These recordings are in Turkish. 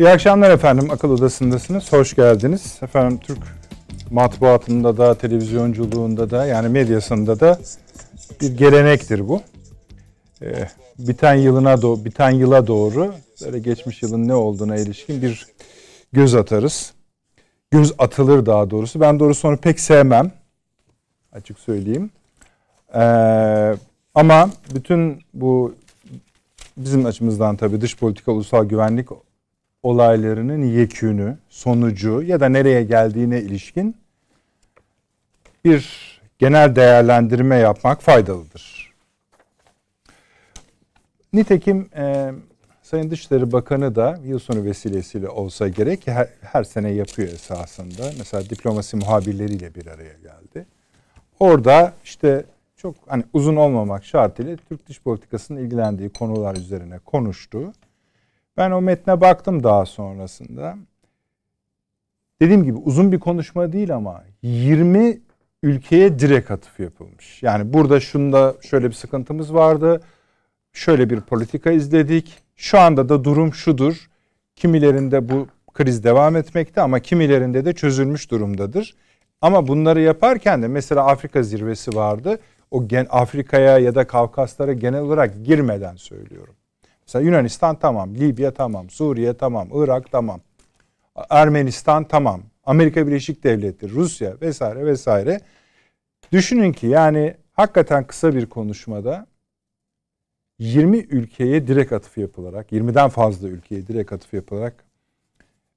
İyi akşamlar efendim. Akıl Odası'ndasınız. Hoş geldiniz. Efendim Türk matbuatında da, televizyonculuğunda da yani medyasında da bir gelenektir bu. Ee, biten yılına do biten yıla doğru böyle geçmiş yılın ne olduğuna ilişkin bir göz atarız. Göz atılır daha doğrusu. Ben doğrusu onu pek sevmem. Açık söyleyeyim. Ee, ama bütün bu bizim açımızdan tabii dış politika, ulusal güvenlik olaylarının yekünü, sonucu ya da nereye geldiğine ilişkin bir genel değerlendirme yapmak faydalıdır. Nitekim e, Sayın Dışişleri Bakanı da yıl sonu vesilesiyle olsa gerek her, her sene yapıyor esasında. Mesela diplomasi muhabirleriyle bir araya geldi. Orada işte çok hani uzun olmamak şartıyla Türk dış politikasının ilgilendiği konular üzerine konuştu. Ben o metne baktım daha sonrasında. Dediğim gibi uzun bir konuşma değil ama 20 ülkeye direkt atıf yapılmış. Yani burada şunda şöyle bir sıkıntımız vardı. Şöyle bir politika izledik. Şu anda da durum şudur. Kimilerinde bu kriz devam etmekte ama kimilerinde de çözülmüş durumdadır. Ama bunları yaparken de mesela Afrika zirvesi vardı. O Afrika'ya ya da Kavkaslara genel olarak girmeden söylüyorum. Mesela Yunanistan tamam, Libya tamam, Suriye tamam, Irak tamam, Ermenistan tamam, Amerika Birleşik Devletleri, Rusya vesaire vesaire. Düşünün ki yani hakikaten kısa bir konuşmada 20 ülkeye direkt atıf yapılarak, 20'den fazla ülkeye direkt atıf yapılarak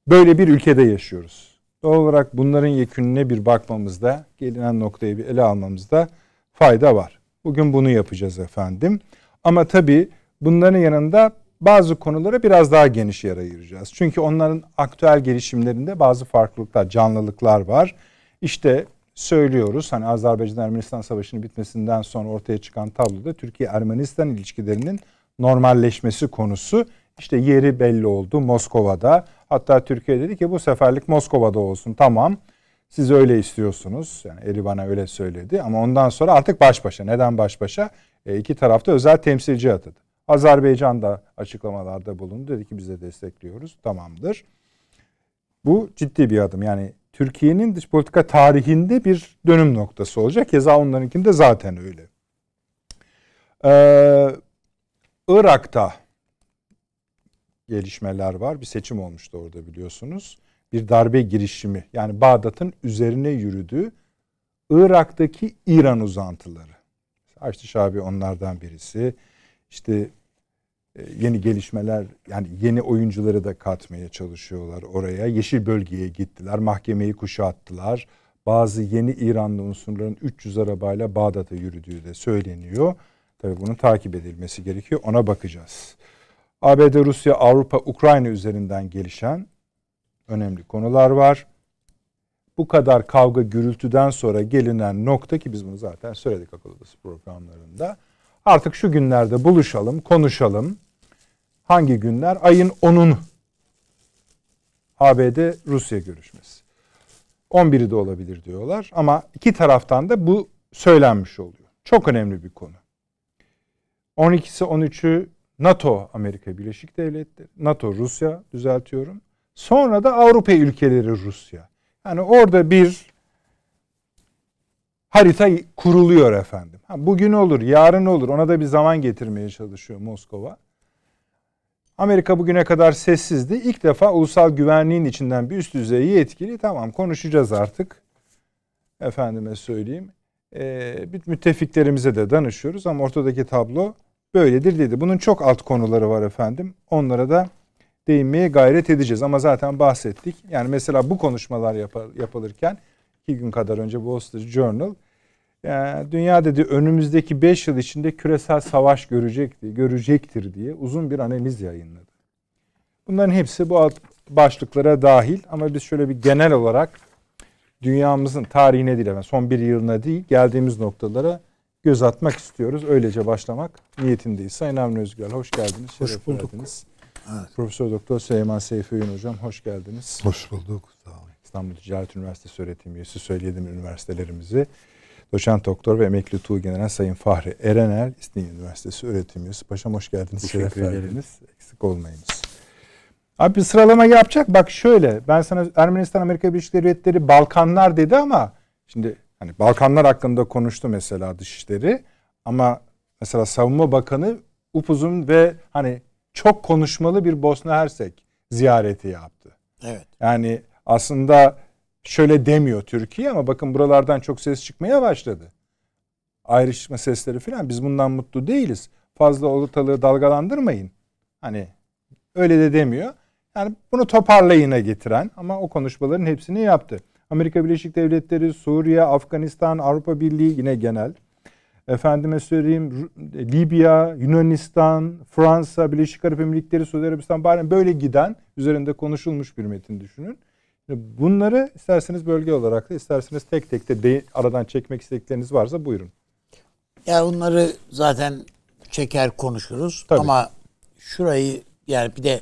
böyle bir ülkede yaşıyoruz. Doğal olarak bunların yekününe bir bakmamızda, gelinen noktayı bir ele almamızda fayda var. Bugün bunu yapacağız efendim. Ama tabii Bunların yanında bazı konulara biraz daha geniş yer ayıracağız. Çünkü onların aktüel gelişimlerinde bazı farklılıklar, canlılıklar var. İşte söylüyoruz hani Azerbaycan-Ermenistan Savaşı'nın bitmesinden sonra ortaya çıkan tabloda Türkiye-Ermenistan ilişkilerinin normalleşmesi konusu işte yeri belli oldu Moskova'da. Hatta Türkiye dedi ki bu seferlik Moskova'da olsun tamam siz öyle istiyorsunuz. Yani Eri öyle söyledi ama ondan sonra artık baş başa. Neden baş başa? E, iki tarafta özel temsilci atadı. Azerbaycan da açıklamalarda bulundu. Dedi ki biz de destekliyoruz. Tamamdır. Bu ciddi bir adım. Yani Türkiye'nin dış politika tarihinde bir dönüm noktası olacak. Keza onlarınkinde zaten öyle. Ee, Irak'ta gelişmeler var. Bir seçim olmuştu orada biliyorsunuz. Bir darbe girişimi yani Bağdat'ın üzerine yürüdüğü Irak'taki İran uzantıları. Açtı Şabi onlardan birisi işte e, yeni gelişmeler yani yeni oyuncuları da katmaya çalışıyorlar oraya. Yeşil bölgeye gittiler, mahkemeyi kuşattılar. Bazı yeni İranlı unsurların 300 arabayla Bağdat'a yürüdüğü de söyleniyor. Tabii bunun takip edilmesi gerekiyor. Ona bakacağız. ABD, Rusya, Avrupa, Ukrayna üzerinden gelişen önemli konular var. Bu kadar kavga gürültüden sonra gelinen nokta ki biz bunu zaten söyledik akıl odası programlarında Artık şu günlerde buluşalım, konuşalım. Hangi günler? Ayın 10'un ABD Rusya görüşmesi. 11'i de olabilir diyorlar ama iki taraftan da bu söylenmiş oluyor. Çok önemli bir konu. 12'si 13'ü NATO Amerika Birleşik Devletleri, NATO Rusya düzeltiyorum. Sonra da Avrupa ülkeleri Rusya. Yani orada bir harita kuruluyor efendim. Ha, bugün olur, yarın olur. Ona da bir zaman getirmeye çalışıyor Moskova. Amerika bugüne kadar sessizdi. İlk defa ulusal güvenliğin içinden bir üst düzey yetkili tamam konuşacağız artık. Efendime söyleyeyim. Ee, müttefiklerimize de danışıyoruz ama ortadaki tablo böyledir dedi. Bunun çok alt konuları var efendim. Onlara da değinmeye gayret edeceğiz ama zaten bahsettik. Yani mesela bu konuşmalar yapılırken iki gün kadar önce Wall Street Journal yani dünya dedi önümüzdeki 5 yıl içinde küresel savaş görecekti, görecektir diye uzun bir analiz yayınladı. Bunların hepsi bu alt başlıklara dahil ama biz şöyle bir genel olarak dünyamızın tarihine değil, yani son bir yılına değil, geldiğimiz noktalara göz atmak istiyoruz. Öylece başlamak niyetindeyiz. Sayın Avni Özgür, hoş geldiniz. Hoş bulduk. Evet. Profesör Doktor Süleyman Seyfi Öğün Hocam, hoş geldiniz. Hoş bulduk. Sağ olun. İstanbul Ticaret Üniversitesi öğretim üyesi, söyledim üniversitelerimizi. Doçent Doktor ve Emekli Tuğ General Sayın Fahri Erenel, İstinye Üniversitesi Öğretim Üyesi. Paşam hoş geldiniz. Teşekkür ederiz. Eksik olmayınız. Abi bir sıralama yapacak. Bak şöyle ben sana Ermenistan Amerika Birleşik Devletleri Balkanlar dedi ama şimdi hani Balkanlar hakkında konuştu mesela dışişleri ama mesela Savunma Bakanı upuzun ve hani çok konuşmalı bir Bosna Hersek ziyareti yaptı. Evet. Yani aslında şöyle demiyor Türkiye ama bakın buralardan çok ses çıkmaya başladı. Ayrışma sesleri filan biz bundan mutlu değiliz. Fazla ortalığı dalgalandırmayın. Hani öyle de demiyor. Yani bunu toparlayına getiren ama o konuşmaların hepsini yaptı. Amerika Birleşik Devletleri, Suriye, Afganistan, Avrupa Birliği yine genel. Efendime söyleyeyim Libya, Yunanistan, Fransa, Birleşik Arap Emirlikleri, Suudi Arabistan bari böyle giden üzerinde konuşulmuş bir metin düşünün. Bunları isterseniz bölge olarak da isterseniz tek tek de, de aradan çekmek istedikleriniz varsa buyurun. Ya yani bunları zaten çeker konuşuruz Tabii. ama şurayı yani bir de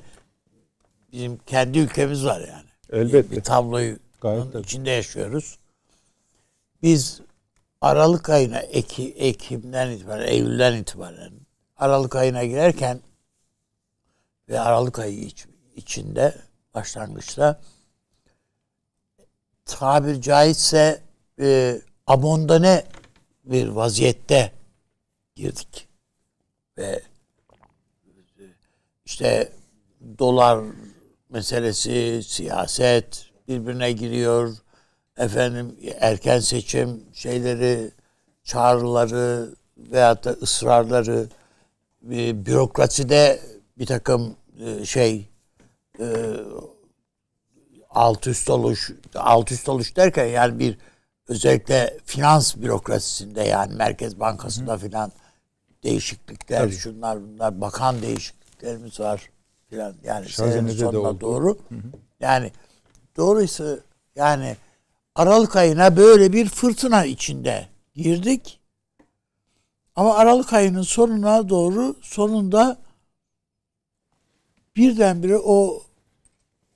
bizim kendi ülkemiz var yani. Elbette. Bir tabloyu içinde yaşıyoruz. Biz Aralık ayına Eki, Ekim'den itibaren, Eylül'den itibaren Aralık ayına girerken ve Aralık ayı içinde başlangıçta tabir caizse e, abondane bir vaziyette girdik. Ve işte dolar meselesi, siyaset birbirine giriyor. Efendim erken seçim şeyleri, çağrıları veyahut da ısrarları e, bürokraside bir takım e, şey e, alt üst oluş, alt üst oluş derken yani bir özellikle finans bürokrasisinde yani Merkez Bankası'nda filan değişiklikler, Tabii. şunlar bunlar, bakan değişikliklerimiz var filan. Yani senenin sonuna doğru. Hı hı. Yani doğrusu yani Aralık ayına böyle bir fırtına içinde girdik. Ama Aralık ayının sonuna doğru sonunda birdenbire o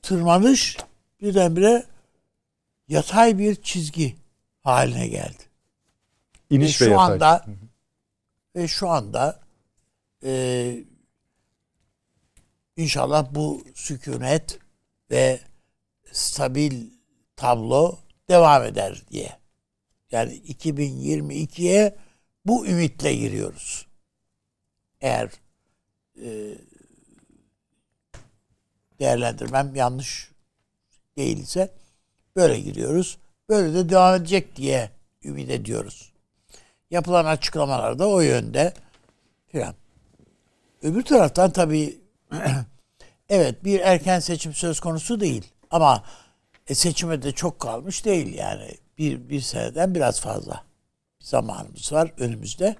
tırmanış birdenbire yatay bir çizgi haline geldi. İniş ve, şu yatay. Anda, ve şu anda e, inşallah bu sükunet ve stabil tablo devam eder diye. Yani 2022'ye bu ümitle giriyoruz. Eğer e, değerlendirmem yanlış değilse böyle giriyoruz. Böyle de devam edecek diye ümit ediyoruz. Yapılan açıklamalar da o yönde filan. Öbür taraftan tabii evet bir erken seçim söz konusu değil ama e, seçime de çok kalmış değil yani. Bir, bir seneden biraz fazla bir zamanımız var önümüzde.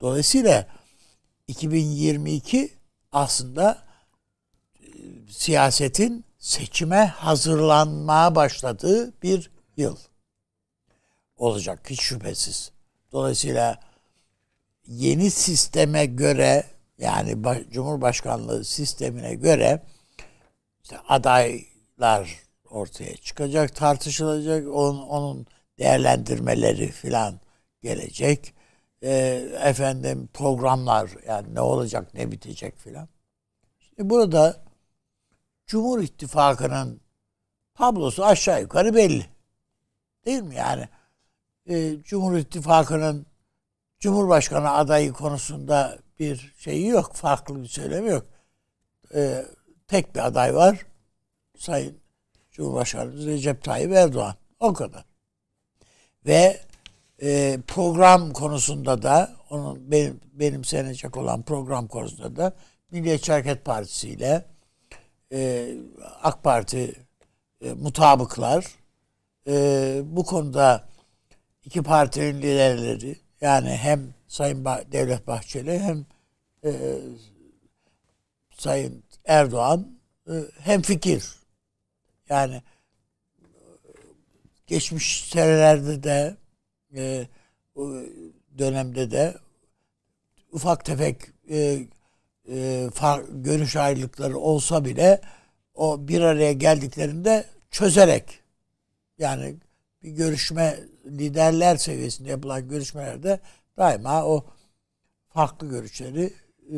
Dolayısıyla 2022 aslında e, siyasetin seçime hazırlanmaya başladığı bir yıl olacak hiç şüphesiz. Dolayısıyla yeni sisteme göre yani Cumhurbaşkanlığı sistemine göre işte adaylar ortaya çıkacak, tartışılacak, onun, onun değerlendirmeleri filan gelecek. E, efendim programlar yani ne olacak, ne bitecek filan. Şimdi burada Cumhur İttifakı'nın tablosu aşağı yukarı belli. Değil mi yani? E, Cumhur İttifakı'nın Cumhurbaşkanı adayı konusunda bir şey yok, farklı bir söylemi yok. E, tek bir aday var. Sayın Cumhurbaşkanı Recep Tayyip Erdoğan. O kadar. Ve e, program konusunda da onun benim benimsenecek olan program konusunda da Milliyetçi Hareket Partisi ile e, AK Parti e, mutabıklar e, bu konuda iki partinin liderleri yani hem Sayın bah Devlet Bahçeli hem e, Sayın Erdoğan e, hem fikir yani geçmiş senelerde de e, dönemde de ufak tefek e, e, far, görüş ayrılıkları olsa bile o bir araya geldiklerinde çözerek yani bir görüşme liderler seviyesinde yapılan görüşmelerde daima o farklı görüşleri e,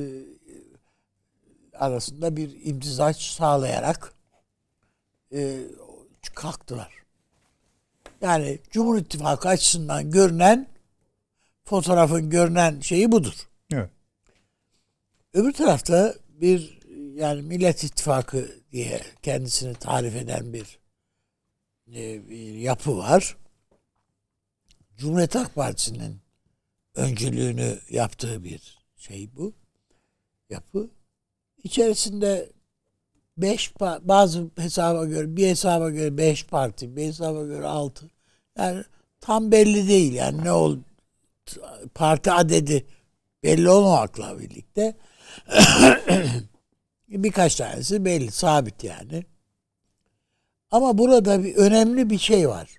arasında bir imtizaç sağlayarak e, kalktılar. Yani Cumhur İttifakı açısından görünen fotoğrafın görünen şeyi budur. Öbür tarafta bir yani Millet İttifakı diye kendisini tarif eden bir, e, bir yapı var. Cumhuriyet Halk Partisi'nin öncülüğünü yaptığı bir şey bu. Yapı. İçerisinde beş bazı hesaba göre bir hesaba göre beş parti, bir hesaba göre altı. Yani tam belli değil yani ne ol parti adedi belli olmamakla birlikte Birkaç tanesi belli, sabit yani. Ama burada bir önemli bir şey var.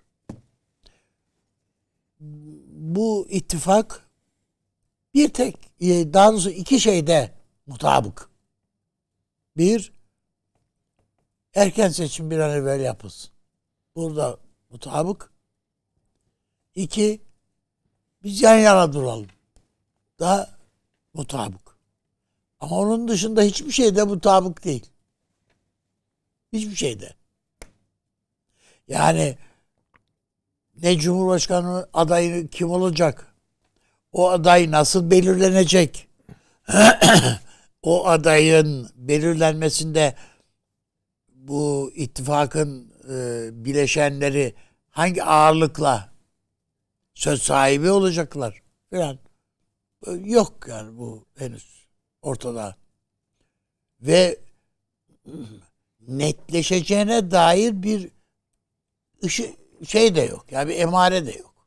Bu ittifak bir tek e, daha doğrusu iki şeyde mutabık. Bir, erken seçim bir an evvel yapılsın. Burada mutabık. İki, biz yan yana duralım. da mutabık. Ama onun dışında hiçbir şeyde mutabık değil. Hiçbir şeyde. Yani ne Cumhurbaşkanı adayı kim olacak? O aday nasıl belirlenecek? o adayın belirlenmesinde bu ittifakın e, bileşenleri hangi ağırlıkla söz sahibi olacaklar falan. Yok yani bu henüz ortada. Ve netleşeceğine dair bir ışı, şey de yok. Yani bir emare de yok.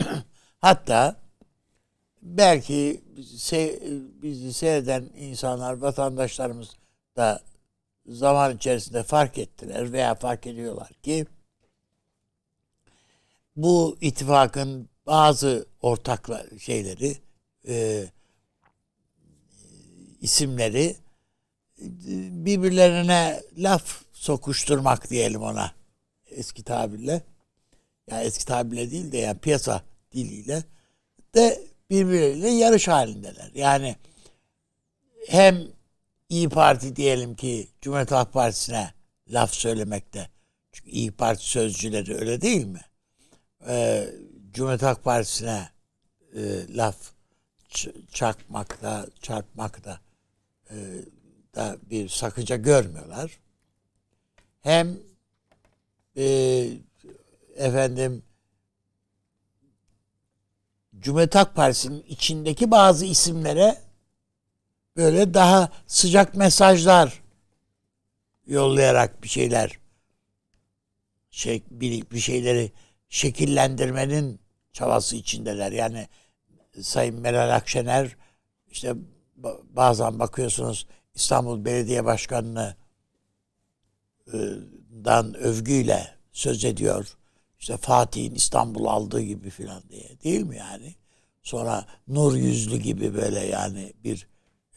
Hatta belki se, bizi seyreden insanlar, vatandaşlarımız da zaman içerisinde fark ettiler veya fark ediyorlar ki bu ittifakın bazı ortaklar şeyleri e, isimleri e, birbirlerine laf sokuşturmak diyelim ona eski tabirle. Yani eski tabirle değil de yani piyasa diliyle de birbirleriyle yarış halindeler. Yani hem İyi Parti diyelim ki Cumhuriyet Halk Partisi'ne laf söylemekte. Çünkü İyi Parti sözcüleri öyle değil mi? Ee, Cumhuriyet Halk Partisi'ne e, laf çakmakta, çarpmakta. E, da bir sakınca görmüyorlar. Hem e, efendim Cumhuriyet Halk Partisi'nin içindeki bazı isimlere böyle daha sıcak mesajlar yollayarak bir şeyler şey, bir, bir şeyleri şekillendirmenin çabası içindeler. Yani Sayın Meral Akşener işte bazen bakıyorsunuz İstanbul Belediye Başkanı'nı e, dan övgüyle söz ediyor. İşte Fatih'in İstanbul aldığı gibi filan diye. Değil mi yani? Sonra Nur Yüzlü gibi böyle yani bir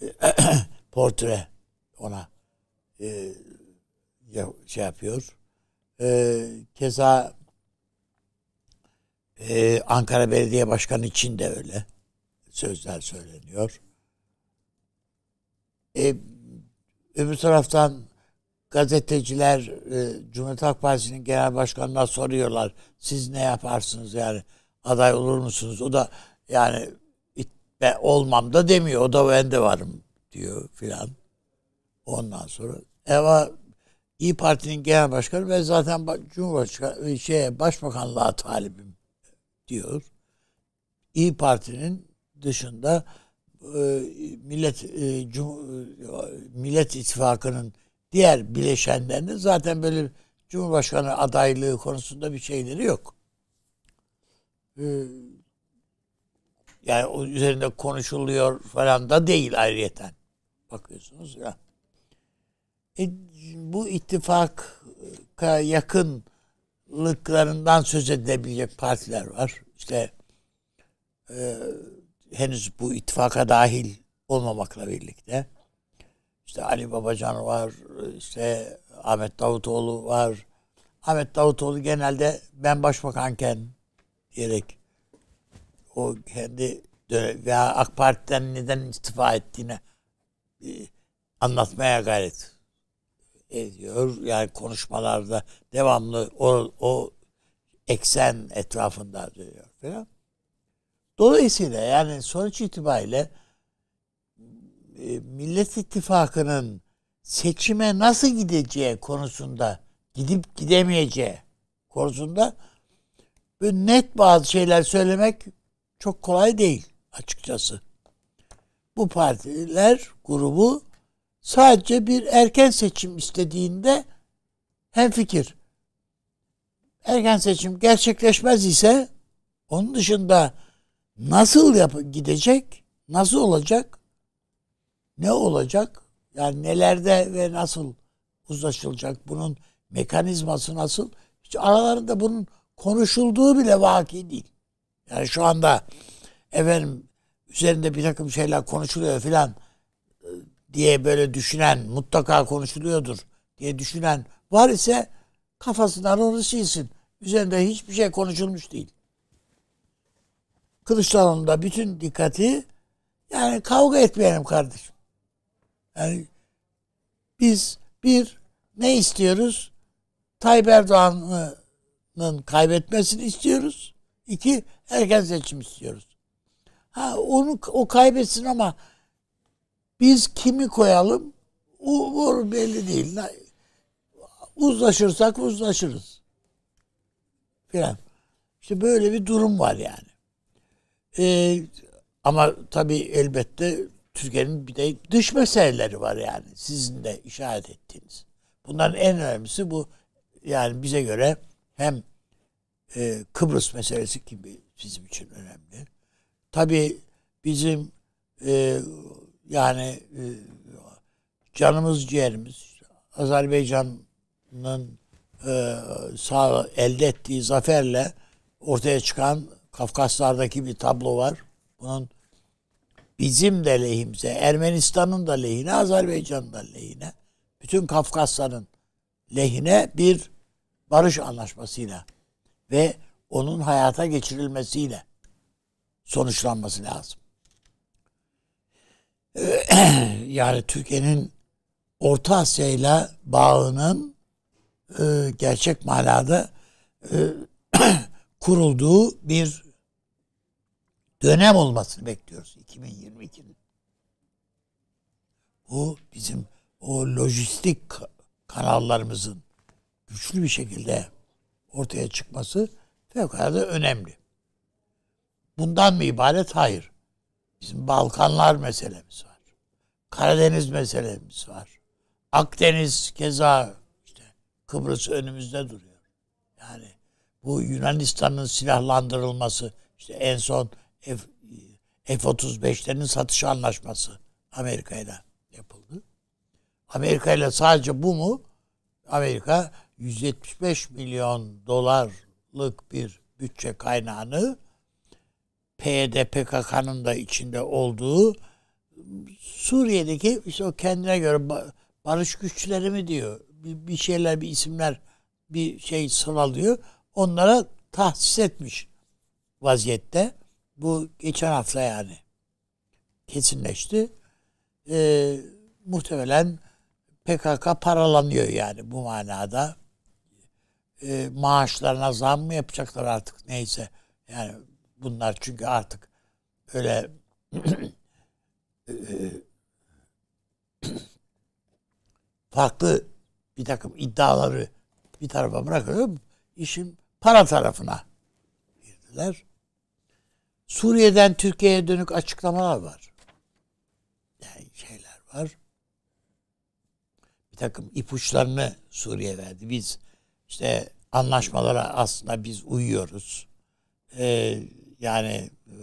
e, portre ona e, şey yapıyor. E, keza Ankara Belediye Başkanı için de öyle sözler söyleniyor. E, öbür taraftan gazeteciler e, Cumhuriyet Halk Partisi'nin genel başkanına soruyorlar. Siz ne yaparsınız yani aday olur musunuz? O da yani ben olmam da demiyor. O da ben de varım diyor filan. Ondan sonra ama e, İyi Parti'nin genel başkanı ve zaten Cumhurbaşkanı e, şey başbakanlığa talibim diyor. İyi Parti'nin dışında e, millet e, e, Millet ittifakının diğer bileşenlerinin zaten böyle Cumhurbaşkanı adaylığı konusunda bir şeyleri yok. Yani o üzerinde konuşuluyor falan da değil ayrıyeten. Bakıyorsunuz ya. E, bu ittifak yakınlıklarından söz edebilecek partiler var. İşte e, henüz bu ittifaka dahil olmamakla birlikte işte Ali Babacan var, işte Ahmet Davutoğlu var. Ahmet Davutoğlu genelde ben başbakanken diyerek o kendi veya AK Parti'den neden istifa ettiğini e, anlatmaya gayret ediyor. Yani konuşmalarda devamlı o, o eksen etrafında diyor falan. Dolayısıyla yani sonuç itibariyle e, Millet İttifakı'nın seçime nasıl gideceği konusunda gidip gidemeyeceği konusunda böyle net bazı şeyler söylemek çok kolay değil açıkçası. Bu partiler grubu sadece bir erken seçim istediğinde hem fikir. Erken seçim gerçekleşmez ise onun dışında nasıl yap gidecek? Nasıl olacak? Ne olacak? Yani nelerde ve nasıl uzlaşılacak? Bunun mekanizması nasıl? Hiç aralarında bunun konuşulduğu bile vaki değil. Yani şu anda efendim üzerinde bir takım şeyler konuşuluyor filan e, diye böyle düşünen mutlaka konuşuluyordur diye düşünen var ise kafasından onu silsin. Üzerinde hiçbir şey konuşulmuş değil. Kılıçdaroğlu'nun da bütün dikkati yani kavga etmeyelim kardeşim. Yani biz bir ne istiyoruz? Tayyip Erdoğan'ın kaybetmesini istiyoruz. İki, erken seçim istiyoruz. Ha onu o kaybetsin ama biz kimi koyalım? O, belli değil. Uzlaşırsak uzlaşırız. Filan. İşte böyle bir durum var yani. E, ama tabii elbette Türkiye'nin bir de dış meseleleri var yani sizin de işaret ettiğiniz. Bunların en önemlisi bu yani bize göre hem e, Kıbrıs meselesi gibi bizim için önemli. Tabii bizim e, yani e, canımız ciğerimiz Azerbaycan'ın e, sağ elde ettiği zaferle ortaya çıkan Kafkaslardaki bir tablo var. Bunun bizim de lehimize, Ermenistan'ın da lehine, Azerbaycan'ın da lehine, bütün Kafkasların lehine bir barış anlaşmasıyla ve onun hayata geçirilmesiyle sonuçlanması lazım. yani Türkiye'nin Orta Asya ile bağının e, gerçek manada e, kurulduğu bir dönem olmasını bekliyoruz 2022'nin. Bu bizim o lojistik kanallarımızın güçlü bir şekilde ortaya çıkması fevkalade önemli. Bundan mı ibaret? Hayır. Bizim Balkanlar meselemiz var. Karadeniz meselemiz var. Akdeniz keza işte Kıbrıs önümüzde duruyor. Yani bu Yunanistan'ın silahlandırılması işte en son F, F-35'lerin satış anlaşması Amerika ile yapıldı. Amerika ile sadece bu mu? Amerika 175 milyon dolarlık bir bütçe kaynağını PYD PKK'nın da içinde olduğu Suriye'deki işte o kendine göre barış güçleri mi diyor. Bir şeyler bir isimler bir şey sıralıyor. Onlara tahsis etmiş vaziyette. Bu geçen hafta yani kesinleşti. E, muhtemelen PKK paralanıyor yani bu manada. E, maaşlarına zam mı yapacaklar artık neyse. Yani bunlar çünkü artık öyle farklı bir takım iddiaları bir tarafa bırakıp işin para tarafına girdiler. Suriye'den Türkiye'ye dönük açıklamalar var. Yani şeyler var. Bir takım ipuçlarını Suriye verdi. Biz işte anlaşmalara aslında biz uyuyoruz. Ee, yani e,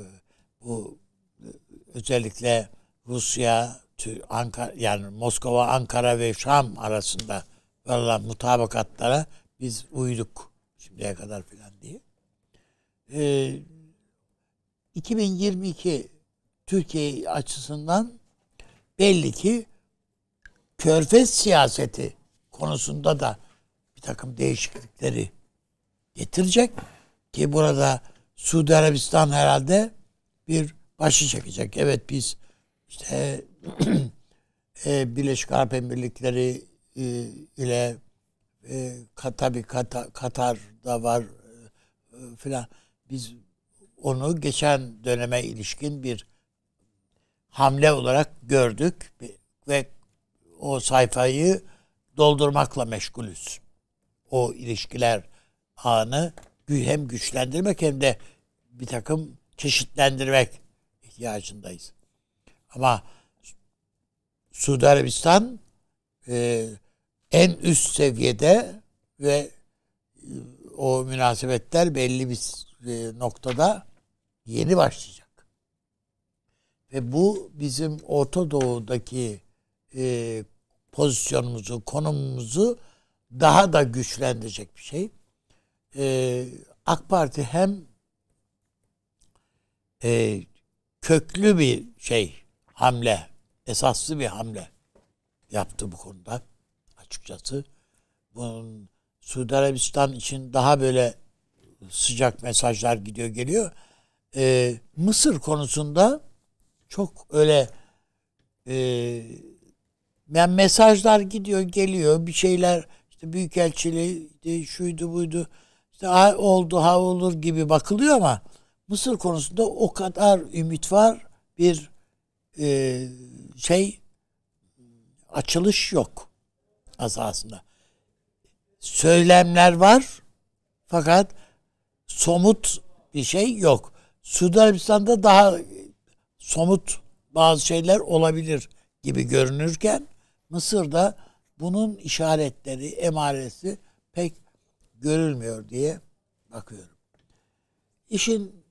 bu e, özellikle Rusya, Ankara, yani Moskova, Ankara ve Şam arasında verilen mutabakatlara biz uyduk şimdiye kadar filan diye. Ee, 2022 Türkiye açısından belli ki körfez siyaseti konusunda da bir takım değişiklikleri getirecek ki burada Suudi Arabistan herhalde bir başı çekecek. Evet biz işte e, Birleşik Arap Emirlikleri e, ile e, tabi Katar, Katar'da var e, filan biz onu geçen döneme ilişkin bir hamle olarak gördük ve o sayfayı doldurmakla meşgulüz. O ilişkiler anı hem güçlendirmek hem de bir takım çeşitlendirmek ihtiyacındayız. Ama Suudi Arabistan e, en üst seviyede ve e, o münasebetler belli bir e, noktada yeni başlayacak. Ve bu bizim Orta Doğu'daki e, pozisyonumuzu, konumumuzu daha da güçlendirecek bir şey. E, AK Parti hem e, köklü bir şey, hamle, esaslı bir hamle yaptı bu konuda açıkçası. Bunun Suudi Arabistan için daha böyle sıcak mesajlar gidiyor geliyor e, Mısır konusunda çok öyle e, yani mesajlar gidiyor geliyor bir şeyler işte büyükelçiliği şuydu buydu işte ha oldu ha olur gibi bakılıyor ama Mısır konusunda o kadar ümit var bir e, şey açılış yok asasında. Söylemler var fakat somut bir şey yok. Suudi Arabistan'da daha somut bazı şeyler olabilir gibi görünürken Mısır'da bunun işaretleri, emaresi pek görülmüyor diye bakıyorum. İşin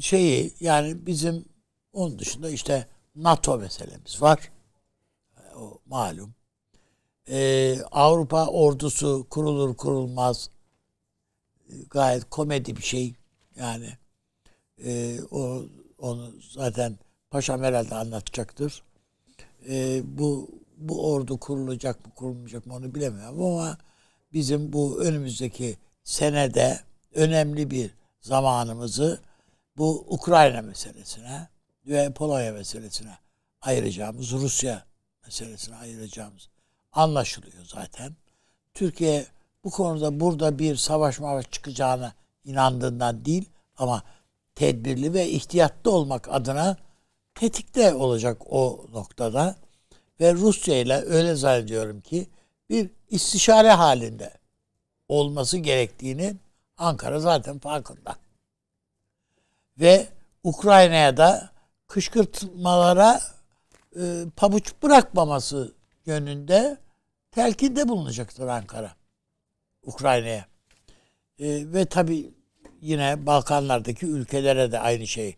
şeyi yani bizim onun dışında işte NATO meselemiz var. O malum. Ee, Avrupa ordusu kurulur kurulmaz gayet komedi bir şey. Yani e, o onu zaten Paşam herhalde anlatacaktır. E, bu bu ordu kurulacak mı kurulmayacak mı onu bilemiyorum ama bizim bu önümüzdeki senede önemli bir zamanımızı bu Ukrayna meselesine ve Polonya meselesine ayıracağımız, Rusya meselesine ayıracağımız anlaşılıyor zaten. Türkiye bu konuda burada bir savaş mavaş çıkacağına inandığından değil ama tedbirli ve ihtiyatlı olmak adına tetikte olacak o noktada ve Rusya ile öyle zannediyorum ki bir istişare halinde olması gerektiğini Ankara zaten farkında. Ve Ukrayna'ya da kışkırtmalara e, pabuç bırakmaması yönünde telkinde bulunacaktır Ankara Ukrayna'ya. E, ve tabii yine Balkanlardaki ülkelere de aynı şey.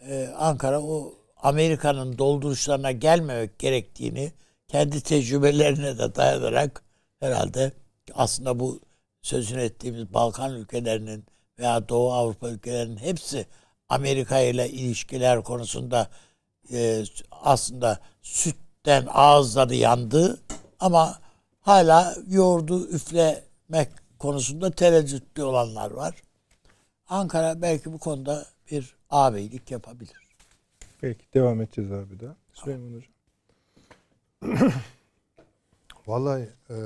Ee, Ankara o Amerika'nın dolduruşlarına gelmemek gerektiğini kendi tecrübelerine de dayanarak herhalde aslında bu sözünü ettiğimiz Balkan ülkelerinin veya Doğu Avrupa ülkelerinin hepsi Amerika ile ilişkiler konusunda e, aslında sütten ağızları yandı ama hala yoğurdu üflemek konusunda tereddütlü olanlar var. Ankara belki bu konuda bir ağabeylik yapabilir. Peki devam edeceğiz abi daha. Süleyman tamam. Hocam. Vallahi e,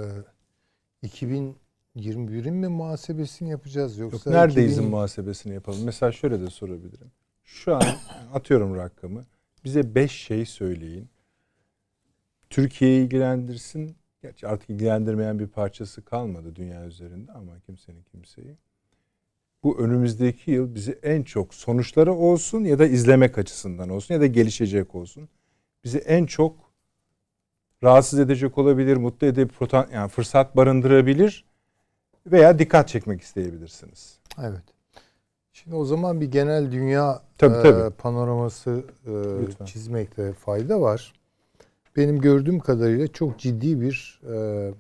2021'in mi muhasebesini yapacağız yoksa Yok, neredeyizin 2000... muhasebesini yapalım. Mesela şöyle de sorabilirim. Şu an atıyorum rakamı. Bize 5 şey söyleyin. Türkiye'yi ilgilendirsin. Gerçi artık ilgilendirmeyen bir parçası kalmadı dünya üzerinde ama kimsenin kimseyi bu önümüzdeki yıl bizi en çok sonuçları olsun ya da izlemek açısından olsun ya da gelişecek olsun. Bizi en çok rahatsız edecek olabilir, mutlu edip yani fırsat barındırabilir veya dikkat çekmek isteyebilirsiniz. Evet. Şimdi o zaman bir genel dünya tabii, e, panoraması e, Lütfen. çizmekte fayda var. Benim gördüğüm kadarıyla çok ciddi bir e,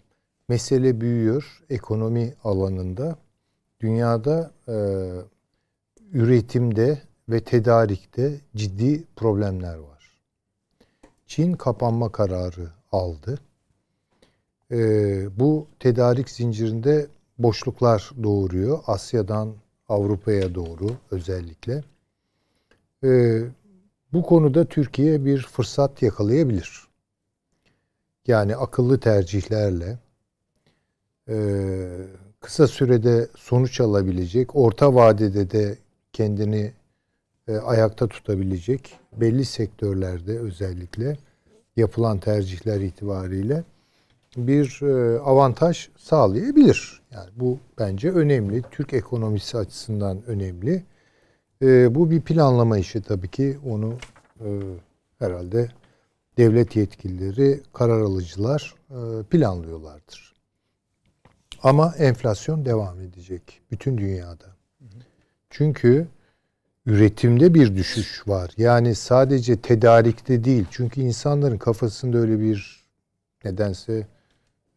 mesele büyüyor ekonomi alanında dünyada e, üretimde ve tedarikte ciddi problemler var. Çin kapanma kararı aldı. E, bu tedarik zincirinde boşluklar doğuruyor. Asya'dan Avrupa'ya doğru özellikle. E, bu konuda Türkiye bir fırsat yakalayabilir. Yani akıllı tercihlerle e, kısa sürede sonuç alabilecek, orta vadede de kendini e, ayakta tutabilecek belli sektörlerde özellikle yapılan tercihler itibariyle bir e, avantaj sağlayabilir. Yani bu bence önemli. Türk ekonomisi açısından önemli. E, bu bir planlama işi tabii ki onu e, herhalde devlet yetkilileri, karar alıcılar e, planlıyorlardır. Ama enflasyon devam edecek bütün dünyada. Çünkü üretimde bir düşüş var. Yani sadece tedarikte değil. Çünkü insanların kafasında öyle bir nedense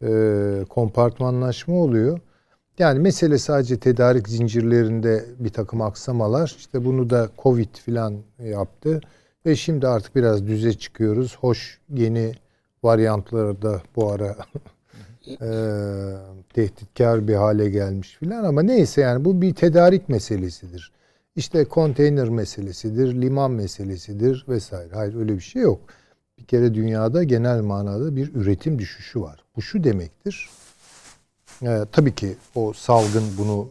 e, kompartmanlaşma oluyor. Yani mesele sadece tedarik zincirlerinde bir takım aksamalar. İşte bunu da Covid filan yaptı. Ve şimdi artık biraz düze çıkıyoruz. Hoş yeni varyantları da bu ara e, tehditkar bir hale gelmiş filan ama neyse yani bu bir tedarik meselesidir. İşte konteyner meselesidir, liman meselesidir vesaire. Hayır öyle bir şey yok. Bir kere dünyada genel manada bir üretim düşüşü var. Bu şu demektir. E, tabii ki o salgın bunu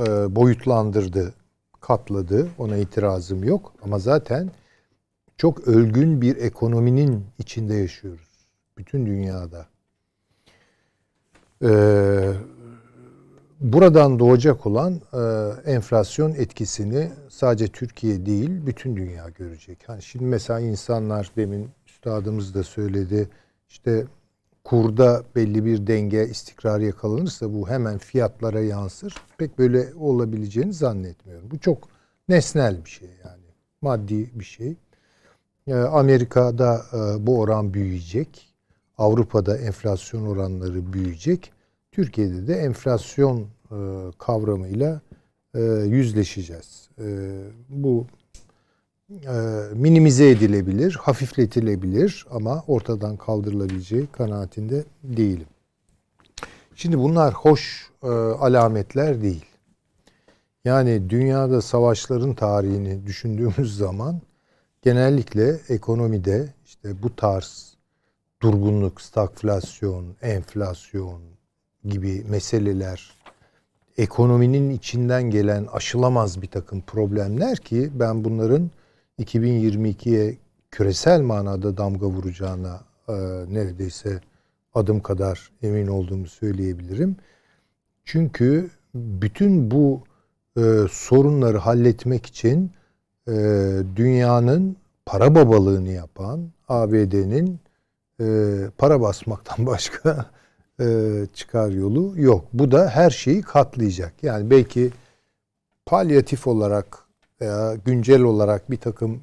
e, boyutlandırdı, katladı. Ona itirazım yok ama zaten çok ölgün bir ekonominin içinde yaşıyoruz. Bütün dünyada. Ee, buradan doğacak olan e, enflasyon etkisini sadece Türkiye değil bütün dünya görecek. Hani şimdi mesela insanlar demin üstadımız da söyledi işte kurda belli bir denge istikrar yakalanırsa bu hemen fiyatlara yansır. Pek böyle olabileceğini zannetmiyorum. Bu çok nesnel bir şey yani maddi bir şey. Ee, Amerika'da e, bu oran büyüyecek. Avrupa'da enflasyon oranları büyüyecek. Türkiye'de de enflasyon e, kavramıyla e, yüzleşeceğiz. E, bu minimize edilebilir, hafifletilebilir ama ortadan kaldırılabileceği kanaatinde değilim. Şimdi bunlar hoş alametler değil. Yani dünyada savaşların tarihini düşündüğümüz zaman genellikle ekonomide işte bu tarz durgunluk, stagflasyon, enflasyon gibi meseleler, ekonominin içinden gelen aşılamaz bir takım problemler ki ben bunların 2022'ye küresel manada damga vuracağına e, neredeyse adım kadar emin olduğumu söyleyebilirim. Çünkü bütün bu e, sorunları halletmek için e, dünyanın para babalığını yapan ABD'nin e, para basmaktan başka e, çıkar yolu yok. Bu da her şeyi katlayacak. Yani belki palyatif olarak veya güncel olarak bir takım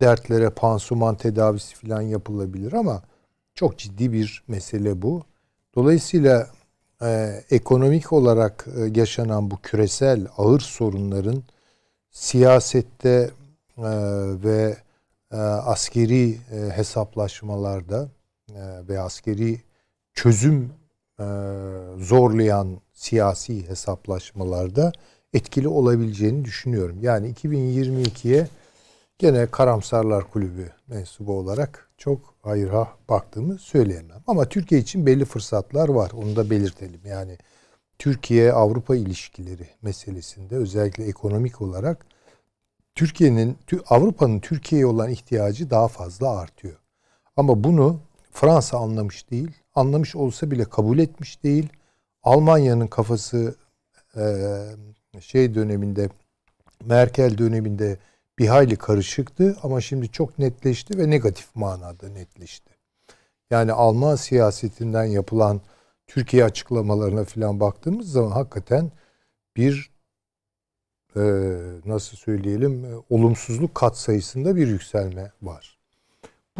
dertlere pansuman tedavisi falan yapılabilir ama çok ciddi bir mesele bu. Dolayısıyla e, ekonomik olarak e, yaşanan bu küresel ağır sorunların siyasette e, ve e, askeri e, hesaplaşmalarda ee, ve askeri çözüm e, zorlayan siyasi hesaplaşmalarda etkili olabileceğini düşünüyorum. Yani 2022'ye gene Karamsarlar Kulübü mensubu olarak çok hayırha baktığımı söyleyemem. Ama Türkiye için belli fırsatlar var. Onu da belirtelim. Yani Türkiye-Avrupa ilişkileri meselesinde özellikle ekonomik olarak Türkiye'nin Avrupa'nın Türkiye'ye olan ihtiyacı daha fazla artıyor. Ama bunu Fransa anlamış değil. Anlamış olsa bile kabul etmiş değil. Almanya'nın kafası e, şey döneminde Merkel döneminde bir hayli karışıktı ama şimdi çok netleşti ve negatif manada netleşti. Yani Alman siyasetinden yapılan Türkiye açıklamalarına falan baktığımız zaman hakikaten bir e, nasıl söyleyelim e, olumsuzluk kat sayısında bir yükselme var.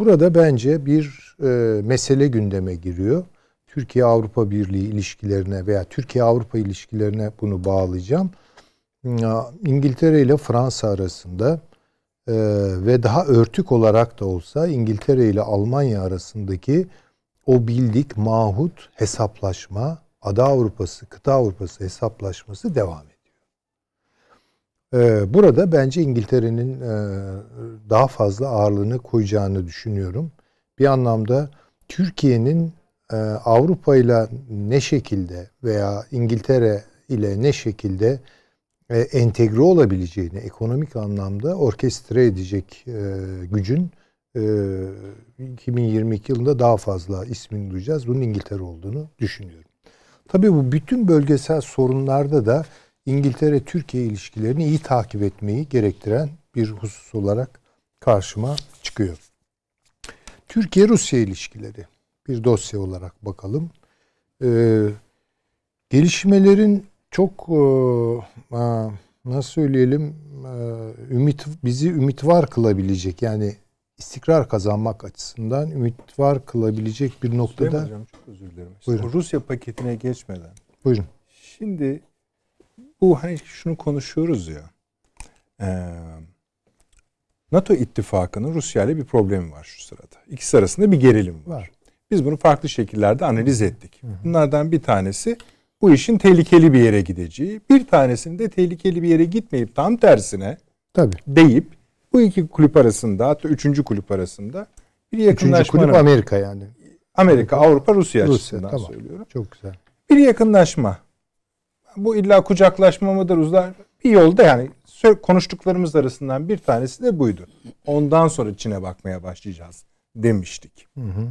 Burada bence bir e, mesele gündeme giriyor. Türkiye-Avrupa Birliği ilişkilerine veya Türkiye-Avrupa ilişkilerine bunu bağlayacağım. İngiltere ile Fransa arasında e, ve daha örtük olarak da olsa İngiltere ile Almanya arasındaki o bildik mahut hesaplaşma, Ada Avrupası, Kıta Avrupası hesaplaşması devam ediyor. Ee, burada bence İngiltere'nin e, daha fazla ağırlığını koyacağını düşünüyorum. Bir anlamda Türkiye'nin e, Avrupa ile ne şekilde veya İngiltere ile ne şekilde e, entegre olabileceğini ekonomik anlamda orkestre edecek gücün 2022 yılında daha fazla ismini duyacağız. Bunun İngiltere olduğunu düşünüyorum. Tabii bu bütün bölgesel sorunlarda da İngiltere-Türkiye ilişkilerini iyi takip etmeyi gerektiren bir husus olarak karşıma çıkıyor. Türkiye-Rusya ilişkileri bir dosya olarak bakalım. Ee, gelişmelerin çok e, e nasıl söyleyelim e, ümit bizi ümit var kılabilecek yani istikrar kazanmak açısından ümit var kılabilecek bir noktada. Hocam, çok özür dilerim. Buyurun. Rusya paketine geçmeden. Buyurun. Şimdi bu hani şunu konuşuyoruz ya. Ee, NATO ittifakının Rusya ile bir problemi var şu sırada. İkisi arasında bir gerilim var. var. Biz bunu farklı şekillerde analiz ettik. Bunlardan bir tanesi bu işin tehlikeli bir yere gideceği. Bir tanesinde tehlikeli bir yere gitmeyip tam tersine Tabii. deyip bu iki kulüp arasında hatta üçüncü kulüp arasında bir yakınlaşma. Üçüncü kulüp Amerika yani. Amerika, Avrupa, Rusya, Rusya açısından tamam. söylüyorum. Çok güzel. Bir yakınlaşma bu illa kucaklaşma mıdır uzlar? Bir yolda yani konuştuklarımız arasından bir tanesi de buydu. Ondan sonra Çin'e bakmaya başlayacağız demiştik. Hı hı.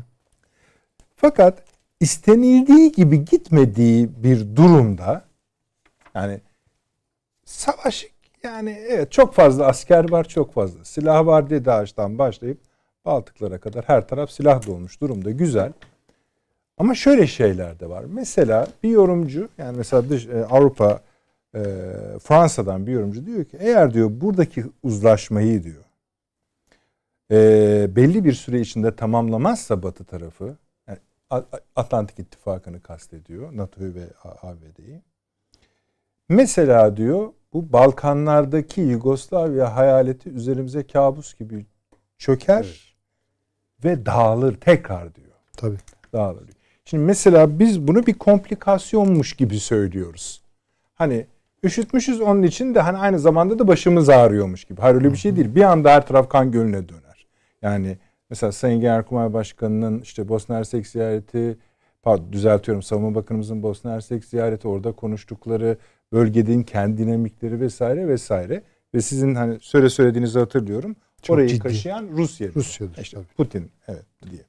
Fakat istenildiği gibi gitmediği bir durumda yani savaş yani evet çok fazla asker var çok fazla silah var diye DAEŞ'ten başlayıp Baltıklara kadar her taraf silah dolmuş durumda güzel. Ama şöyle şeyler de var. Mesela bir yorumcu yani mesela dış, e, Avrupa e, Fransa'dan bir yorumcu diyor ki eğer diyor buradaki uzlaşmayı diyor e, belli bir süre içinde tamamlamazsa Batı tarafı yani e, Atlantik İttifakı'nı kastediyor NATO'yu ve ABD'yi. Mesela diyor bu Balkanlardaki Yugoslavya hayaleti üzerimize kabus gibi çöker evet. ve dağılır tekrar diyor. Tabii. Dağılır. Şimdi mesela biz bunu bir komplikasyonmuş gibi söylüyoruz. Hani üşütmüşüz onun için de hani aynı zamanda da başımız ağrıyormuş gibi. Hayır öyle bir şey değil. Bir anda her taraf kan gölüne döner. Yani mesela Sayın Genelkurmay Başkanı'nın işte Bosna Hersek ziyareti, pardon düzeltiyorum Savunma Bakanımızın Bosna Hersek ziyareti orada konuştukları bölgenin kendi dinamikleri vesaire vesaire ve sizin hani söyle söylediğinizi hatırlıyorum. Çok Orayı ciddi. kaşıyan Rusya. Rusya'dır. İşte Putin evet diye.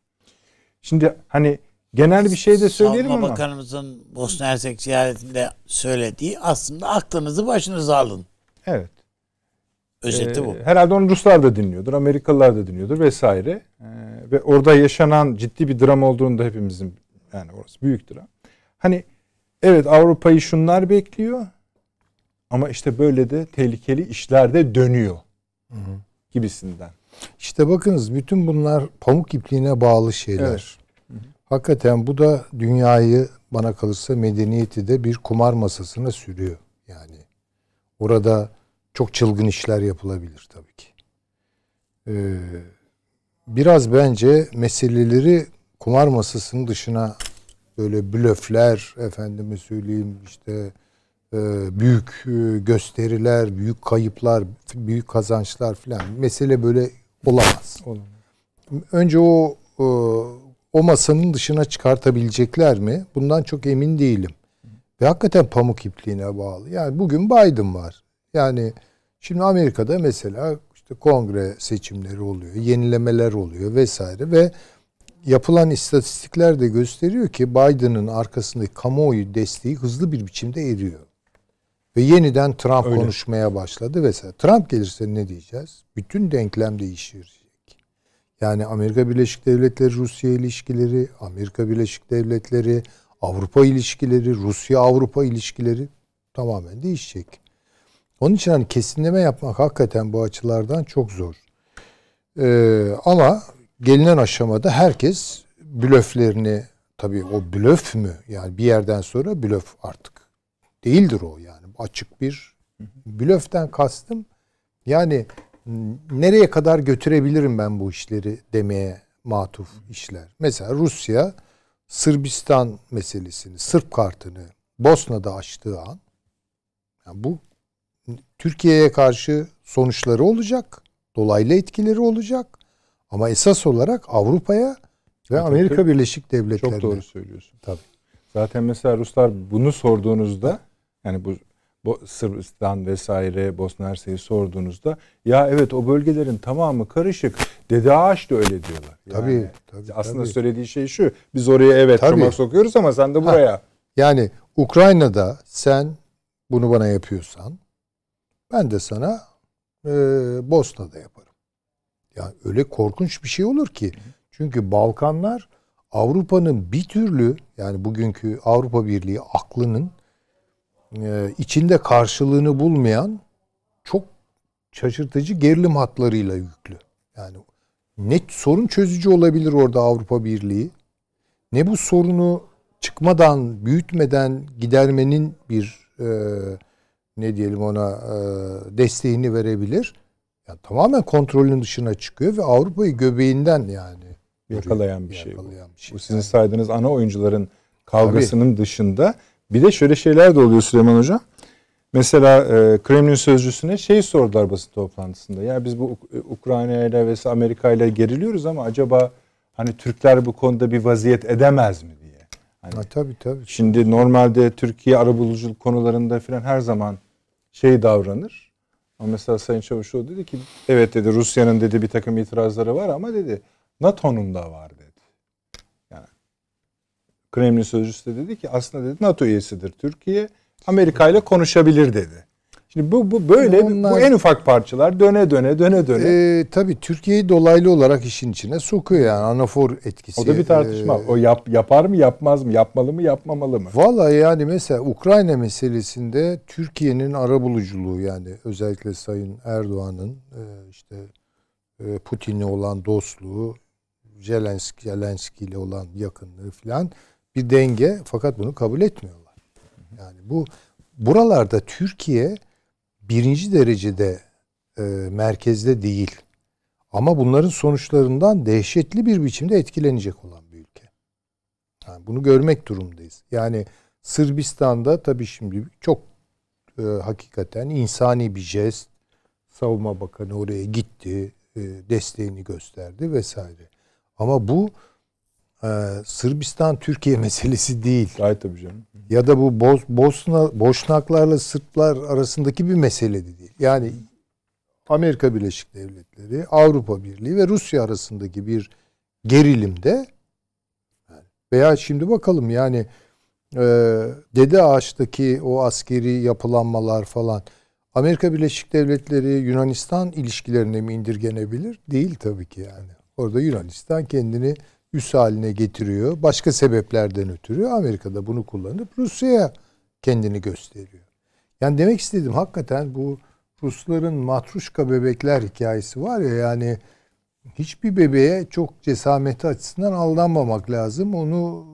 Şimdi hani genel bir şey de söyleyelim Savunma ama. Bakanımızın Bosna Hersek ziyaretinde söylediği aslında aklınızı başınıza alın. Evet. Özeti ee, bu. Herhalde onu Ruslar da dinliyordur, Amerikalılar da dinliyordur vesaire. Ee, ve orada yaşanan ciddi bir dram olduğunu da hepimizin yani orası büyük dram. Hani evet Avrupa'yı şunlar bekliyor ama işte böyle de tehlikeli işler de dönüyor hı hı. gibisinden. İşte bakınız bütün bunlar pamuk ipliğine bağlı şeyler. Evet. Hakikaten bu da dünyayı bana kalırsa medeniyeti de bir kumar masasına sürüyor. Yani orada çok çılgın işler yapılabilir tabii ki. Ee, biraz bence meseleleri kumar masasının dışına böyle blöfler efendime söyleyeyim işte e, büyük e, gösteriler, büyük kayıplar, büyük kazançlar filan mesele böyle olamaz. olamaz. Önce o e, o masanın dışına çıkartabilecekler mi? Bundan çok emin değilim. Ve hakikaten pamuk ipliğine bağlı. Yani bugün Biden var. Yani şimdi Amerika'da mesela işte kongre seçimleri oluyor, yenilemeler oluyor vesaire ve yapılan istatistikler de gösteriyor ki Biden'ın arkasındaki kamuoyu desteği hızlı bir biçimde eriyor. Ve yeniden Trump Öyle. konuşmaya başladı vesaire. Trump gelirse ne diyeceğiz? Bütün denklem değişir. Yani Amerika Birleşik Devletleri Rusya ilişkileri, Amerika Birleşik Devletleri Avrupa ilişkileri, Rusya Avrupa ilişkileri tamamen değişecek. Onun için hani kesinleme yapmak hakikaten bu açılardan çok zor. Ee, ama gelinen aşamada herkes blöflerini tabii o blöf mü? Yani bir yerden sonra blöf artık değildir o yani. Açık bir blöften kastım yani nereye kadar götürebilirim ben bu işleri demeye matuf işler. Mesela Rusya Sırbistan meselesini, Sırp kartını Bosna'da açtığı an yani bu Türkiye'ye karşı sonuçları olacak. Dolaylı etkileri olacak. Ama esas olarak Avrupa'ya ve evet, Amerika tabii. Birleşik Devletleri'ne. Çok doğru söylüyorsun. Tabii. Zaten mesela Ruslar bunu sorduğunuzda yani bu Sırbistan vesaire Bosna Hersek'i sorduğunuzda ya evet o bölgelerin tamamı karışık. Dede Ağaç da öyle diyorlar. Yani tabii, tabii. Aslında tabii. söylediği şey şu. Biz oraya evet çomak sokuyoruz ama sen de buraya. Ha, yani Ukrayna'da sen bunu bana yapıyorsan ben de sana e, Bosna'da yaparım. Yani öyle korkunç bir şey olur ki. Çünkü Balkanlar Avrupa'nın bir türlü yani bugünkü Avrupa Birliği aklının ee, içinde karşılığını bulmayan çok şaşırtıcı gerilim hatlarıyla yüklü. Yani ne sorun çözücü olabilir orada Avrupa Birliği ne bu sorunu çıkmadan, büyütmeden gidermenin bir e, ne diyelim ona e, desteğini verebilir. Yani tamamen kontrolün dışına çıkıyor ve Avrupa'yı göbeğinden yani yakalayan bir yakalayan şey. bu. Bir şey. Bu sizin saydığınız ana oyuncuların kavgasının Tabii. dışında bir de şöyle şeyler de oluyor Süleyman Hoca. Mesela e, Kremlin sözcüsüne şey sordular basın toplantısında. Ya biz bu e, Ukrayna ile ve Amerika ile geriliyoruz ama acaba hani Türkler bu konuda bir vaziyet edemez mi diye. Hani, ha, tabii tabii. Şimdi normalde Türkiye arabuluculuk konularında falan her zaman şey davranır. Ama mesela Sayın Çavuşoğlu dedi ki evet dedi Rusya'nın dedi bir takım itirazları var ama dedi NATO'nun da var dedi. Kremlin sözcüsü de dedi ki aslında dedi NATO üyesidir Türkiye. Amerika ile konuşabilir dedi. Şimdi bu, bu böyle Onlar, bu en ufak parçalar döne döne döne döne. E, tabii Türkiye'yi dolaylı olarak işin içine sokuyor yani anafor etkisi. O da bir tartışma. E, o yap, yapar mı yapmaz mı yapmalı mı yapmamalı mı? Valla yani mesela Ukrayna meselesinde Türkiye'nin arabuluculuğu yani özellikle Sayın Erdoğan'ın e, işte e, Putin'le olan dostluğu, Zelenski, Zelenski ile olan yakınlığı filan bir denge fakat bunu kabul etmiyorlar. Yani bu buralarda Türkiye birinci derecede e, merkezde değil. Ama bunların sonuçlarından dehşetli bir biçimde etkilenecek olan bir ülke. Yani bunu görmek durumundayız. Yani Sırbistan'da tabii şimdi çok e, hakikaten insani bir jest. Savunma Bakanı oraya gitti, e, desteğini gösterdi vesaire. Ama bu ee, Sırbistan Türkiye meselesi değil. Gayet tabii canım. Ya da bu Bo Bosna Boşnaklarla Sırplar arasındaki bir mesele de değil. Yani Amerika Birleşik Devletleri, Avrupa Birliği ve Rusya arasındaki bir gerilimde veya şimdi bakalım yani e, Dede Ağaç'taki o askeri yapılanmalar falan Amerika Birleşik Devletleri Yunanistan ilişkilerine mi indirgenebilir? Değil tabii ki yani. Orada Yunanistan kendini üs haline getiriyor. Başka sebeplerden ötürü Amerika da bunu kullanıp Rusya'ya kendini gösteriyor. Yani demek istedim hakikaten bu Rusların matruşka bebekler hikayesi var ya yani hiçbir bebeğe çok cesameti açısından aldanmamak lazım. Onu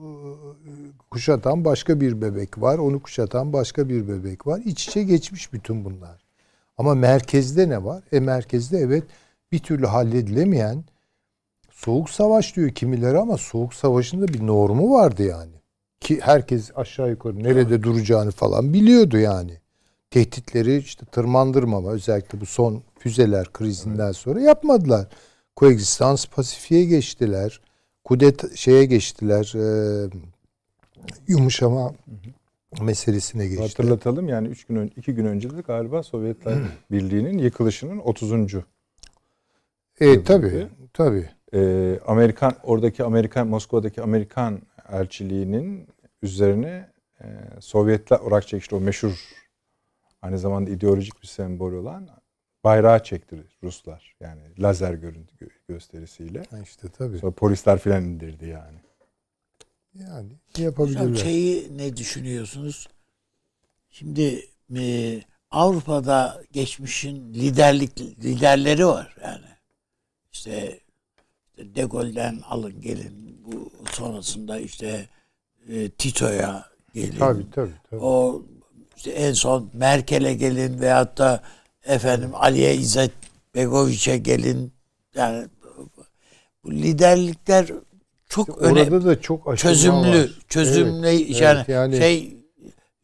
e, kuşatan başka bir bebek var. Onu kuşatan başka bir bebek var. İç içe geçmiş bütün bunlar. Ama merkezde ne var? E merkezde evet bir türlü halledilemeyen Soğuk savaş diyor kimileri ama soğuk Savaşında bir normu vardı yani. Ki herkes aşağı yukarı nerede evet. duracağını falan biliyordu yani. Tehditleri işte tırmandırmama özellikle bu son füzeler krizinden evet. sonra yapmadılar. Koexistans pasifiye geçtiler. Kudet şeye geçtiler. E, yumuşama meselesine geçtiler. Hatırlatalım yani 3 gün önce 2 gün önce de galiba Sovyetler Birliği'nin yıkılışının 30. E tabi tabi e, Amerikan oradaki Amerikan Moskova'daki Amerikan elçiliğinin üzerine e, Sovyetler olarak çekişti o meşhur aynı zamanda ideolojik bir sembol olan bayrağı çekti Ruslar. Yani lazer görüntü gösterisiyle. Ha işte tabii. Sonra polisler filan indirdi yani. Yani şey yapabilirler. Hocam şeyi ne düşünüyorsunuz? Şimdi e, Avrupa'da geçmişin liderlik liderleri var yani. İşte de Gaulle'den alın gelin. Bu sonrasında işte e, Tito'ya gelin. Tabii tabii. tabii. O işte en son Merkel'e gelin veyahut da efendim Aliye İzzet Begoviç'e gelin. Yani bu liderlikler çok işte önemli. Orada da çok çözümlü, var. çözümlü evet, yani, yani şey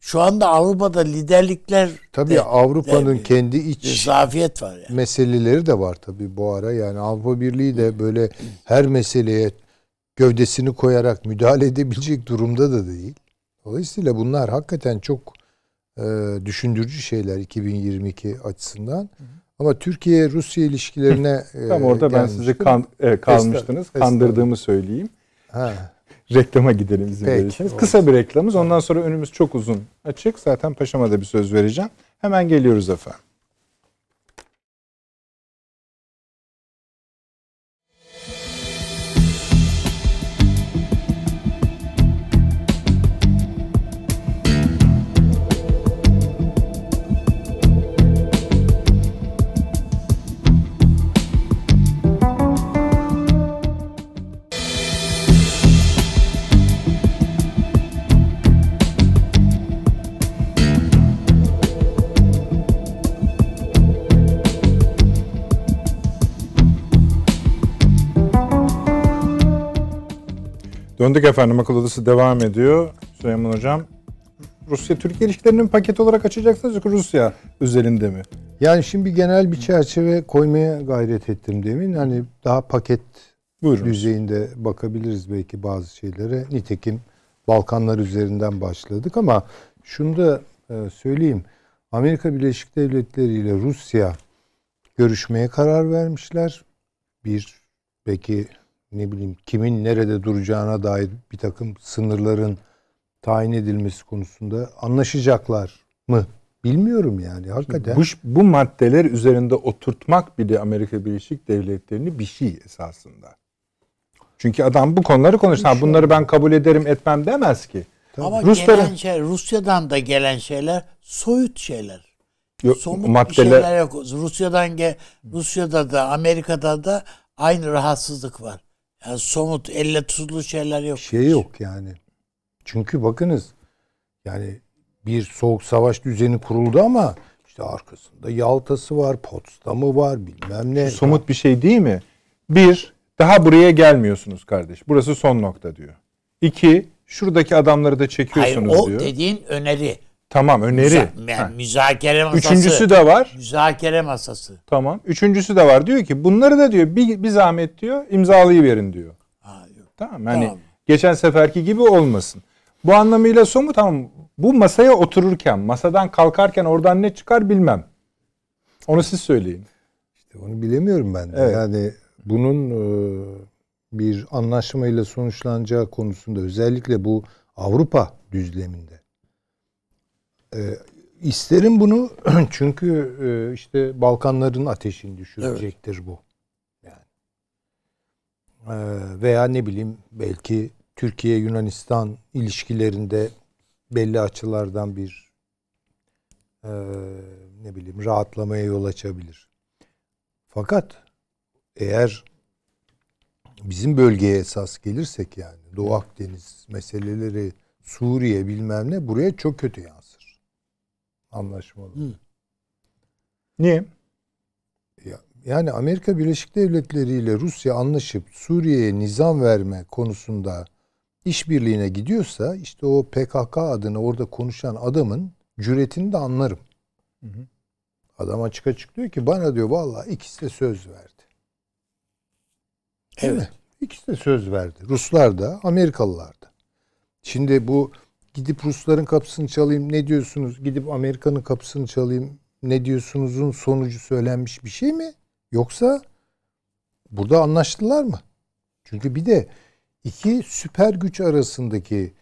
şu anda Avrupa'da liderlikler tabii Avrupa'nın kendi iç zafiyet var yani. Meseleleri de var tabii bu ara. Yani Avrupa Birliği de böyle her meseleye gövdesini koyarak müdahale edebilecek durumda da değil. Dolayısıyla bunlar hakikaten çok e, düşündürücü şeyler 2022 açısından. Ama Türkiye-Rusya ilişkilerine... Tam e, orada gelmiştim. ben sizi kan, e, kalmıştınız. Estağ, Kandırdığımı söyleyeyim. Ha reklama gidelim izin Peki, verirseniz. Kısa bir reklamız ondan sonra önümüz çok uzun açık. Zaten paşama da bir söz vereceğim. Hemen geliyoruz efendim. Döndük efendim akıl odası devam ediyor. Süleyman Hocam Rusya-Türkiye ilişkilerinin paket olarak açacaksınız yoksa Rusya özelinde mi? Yani şimdi genel bir çerçeve koymaya gayret ettim demin. Hani daha paket Buyurun. düzeyinde bakabiliriz belki bazı şeylere. Nitekim Balkanlar üzerinden başladık ama şunu da e, söyleyeyim. Amerika Birleşik Devletleri ile Rusya görüşmeye karar vermişler. Bir peki ne bileyim kimin nerede duracağına dair bir takım sınırların tayin edilmesi konusunda anlaşacaklar mı? Bilmiyorum yani hakikaten. Bu, bu maddeler üzerinde oturtmak bile Amerika Birleşik Devletleri'ni bir şey esasında. Çünkü adam bu konuları konuşsa bunları ben kabul ederim etmem demez ki. Tabii. Ama Rusların... gelen şey, Rusya'dan da gelen şeyler soyut şeyler. Yok, Somut maddeler... bir şeyler yok. Rusya'dan ge, Rusya'da da Amerika'da da aynı rahatsızlık var. Yani somut, elle tutulur şeyler yok. Şey yok yani. Çünkü bakınız yani bir soğuk savaş düzeni kuruldu ama işte arkasında Yalta'sı var, Potsdam'ı var bilmem ne. Şu somut bir şey değil mi? Bir, daha buraya gelmiyorsunuz kardeş. Burası son nokta diyor. İki, şuradaki adamları da çekiyorsunuz Hayır, o diyor. o dediğin öneri. Tamam öneri. Müza- yani müzakere masası. Üçüncüsü de var. Müzakere masası. Tamam. Üçüncüsü de var. Diyor ki bunları da diyor bir, bir zahmet diyor verin diyor. Ha, yok. Tamam yani tamam. geçen seferki gibi olmasın. Bu anlamıyla somut tamam bu masaya otururken masadan kalkarken oradan ne çıkar bilmem. Onu siz söyleyin. İşte onu bilemiyorum ben de. Evet. Yani bunun e, bir anlaşmayla sonuçlanacağı konusunda özellikle bu Avrupa düzleminde ee, isterim bunu çünkü e, işte Balkanların ateşini düşürecektir evet. bu. Yani. Ee, veya ne bileyim belki Türkiye-Yunanistan ilişkilerinde belli açılardan bir e, ne bileyim rahatlamaya yol açabilir. Fakat eğer bizim bölgeye esas gelirsek yani Doğu Akdeniz meseleleri Suriye bilmem ne buraya çok kötü yansır. Anlaşmalı. Hı. Niye? Ya, yani Amerika Birleşik Devletleri ile Rusya anlaşıp Suriye'ye nizam verme konusunda işbirliğine gidiyorsa işte o PKK adını orada konuşan adamın cüretini de anlarım. Hı hı. Adam açık açık diyor ki bana diyor vallahi ikisi de söz verdi. Değil evet. Mi? İkisi de söz verdi. Ruslar da, Amerikalılar da. Şimdi bu gidip Rusların kapısını çalayım ne diyorsunuz? Gidip Amerika'nın kapısını çalayım ne diyorsunuzun sonucu söylenmiş bir şey mi? Yoksa burada anlaştılar mı? Çünkü bir de iki süper güç arasındaki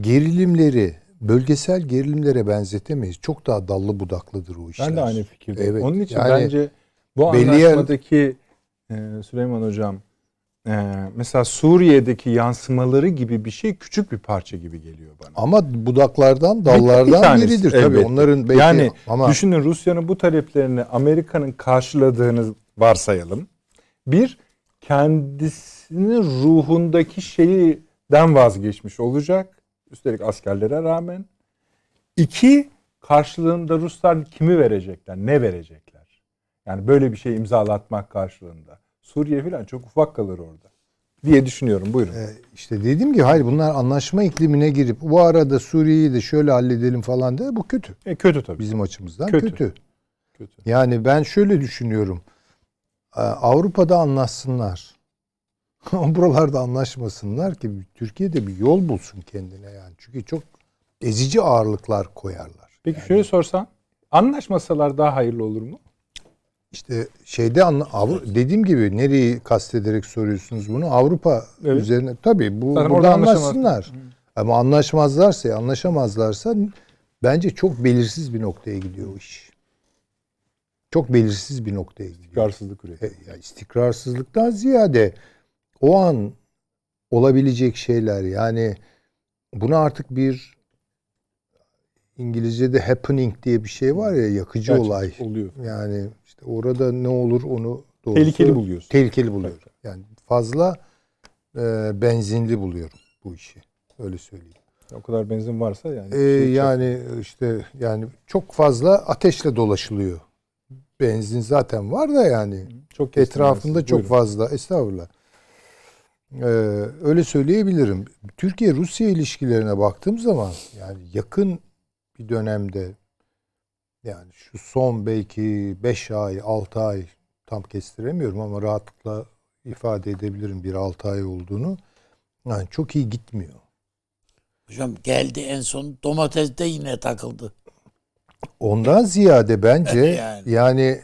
gerilimleri bölgesel gerilimlere benzetemeyiz. Çok daha dallı budaklıdır o işler. Ben de aynı fikirdeyim. Evet. Onun için yani, bence bu belli anlaşmadaki yer... Süleyman Hocam e, mesela Suriye'deki yansımaları gibi bir şey küçük bir parça gibi geliyor bana. Ama budaklardan, dallardan bir, bir biridir tabii. Onların belki yani ama düşünün Rusya'nın bu taleplerini Amerika'nın karşıladığını varsayalım. Bir kendisinin ruhundaki şeyden vazgeçmiş olacak. Üstelik askerlere rağmen. İki karşılığında Ruslar kimi verecekler, ne verecekler? Yani böyle bir şey imzalatmak karşılığında. Suriye falan çok ufak kalır orada diye düşünüyorum. Buyurun. Ee, işte dediğim gibi hayır bunlar anlaşma iklimine girip bu arada Suriye'yi de şöyle halledelim falan diye bu kötü. E, kötü tabii. Bizim açımızdan kötü. kötü. Kötü. Yani ben şöyle düşünüyorum. E, Avrupa'da anlaşsınlar. Buralarda anlaşmasınlar ki Türkiye'de bir yol bulsun kendine yani. Çünkü çok ezici ağırlıklar koyarlar. Peki yani, şöyle sorsan anlaşmasalar daha hayırlı olur mu? İşte şeyde anla, Avru, dediğim gibi nereyi kastederek soruyorsunuz bunu? Avrupa evet. üzerine. Tabii bu yani burada anlaşsınlar. Ama anlaşmazlarsa, anlaşamazlarsa bence çok belirsiz bir noktaya gidiyor iş. Çok belirsiz bir noktaya gidiyor. İstikrarsızlık üretiyor. E, istikrarsızlıktan ziyade o an olabilecek şeyler yani buna artık bir İngilizce'de happening diye bir şey var ya yakıcı Gerçekten olay. Oluyor. Yani orada ne olur onu doğrusu, tehlikeli buluyoruz. Tehlikeli buluyorum. Evet. Yani fazla e, benzinli buluyorum bu işi. Öyle söyleyeyim. O kadar benzin varsa yani. Ee, yani çok... işte yani çok fazla ateşle dolaşılıyor. Benzin zaten var da yani. Çok etrafında çok Buyurun. fazla. Estağfurullah. Ee, öyle söyleyebilirim. Türkiye Rusya ilişkilerine baktığım zaman yani yakın bir dönemde yani şu son belki 5 ay, 6 ay tam kestiremiyorum ama rahatlıkla ifade edebilirim bir 6 ay olduğunu. Yani çok iyi gitmiyor. Hocam geldi en son domates de yine takıldı. Ondan ziyade bence yani, yani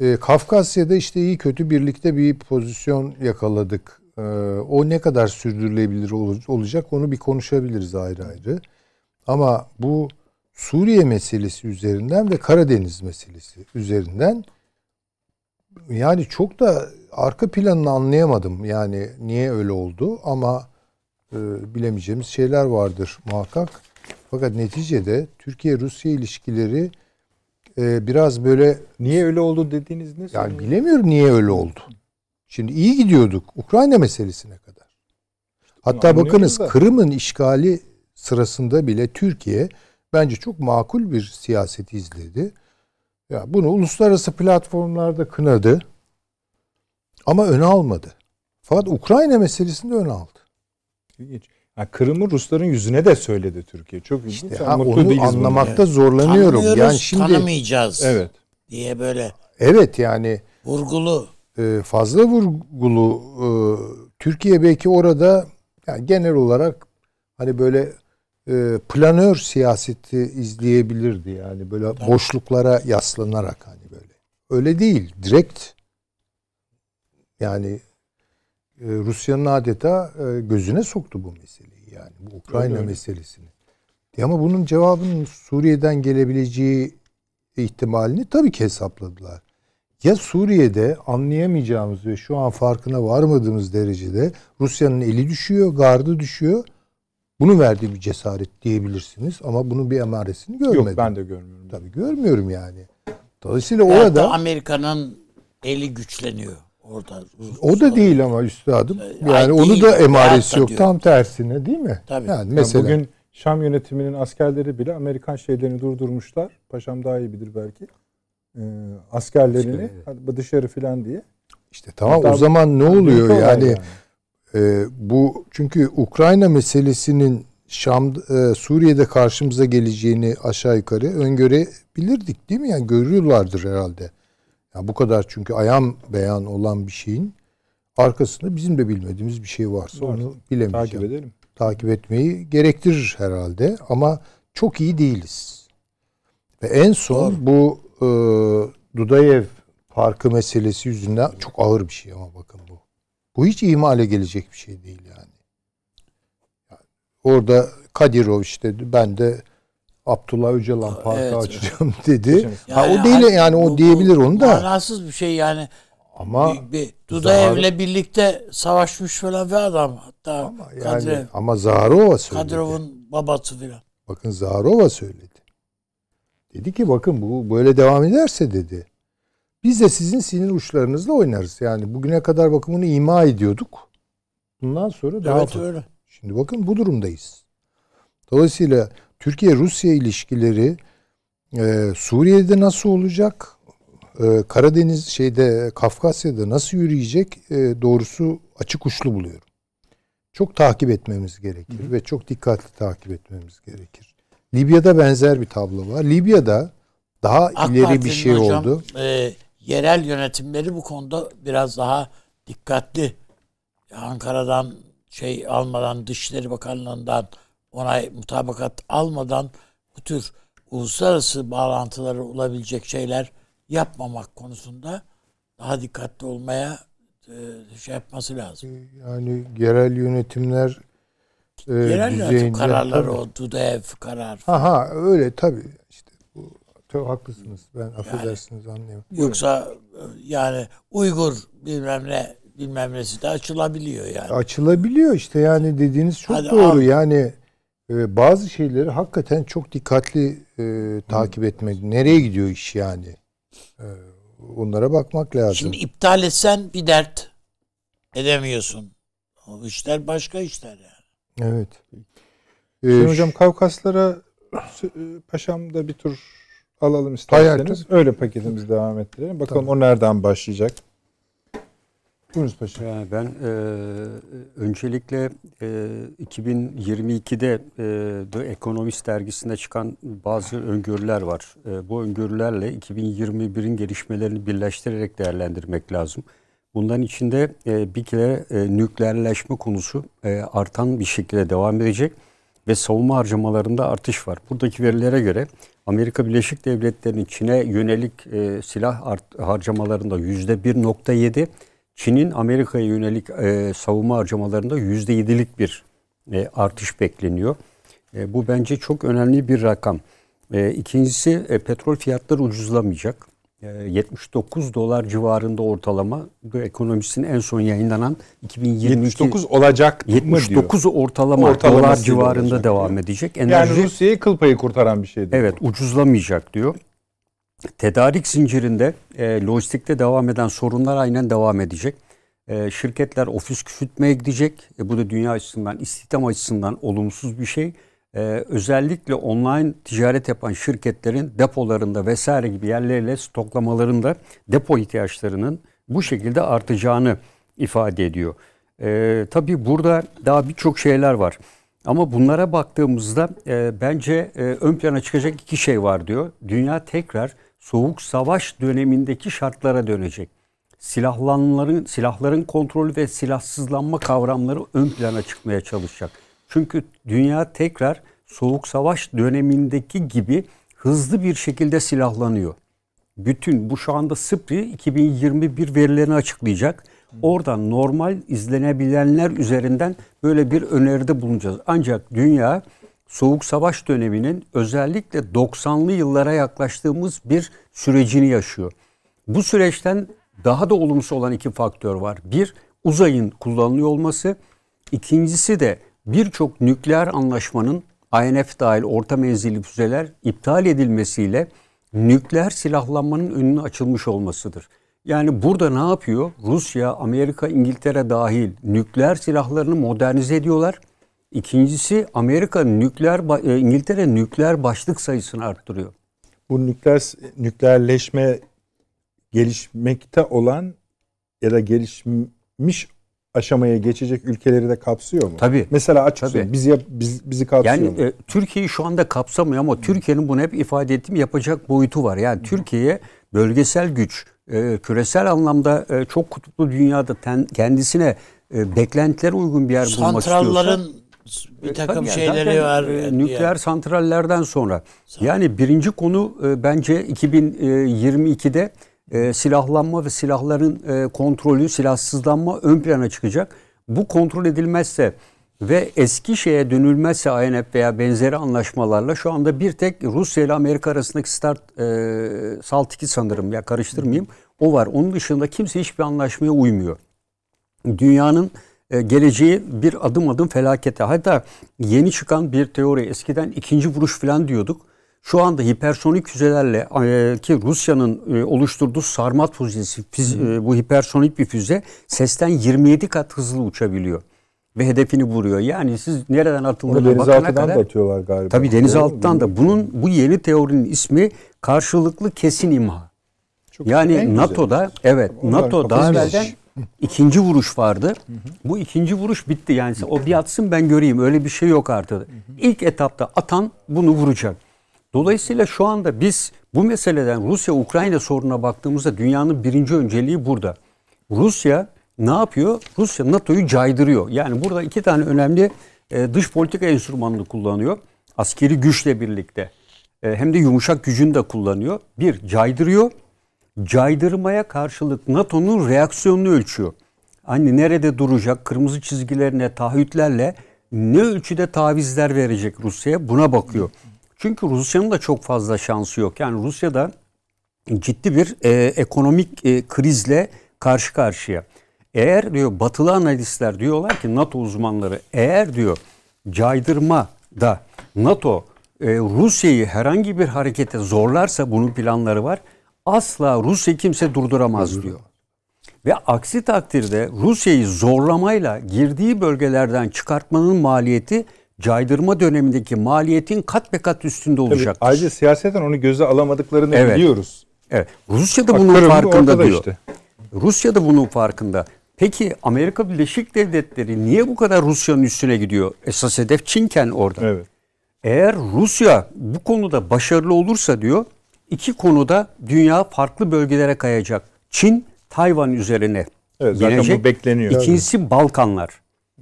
e, Kafkasya'da işte iyi kötü birlikte bir pozisyon yakaladık. E, o ne kadar sürdürülebilir ol, olacak onu bir konuşabiliriz ayrı ayrı. Ama bu Suriye meselesi üzerinden ve Karadeniz meselesi üzerinden yani çok da arka planını anlayamadım. Yani niye öyle oldu ama e, bilemeyeceğimiz şeyler vardır muhakkak. Fakat neticede Türkiye-Rusya ilişkileri e, biraz böyle... Niye öyle oldu dediğiniz ne? Yani sanırım? bilemiyorum niye öyle oldu. Şimdi iyi gidiyorduk Ukrayna meselesine kadar. Hatta bakınız Kırım'ın işgali sırasında bile Türkiye bence çok makul bir siyaset izledi. Ya bunu uluslararası platformlarda kınadı ama ön almadı. Fakat Ukrayna meselesinde ön aldı. İlginç. Yani Kırım'ı Rusların yüzüne de söyledi Türkiye. Çok ilginç. İşte, ha, onu anlamakta bunu. zorlanıyorum. Tanımıyoruz, yani şimdi tanımayacağız. Evet. Diye böyle. Evet yani vurgulu. E, fazla vurgulu e, Türkiye belki orada yani genel olarak hani böyle e, planör siyaseti izleyebilirdi yani böyle Tabii. boşluklara yaslanarak hani böyle. Öyle değil. Direkt yani e, Rusya'nın adeta e, gözüne soktu bu meseleyi yani bu Ukrayna öyle, meselesini. E ama bunun cevabının Suriye'den gelebileceği ihtimalini tabii ki hesapladılar. Ya Suriye'de anlayamayacağımız ve şu an farkına varmadığımız derecede Rusya'nın eli düşüyor, gardı düşüyor bunu verdiği bir cesaret diyebilirsiniz ama bunun bir emaresini görmedim. Yok ben de görmüyorum. Tabii görmüyorum yani. Dolayısıyla Ve orada Amerika'nın eli güçleniyor orada. O da değil ama üstadım. Yani, yani onu da emaresi yok. Diyor. Tam tersine değil mi? Tabii. Yani mesela yani bugün Şam yönetiminin askerleri bile Amerikan şeylerini durdurmuşlar. Paşam daha iyi bilir belki. Ee, askerlerini dışarı filan diye. İşte tamam Hatta o zaman ne oluyor yani? yani. E, bu çünkü Ukrayna meselesinin Şam e, Suriye'de karşımıza geleceğini aşağı yukarı öngörebilirdik değil mi? Yani görüyorlardır herhalde. Yani bu kadar çünkü ayam beyan olan bir şeyin arkasında bizim de bilmediğimiz bir şey varsa Var. onu bilemeyeceğim. Takip edelim. Takip etmeyi gerektirir herhalde ama çok iyi değiliz. Ve en son Doğru. bu e, Dudayev farkı meselesi yüzünden çok ağır bir şey ama bakın bu hiç ihmale gelecek bir şey değil yani. orada Kadirov işte ben de Abdullah Öcalan parkı evet. açacağım dedi. Yani, ha o değil hani, yani o bu, diyebilir onu da. Manasız bir şey yani. Ama Dudayev'le zahar... birlikte savaşmış falan bir adam hatta ama yani, Kadrev. Ama Zaharova söyledi. Kadrov'un babası falan Bakın Zaharova söyledi. Dedi ki bakın bu böyle devam ederse dedi. Biz de sizin sinir uçlarınızla oynarız. Yani bugüne kadar bakımını ima ediyorduk. Bundan sonra daha evet, öyle. Şimdi bakın bu durumdayız. Dolayısıyla Türkiye-Rusya ilişkileri e, Suriye'de nasıl olacak? E, Karadeniz şeyde Kafkasya'da nasıl yürüyecek? E, doğrusu açık uçlu buluyorum. Çok takip etmemiz gerekir Hı. ve çok dikkatli takip etmemiz gerekir. Libya'da benzer bir tablo var. Libya'da daha AK ileri Partinin bir şey hocam, oldu. E, yerel yönetimleri bu konuda biraz daha dikkatli Ankara'dan şey almadan Dışişleri Bakanlığı'ndan onay mutabakat almadan bu tür uluslararası bağlantıları olabilecek şeyler yapmamak konusunda daha dikkatli olmaya e, şey yapması lazım. Ee, yani yerel yönetimler e, yönetim kararları tabii. o DUDEV karar. Aha öyle tabii. Tabii haklısınız. Ben affedersiniz yani, anlayamam. Yoksa e, yani Uygur bilmem ne bilmem nesi de açılabiliyor yani. Açılabiliyor işte yani dediğiniz çok Hadi doğru. Al. Yani e, bazı şeyleri hakikaten çok dikkatli e, takip etmek. Nereye gidiyor iş yani? E, onlara bakmak lazım. Şimdi iptal etsen bir dert edemiyorsun. O işler başka işler yani. Evet. Ee, Şimdi e, hocam Kavkaslara e, paşam da bir tur alalım isterseniz. Öyle paketimizi devam ettirelim. Bakalım tamam. o nereden başlayacak? Yunus Paşa. Yani ben e, öncelikle e, 2022'de e, The Economist dergisinde çıkan bazı öngörüler var. E, bu öngörülerle 2021'in gelişmelerini birleştirerek değerlendirmek lazım. Bunların içinde e, bir kere e, nükleerleşme konusu e, artan bir şekilde devam edecek ve savunma harcamalarında artış var. Buradaki verilere göre Amerika Birleşik Devletleri'nin Çin'e yönelik e, silah art, harcamalarında %1.7, Çin'in Amerika'ya yönelik e, savunma harcamalarında %7'lik bir e, artış bekleniyor. E, bu bence çok önemli bir rakam. E, ikincisi e, petrol fiyatları ucuzlamayacak. 79 ee, dolar civarında ortalama ekonomisinin en son yayınlanan 2022 79 olacak 79 diyor? ortalama Ortalaması dolar civarında olacak. devam edecek. Enerji, yani Rusya'yı kıl payı kurtaran bir şey diyor. Evet ucuzlamayacak diyor. Tedarik zincirinde e, lojistikte devam eden sorunlar aynen devam edecek. E, şirketler ofis küçültmeye gidecek. E, bu da dünya açısından istihdam açısından olumsuz bir şey e, özellikle online ticaret yapan şirketlerin depolarında vesaire gibi yerlerle stoklamalarında depo ihtiyaçlarının bu şekilde artacağını ifade ediyor. E, tabii burada daha birçok şeyler var. Ama bunlara baktığımızda e, bence e, ön plana çıkacak iki şey var diyor. Dünya tekrar soğuk savaş dönemindeki şartlara dönecek. Silahlanların, silahların kontrolü ve silahsızlanma kavramları ön plana çıkmaya çalışacak. Çünkü dünya tekrar soğuk savaş dönemindeki gibi hızlı bir şekilde silahlanıyor. Bütün bu şu anda SPRI 2021 verilerini açıklayacak. Oradan normal izlenebilenler üzerinden böyle bir öneride bulunacağız. Ancak dünya soğuk savaş döneminin özellikle 90'lı yıllara yaklaştığımız bir sürecini yaşıyor. Bu süreçten daha da olumsuz olan iki faktör var. Bir, uzayın kullanılıyor olması. İkincisi de birçok nükleer anlaşmanın INF dahil orta menzilli füzeler iptal edilmesiyle nükleer silahlanmanın önünü açılmış olmasıdır. Yani burada ne yapıyor? Rusya, Amerika, İngiltere dahil nükleer silahlarını modernize ediyorlar. İkincisi Amerika nükleer e, İngiltere nükleer başlık sayısını arttırıyor. Bu nükleer nükleerleşme gelişmekte olan ya da gelişmiş aşamaya geçecek ülkeleri de kapsıyor mu? Tabii. Mesela açık Tabii. bizi biz, bizi kapsıyor yani, mu? E, Türkiye'yi şu anda kapsamıyor ama Türkiye'nin bunu hep ifade ettiğim yapacak boyutu var. Yani Türkiye'ye bölgesel güç, e, küresel anlamda e, çok kutuplu dünyada ten, kendisine e, beklentilere uygun bir yer bulmak istiyorsa... Santralların bir e, takım e, şeyleri zaten, var. E, nükleer yani. santrallerden sonra. Yani birinci konu e, bence 2022'de e, silahlanma ve silahların e, kontrolü, silahsızlanma ön plana çıkacak. Bu kontrol edilmezse ve eski şeye dönülmezse INF veya benzeri anlaşmalarla şu anda bir tek Rusya ile Amerika arasındaki start e, SALT 2 sanırım ya karıştırmayayım o var. Onun dışında kimse hiçbir anlaşmaya uymuyor. Dünyanın e, geleceği bir adım adım felakete. Hatta yeni çıkan bir teori eskiden ikinci vuruş falan diyorduk şu anda hipersonik füzelerle e, ki Rusya'nın e, oluşturduğu Sarmat füzesi e, bu hipersonik bir füze sesten 27 kat hızlı uçabiliyor ve hedefini vuruyor. Yani siz nereden atıldığına bakana kadar. da atıyorlar galiba. Tabii denizaltıdan da. Bunun bu yeni teorinin ismi karşılıklı kesin imha. Çok yani NATO'da güzel. evet Onlar NATO ikinci vuruş vardı. Hı hı. Bu ikinci vuruş bitti yani o bir atsın ben göreyim öyle bir şey yok artık. Hı hı. İlk etapta atan bunu vuracak. Dolayısıyla şu anda biz bu meseleden Rusya-Ukrayna soruna baktığımızda dünyanın birinci önceliği burada. Rusya ne yapıyor? Rusya NATO'yu caydırıyor. Yani burada iki tane önemli e, dış politika enstrümanını kullanıyor. Askeri güçle birlikte e, hem de yumuşak gücünü de kullanıyor. Bir, caydırıyor. Caydırmaya karşılık NATO'nun reaksiyonunu ölçüyor. Hani nerede duracak, kırmızı çizgilerine, taahhütlerle ne ölçüde tavizler verecek Rusya'ya buna bakıyor. Çünkü Rusya'nın da çok fazla şansı yok. Yani Rusya'da ciddi bir e, ekonomik e, krizle karşı karşıya. Eğer diyor batılı analistler diyorlar ki NATO uzmanları eğer diyor caydırma da NATO e, Rusya'yı herhangi bir harekete zorlarsa bunun planları var. Asla Rusya kimse durduramaz diyor. Ve aksi takdirde Rusya'yı zorlamayla girdiği bölgelerden çıkartmanın maliyeti caydırma dönemindeki maliyetin kat be kat üstünde olacak. ayrıca siyaseten onu göze alamadıklarını evet. biliyoruz. Evet. Rusya da bunun Aktarım farkında diyor. Işte. Rusya da bunun farkında. Peki Amerika Birleşik Devletleri niye bu kadar Rusya'nın üstüne gidiyor? Esas hedef Çinken orada. Evet. Eğer Rusya bu konuda başarılı olursa diyor, iki konuda dünya farklı bölgelere kayacak. Çin, Tayvan üzerine. Evet, zaten binecek. bu bekleniyor. İkincisi Balkanlar.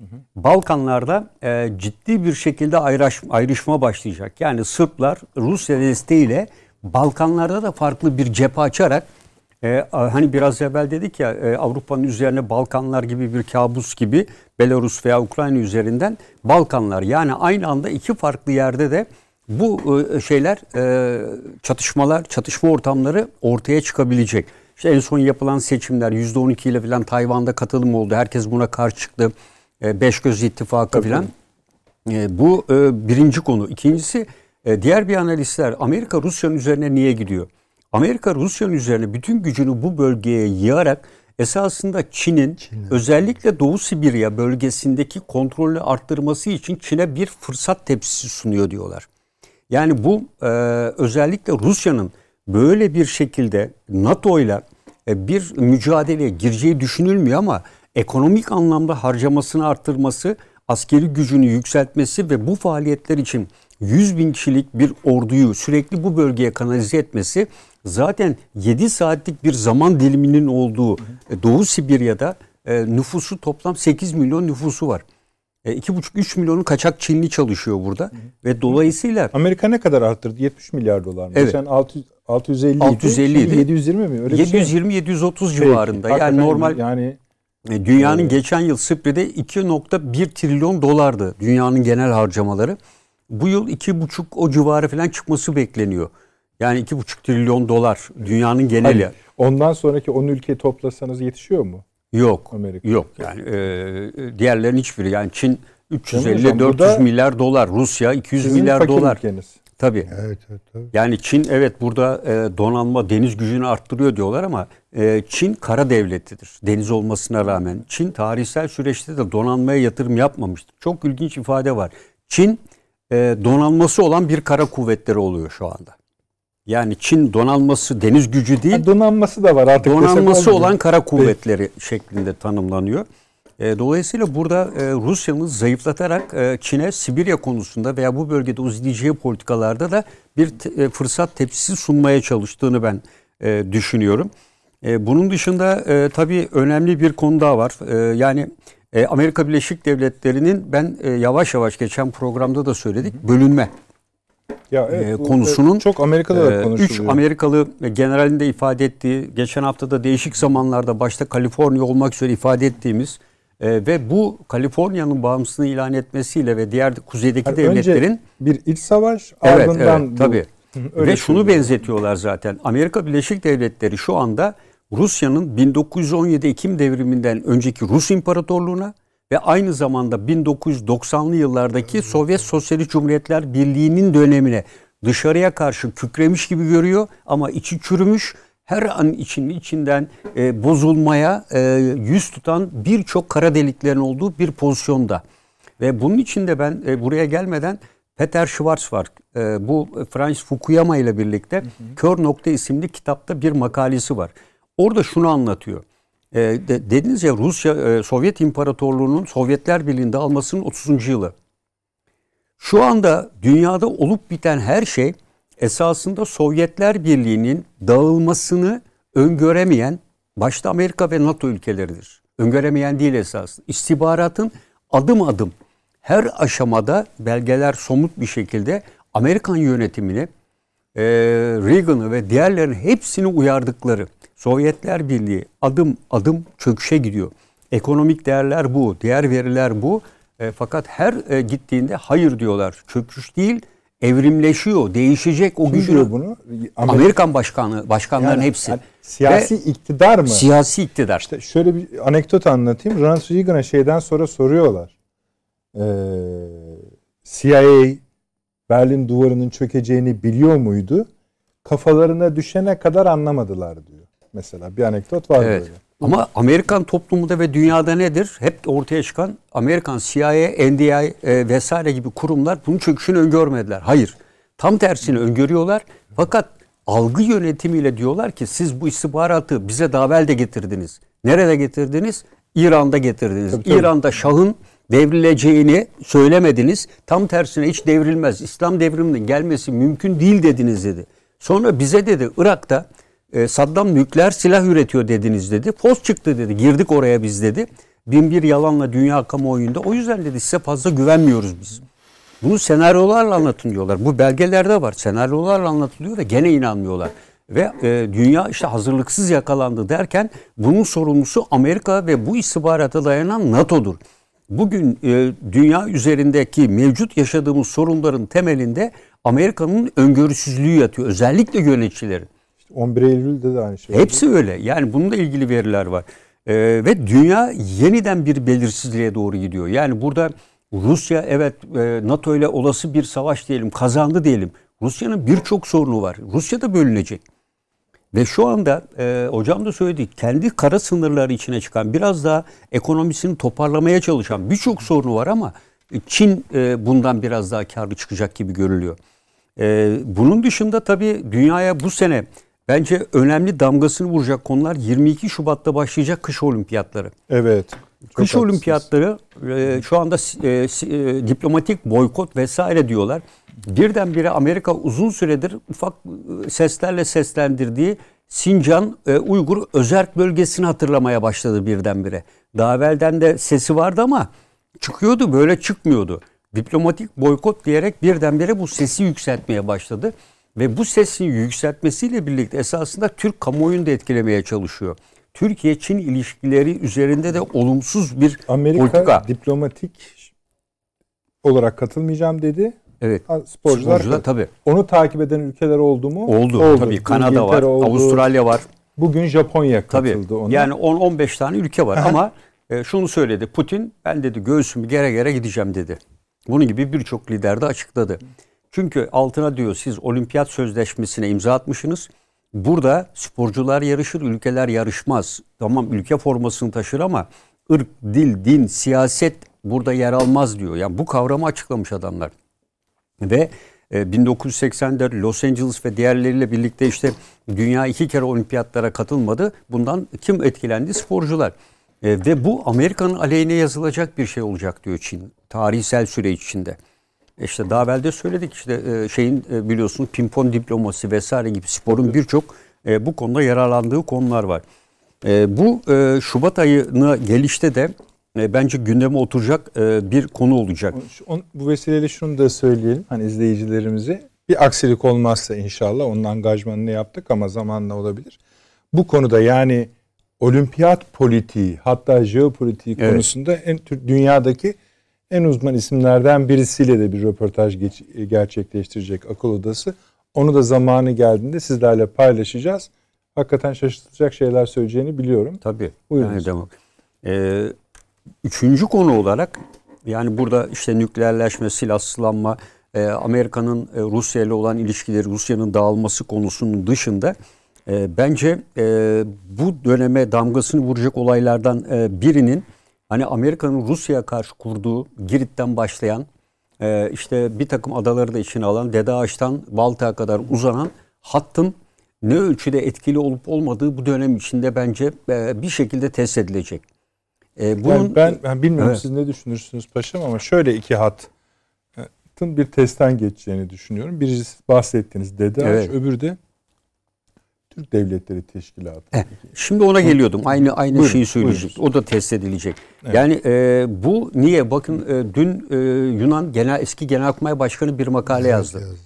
Hı hı. Balkanlarda e, ciddi bir şekilde ayrış, ayrışma başlayacak. Yani Sırplar Rusya desteğiyle Balkanlarda da farklı bir cephe açarak e, hani biraz evvel dedik ya e, Avrupa'nın üzerine Balkanlar gibi bir kabus gibi Belarus veya Ukrayna üzerinden Balkanlar yani aynı anda iki farklı yerde de bu e, şeyler e, çatışmalar çatışma ortamları ortaya çıkabilecek. İşte en son yapılan seçimler %12 ile falan Tayvan'da katılım oldu. Herkes buna karşı çıktı. E, Beş Göz İttifakı filan. E, bu e, birinci konu. İkincisi e, diğer bir analistler Amerika Rusya'nın üzerine niye gidiyor? Amerika Rusya'nın üzerine bütün gücünü bu bölgeye yığarak esasında Çin'in Çin. özellikle Doğu Sibirya bölgesindeki kontrolü arttırması için Çin'e bir fırsat tepsisi sunuyor diyorlar. Yani bu özellikle Rusya'nın böyle bir şekilde NATO ile bir mücadeleye gireceği düşünülmüyor ama ekonomik anlamda harcamasını arttırması, askeri gücünü yükseltmesi ve bu faaliyetler için 100 bin kişilik bir orduyu sürekli bu bölgeye kanalize etmesi zaten 7 saatlik bir zaman diliminin olduğu e, Doğu Sibirya'da e, nüfusu toplam 8 milyon nüfusu var. E, 2,5-3 milyonun kaçak Çinli çalışıyor burada hı hı. ve dolayısıyla... Amerika ne kadar arttırdı? 70 milyar dolar mı? Evet. Sen 600, 650, 650 idi. 720 mi? Öyle 720 şey 730 civarında. Peki, yani normal yani e, dünyanın geçen yıl Spri'de 2.1 trilyon dolardı dünyanın genel harcamaları. Bu yıl 2.5 o civarı falan çıkması bekleniyor. Yani 2.5 trilyon dolar dünyanın geneli. Hayır, ondan sonraki 10 ülke toplasanız yetişiyor mu? Yok. Amerika. Yok yani e, e diğerlerin hiçbiri yani Çin 350-400 milyar dolar, Rusya 200 milyar dolar. Ülkeniz. Tabii. Evet, evet, tabii. Yani Çin evet burada e, donanma deniz gücünü arttırıyor diyorlar ama e, Çin kara devletidir. Deniz olmasına rağmen Çin tarihsel süreçte de donanmaya yatırım yapmamıştır. Çok ilginç ifade var. Çin e, donanması olan bir kara kuvvetleri oluyor şu anda. Yani Çin donanması deniz gücü değil. Ha, donanması da var artık. Donanması olan kara kuvvetleri Peki. şeklinde tanımlanıyor. E, dolayısıyla burada e, Rusya'nın zayıflatarak e, Çin'e Sibirya konusunda veya bu bölgede uzlayacağı politikalarda da bir te, e, fırsat tepsisi sunmaya çalıştığını ben e, düşünüyorum. E, bunun dışında e, tabii önemli bir konu daha var. E, yani e, Amerika Birleşik Devletleri'nin ben e, yavaş yavaş geçen programda da söyledik bölünme ya e, evet, e, konusunun çok Amerika'da da e, konuşuluyor. 3 Amerikalı generalinde ifade ettiği geçen hafta da değişik zamanlarda başta Kaliforniya olmak üzere ifade ettiğimiz e, ve bu Kaliforniya'nın bağımsızlığını ilan etmesiyle ve diğer kuzeydeki yani devletlerin bir iç savaş evet, ardından evet, bu. tabii. Öyle ve şunu söylüyor. benzetiyorlar zaten. Amerika Birleşik Devletleri şu anda Rusya'nın 1917 Ekim devriminden önceki Rus İmparatorluğuna ve aynı zamanda 1990'lı yıllardaki Sovyet Sosyalist Cumhuriyetler Birliği'nin dönemine dışarıya karşı kükremiş gibi görüyor ama içi çürümüş her an için içinden e, bozulmaya e, yüz tutan birçok kara deliklerin olduğu bir pozisyonda. Ve bunun için de ben e, buraya gelmeden Peter Schwarz var. E, bu Francis Fukuyama ile birlikte hı hı. Kör Nokta isimli kitapta bir makalesi var. Orada şunu anlatıyor. E, de, dediniz ya Rusya e, Sovyet İmparatorluğu'nun Sovyetler Birliği'nde almasının 30. yılı. Şu anda dünyada olup biten her şey esasında Sovyetler Birliği'nin dağılmasını öngöremeyen başta Amerika ve NATO ülkeleridir. Öngöremeyen değil esasında. İstihbaratın adım adım her aşamada belgeler somut bir şekilde Amerikan yönetimini, e, Reagan'ı ve diğerlerin hepsini uyardıkları Sovyetler Birliği adım adım çöküşe gidiyor. Ekonomik değerler bu, diğer veriler bu. E, fakat her e, gittiğinde hayır diyorlar. Çöküş değil, evrimleşiyor, değişecek o gücü. Diyor bunu? Amerika, Amerikan başkanı, başkanların yani, hepsi. Yani siyasi Ve iktidar mı? Siyasi iktidar. İşte şöyle bir anekdot anlatayım. Ronald Reagan'a şeyden sonra soruyorlar. Ee, CIA Berlin duvarının çökeceğini biliyor muydu? Kafalarına düşene kadar anlamadılar diyor. Mesela bir anekdot var evet. böyle. Ama Amerikan toplumunda ve dünyada nedir? Hep ortaya çıkan Amerikan CIA, NDI e, vesaire gibi kurumlar bunun çöküşünü öngörmediler. Hayır. Tam tersini öngörüyorlar. Fakat algı yönetimiyle diyorlar ki siz bu istihbaratı bize daha de getirdiniz. Nerede getirdiniz? İran'da getirdiniz. Tabii, tabii. İran'da Şah'ın devrileceğini söylemediniz. Tam tersine hiç devrilmez. İslam devriminin gelmesi mümkün değil dediniz dedi. Sonra bize dedi Irak'ta e, Saddam nükleer silah üretiyor dediniz dedi. Poz çıktı dedi. Girdik oraya biz dedi. Bin bir yalanla dünya kamuoyunda. O yüzden dedi size fazla güvenmiyoruz biz. Bunu senaryolarla anlatın diyorlar. Bu belgelerde var. Senaryolarla anlatılıyor ve gene inanmıyorlar. Ve e, dünya işte hazırlıksız yakalandı derken bunun sorumlusu Amerika ve bu istihbarata dayanan NATO'dur. Bugün e, dünya üzerindeki mevcut yaşadığımız sorunların temelinde Amerika'nın öngörüsüzlüğü yatıyor. Özellikle yöneticilerin. 11 Eylül'de de aynı şey. Hepsi öyle. Yani bununla ilgili veriler var. Ee, ve dünya yeniden bir belirsizliğe doğru gidiyor. Yani burada Rusya evet e, NATO ile olası bir savaş diyelim kazandı diyelim. Rusya'nın birçok sorunu var. Rusya da bölünecek. Ve şu anda e, hocam da söyledi kendi kara sınırları içine çıkan biraz daha ekonomisini toparlamaya çalışan birçok sorunu var ama Çin e, bundan biraz daha karlı çıkacak gibi görülüyor. E, bunun dışında tabii dünyaya bu sene Bence önemli damgasını vuracak konular 22 Şubat'ta başlayacak kış olimpiyatları. Evet. Kış haklısınız. olimpiyatları e, şu anda e, e, diplomatik boykot vesaire diyorlar. Birdenbire Amerika uzun süredir ufak e, seslerle seslendirdiği Sincan e, Uygur özerk bölgesini hatırlamaya başladı birdenbire. Daha evvelden de sesi vardı ama çıkıyordu böyle çıkmıyordu. Diplomatik boykot diyerek birdenbire bu sesi yükseltmeye başladı. Ve bu sesi yükseltmesiyle birlikte esasında Türk kamuoyunu da etkilemeye çalışıyor. Türkiye-Çin ilişkileri üzerinde de olumsuz bir Amerika politika. diplomatik olarak katılmayacağım dedi. Evet. Sporcular, Sporcular tabii. Onu takip eden ülkeler oldu mu? Oldu. oldu. Tabii Kanada İngiltere var, oldu. Avustralya var. Bugün Japonya katıldı tabii. ona. Yani 10-15 tane ülke var ama e, şunu söyledi Putin ben dedi göğsümü gere gere gideceğim dedi. Bunun gibi birçok lider de açıkladı. Çünkü altına diyor siz olimpiyat sözleşmesine imza atmışsınız. Burada sporcular yarışır, ülkeler yarışmaz. Tamam ülke formasını taşır ama ırk, dil, din, siyaset burada yer almaz diyor. Yani bu kavramı açıklamış adamlar. Ve 1984 e, Los Angeles ve diğerleriyle birlikte işte dünya iki kere olimpiyatlara katılmadı. Bundan kim etkilendi? Sporcular. E, ve bu Amerika'nın aleyhine yazılacak bir şey olacak diyor Çin. Tarihsel süre içinde. İşte daha evvel de söyledik işte e, şeyin e, biliyorsun, pimpon diplomasi vesaire gibi sporun birçok e, bu konuda yararlandığı konular var. Bu Şubat ayına gelişte de bence gündeme oturacak bir konu olacak. Bu vesileyle şunu da söyleyelim hani izleyicilerimize. Bir aksilik olmazsa inşallah onun angajmanını yaptık ama zamanla olabilir. Bu konuda yani olimpiyat politiği hatta jeopolitiği evet. konusunda en dünyadaki en uzman isimlerden birisiyle de bir röportaj geç, e, gerçekleştirecek akıl odası. Onu da zamanı geldiğinde sizlerle paylaşacağız. Hakikaten şaşırtacak şeyler söyleyeceğini biliyorum. Tabii. buyurun. Yani ee, üçüncü konu olarak yani burada işte nükleerleşme, silahsızlanma, e, Amerika'nın e, Rusya ile olan ilişkileri, Rusya'nın dağılması konusunun dışında e, bence e, bu döneme damgasını vuracak olaylardan e, birinin Hani Amerika'nın Rusya'ya karşı kurduğu Girit'ten başlayan e, işte bir takım adaları da içine alan Dede Ağaç'tan Balta'ya kadar uzanan hattın ne ölçüde etkili olup olmadığı bu dönem içinde bence e, bir şekilde test edilecek. E, bunun, yani ben, ben bilmiyorum evet. siz ne düşünürsünüz paşam ama şöyle iki hat bir testten geçeceğini düşünüyorum. Birisi bahsettiğiniz Dede Ağaç, evet. öbürü de Türk Devletleri Teşkilatı. Eh, şimdi ona geliyordum. Aynı aynı buyurun, şeyi söyleyeceğim. O da test edilecek. Evet. Yani e, bu niye? Bakın e, dün e, Yunan genel eski Genelkurmay Başkanı bir makale yazdı. yazdı.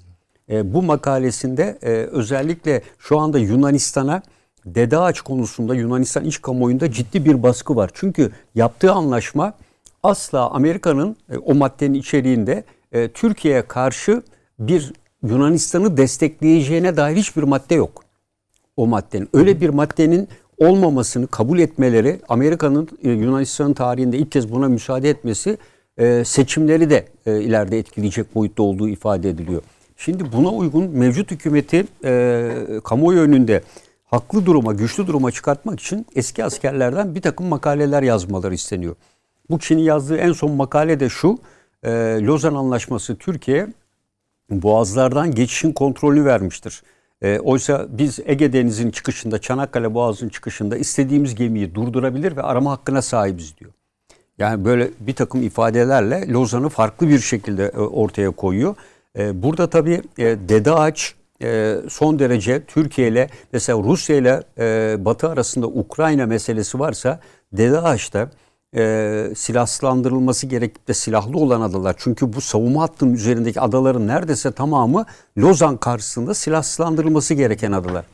E, bu makalesinde e, özellikle şu anda Yunanistan'a dede ağaç konusunda Yunanistan iç kamuoyunda ciddi bir baskı var. Çünkü yaptığı anlaşma asla Amerika'nın e, o maddenin içeriğinde e, Türkiye'ye karşı bir Yunanistan'ı destekleyeceğine dair hiçbir madde yok o maddenin. Öyle bir maddenin olmamasını kabul etmeleri Amerika'nın e, Yunanistan tarihinde ilk kez buna müsaade etmesi e, seçimleri de e, ileride etkileyecek boyutta olduğu ifade ediliyor. Şimdi buna uygun mevcut hükümeti kamuoyu önünde haklı duruma, güçlü duruma çıkartmak için eski askerlerden bir takım makaleler yazmaları isteniyor. Bu Çin'in yazdığı en son makale de şu. Lozan Anlaşması Türkiye boğazlardan geçişin kontrolünü vermiştir. E, oysa biz Ege Denizi'nin çıkışında, Çanakkale Boğazı'nın çıkışında istediğimiz gemiyi durdurabilir ve arama hakkına sahibiz diyor. Yani böyle bir takım ifadelerle Lozan'ı farklı bir şekilde e, ortaya koyuyor. E, burada tabii e, Dede Ağaç e, son derece Türkiye ile mesela Rusya ile e, Batı arasında Ukrayna meselesi varsa Dede Ağaç'ta e, ee, silahsızlandırılması gerekip de silahlı olan adalar. Çünkü bu savunma hattının üzerindeki adaların neredeyse tamamı Lozan karşısında silahlandırılması gereken adalar.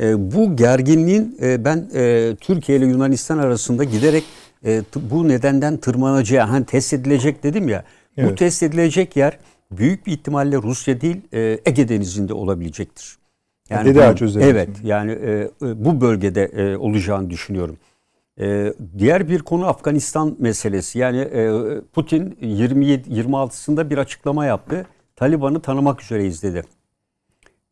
E, bu gerginliğin e, ben e, Türkiye ile Yunanistan arasında giderek e, bu nedenden tırmanacağı, hani test edilecek dedim ya. Evet. Bu test edilecek yer büyük bir ihtimalle Rusya değil e, Ege Denizi'nde olabilecektir. Yani Dedi ben, Evet yani e, e, bu bölgede e, olacağını düşünüyorum. Ee, diğer bir konu Afganistan meselesi. Yani e, Putin 27 26'sında bir açıklama yaptı. Taliban'ı tanımak üzereyiz dedi.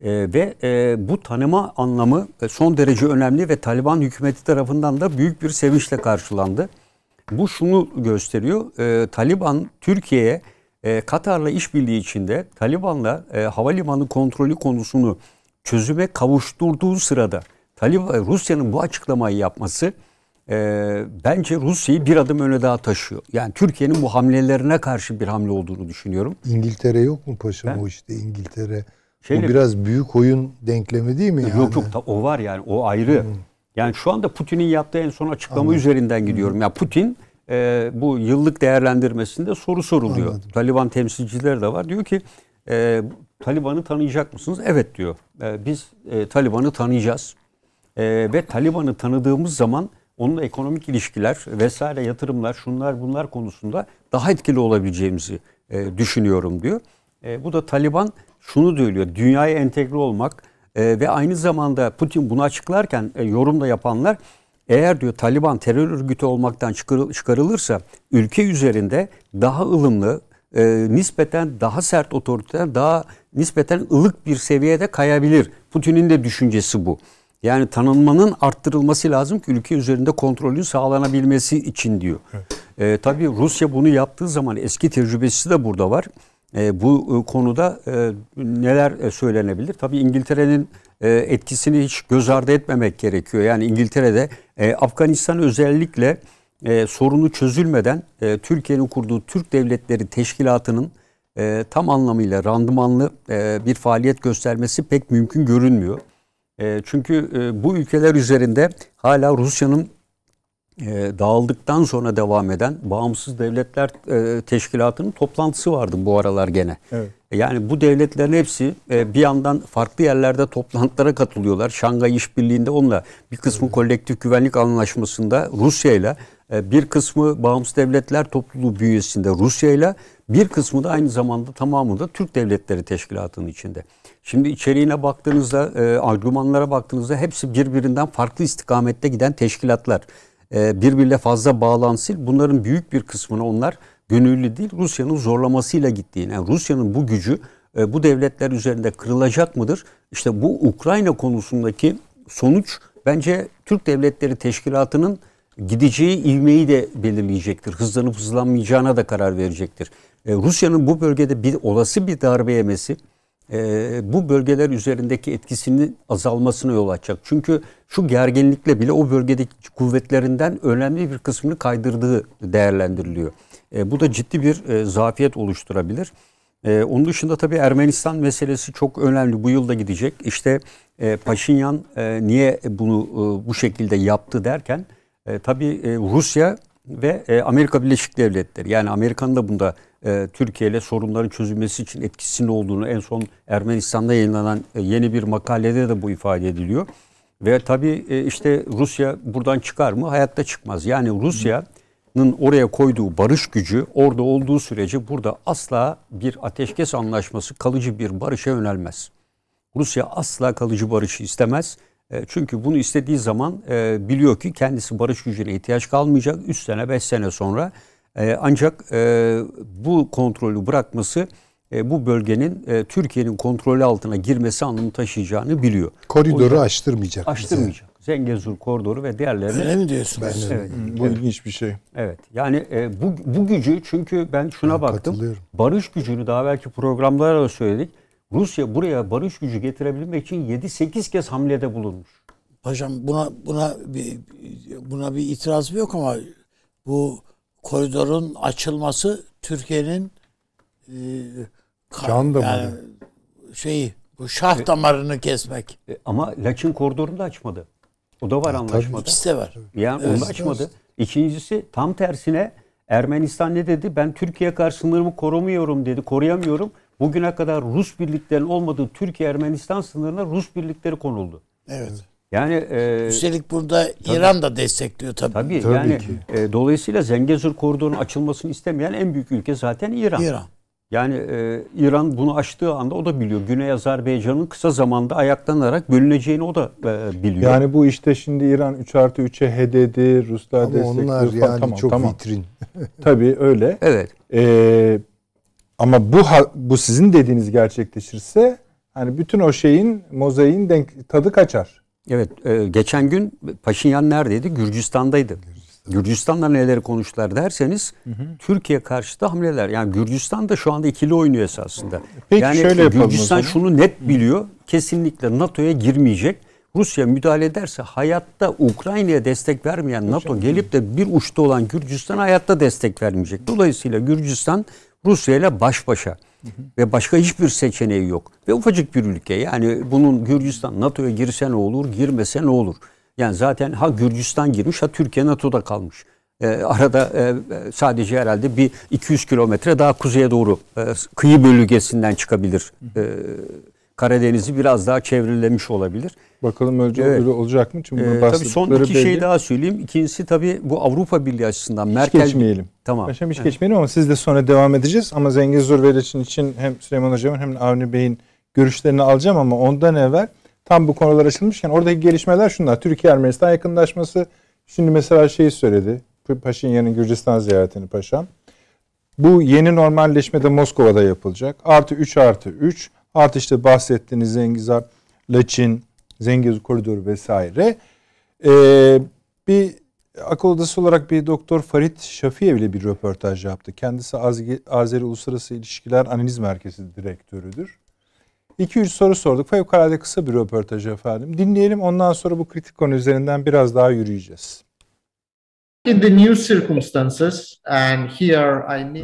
E, ve e, bu tanıma anlamı e, son derece önemli ve Taliban hükümeti tarafından da büyük bir sevinçle karşılandı. Bu şunu gösteriyor. E, Taliban Türkiye'ye e, Katar'la işbirliği içinde Taliban'la e, havalimanı kontrolü konusunu çözüme kavuşturduğu sırada Taliban Rusya'nın bu açıklamayı yapması e, bence Rusya'yı bir adım öne daha taşıyor. Yani Türkiye'nin bu hamlelerine karşı bir hamle olduğunu düşünüyorum. İngiltere yok mu paşam ben, o işte İngiltere? Şeyle, bu biraz büyük oyun denklemi değil mi? Yok yani? yok o var yani o ayrı. Hmm. Yani şu anda Putin'in yaptığı en son açıklama Anladım. üzerinden gidiyorum. Hmm. Ya yani Putin e, bu yıllık değerlendirmesinde soru soruluyor. Anladım. Taliban temsilcileri de var. Diyor ki e, Taliban'ı tanıyacak mısınız? Evet diyor. E, biz e, Taliban'ı tanıyacağız. E, ve Taliban'ı tanıdığımız zaman onun ekonomik ilişkiler vesaire yatırımlar şunlar bunlar konusunda daha etkili olabileceğimizi e, düşünüyorum diyor. E, bu da Taliban şunu söylüyor. Dünyaya entegre olmak e, ve aynı zamanda Putin bunu açıklarken e, yorumda yapanlar eğer diyor Taliban terör örgütü olmaktan çıkarıl çıkarılırsa ülke üzerinde daha ılımlı, e, nispeten daha sert otoriter, daha nispeten ılık bir seviyede kayabilir. Putin'in de düşüncesi bu. Yani tanınmanın arttırılması lazım ki ülke üzerinde kontrolün sağlanabilmesi için diyor. Evet. E, tabii Rusya bunu yaptığı zaman eski tecrübesi de burada var. E, bu e, konuda e, neler e, söylenebilir? Tabii İngiltere'nin e, etkisini hiç göz ardı etmemek gerekiyor. Yani İngiltere'de e, Afganistan özellikle e, sorunu çözülmeden e, Türkiye'nin kurduğu Türk Devletleri Teşkilatı'nın e, tam anlamıyla randımanlı e, bir faaliyet göstermesi pek mümkün görünmüyor. Ee, çünkü e, bu ülkeler üzerinde hala Rusya'nın e, dağıldıktan sonra devam eden Bağımsız Devletler e, Teşkilatı'nın toplantısı vardı bu aralar gene. Evet. Yani bu devletlerin hepsi bir yandan farklı yerlerde toplantılara katılıyorlar. Şangay İşbirliği'nde onunla bir kısmı evet. kolektif güvenlik anlaşmasında Rusya ile bir kısmı Bağımsız Devletler Topluluğu bünyesinde Rusya ile bir kısmı da aynı zamanda tamamında Türk Devletleri Teşkilatı'nın içinde. Şimdi içeriğine baktığınızda, e, argümanlara baktığınızda hepsi birbirinden farklı istikamette giden teşkilatlar. E, birbirle fazla bağlantısı. Bunların büyük bir kısmını onlar gönüllü değil Rusya'nın zorlamasıyla gittiğini. Yani Rusya'nın bu gücü e, bu devletler üzerinde kırılacak mıdır? İşte bu Ukrayna konusundaki sonuç bence Türk Devletleri Teşkilatı'nın gideceği ivmeyi de belirleyecektir. Hızlanıp hızlanmayacağına da karar verecektir. E, Rusya'nın bu bölgede bir olası bir darbe yemesi e, bu bölgeler üzerindeki etkisinin azalmasına yol açacak. Çünkü şu gerginlikle bile o bölgedeki kuvvetlerinden önemli bir kısmını kaydırdığı değerlendiriliyor. E, bu da ciddi bir e, zafiyet oluşturabilir. E, onun dışında tabii Ermenistan meselesi çok önemli. Bu yılda gidecek. İşte e, Paşinyan e, niye bunu e, bu şekilde yaptı derken e, tabii e, Rusya ve e, Amerika Birleşik Devletleri yani Amerika'n da bunda e, Türkiye ile sorunların çözülmesi için etkisinin olduğunu en son Ermenistan'da yayınlanan e, yeni bir makalede de bu ifade ediliyor. Ve tabii e, işte Rusya buradan çıkar mı? Hayatta çıkmaz. Yani Rusya'nın oraya koyduğu barış gücü orada olduğu sürece burada asla bir ateşkes anlaşması kalıcı bir barışa yönelmez. Rusya asla kalıcı barışı istemez e, çünkü bunu istediği zaman e, biliyor ki kendisi barış gücüne ihtiyaç kalmayacak 3 sene 5 sene sonra. E, ancak bu kontrolü bırakması bu bölgenin Türkiye'nin kontrolü altına girmesi anlamı taşıyacağını biliyor. Koridoru açtırmayacak. Açtırmayacak. Bize. Zengezur koridoru ve diğerlerini. Öyle mi diyorsun Ben, evet. Bu evet. ilginç bir şey. Evet. Yani bu, bu gücü çünkü ben şuna ben baktım. Barış gücünü daha belki programlara da söyledik Rusya buraya barış gücü getirebilmek için 7-8 kez hamlede bulunmuş. Paşam buna buna bir buna bir itirazım yok ama bu koridorun açılması Türkiye'nin e, Can damarı. Yani şeyi bu şah e, damarını kesmek. E, ama Laçin koridorunu da açmadı. O da var e, anlaşmada. Tabii ikisi de var. Yani evet, onu da açmadı. İkincisi tam tersine Ermenistan ne dedi? Ben Türkiye karşı sınırımı korumuyorum dedi. Koruyamıyorum. Bugüne kadar Rus birliklerin olmadığı Türkiye-Ermenistan sınırına Rus birlikleri konuldu. Evet. Yani e, üstelik burada tabii, İran da destekliyor tabii. Tabii, tabii yani ki. E, dolayısıyla Zengezur koridorunun açılmasını istemeyen en büyük ülke zaten İran. İran. Yani e, İran bunu açtığı anda o da biliyor. Güney Azerbaycan'ın kısa zamanda ayaklanarak bölüneceğini o da e, biliyor. Yani bu işte şimdi İran 3 artı 3'e HDD, Ruslar Ama destekliyor onlar yani tamam, çok tamam. vitrin. Tabii öyle. Evet. Ee, ama bu bu sizin dediğiniz gerçekleşirse hani bütün o şeyin mozaiğin denk tadı kaçar. Evet, e, geçen gün Paşinyan neredeydi? Gürcistan'daydı. Gürcistan. Gürcistan'da neleri konuştular derseniz hı hı. Türkiye karşıtı hamleler. Yani Gürcistan da şu anda ikili oynuyor esasında. Peki yani şöyle Gürcistan şunu net biliyor. Kesinlikle NATO'ya girmeyecek. Rusya müdahale ederse hayatta Ukrayna'ya destek vermeyen NATO gelip de bir uçta olan Gürcistan'a hayatta destek vermeyecek. Dolayısıyla Gürcistan Rusya ile baş başa hı hı. ve başka hiçbir seçeneği yok. Ve ufacık bir ülke yani bunun Gürcistan NATO'ya girse ne olur, girmese ne olur? Yani zaten ha Gürcistan girmiş ha Türkiye NATO'da kalmış. Ee, e, arada e, sadece herhalde bir 200 kilometre daha kuzeye doğru e, kıyı bölgesinden çıkabilir. E, Karadeniz'i biraz daha çevrilemiş olabilir. Bakalım öyle, evet. olacak mı? Çünkü ee, tabii son iki şey belli. şey daha söyleyeyim. İkincisi tabii bu Avrupa Birliği açısından. Hiç Merkel... geçmeyelim. Tamam. Paşam hiç evet. geçmeyelim ama siz de sonra devam edeceğiz. Ama Zengiz Zurvel için, için hem Süleyman Hocam hem Avni Bey'in görüşlerini alacağım ama ondan evvel tam bu konular açılmışken oradaki gelişmeler şunlar. Türkiye Ermenistan yakınlaşması. Şimdi mesela şeyi söyledi. Paşinyan'ın Gürcistan ziyaretini paşam. Bu yeni normalleşme de Moskova'da yapılacak. Artı 3 artı 3. Artı işte bahsettiğiniz Zengizar, Laçin, Zengezur Koridoru vesaire. Ee, bir akıl odası olarak bir doktor Farit Şafiye ile bir röportaj yaptı. Kendisi Azeri Uluslararası İlişkiler Analiz Merkezi direktörüdür. 2-3 soru sorduk. Fevkalade kısa bir röportaj efendim. Dinleyelim ondan sonra bu kritik konu üzerinden biraz daha yürüyeceğiz.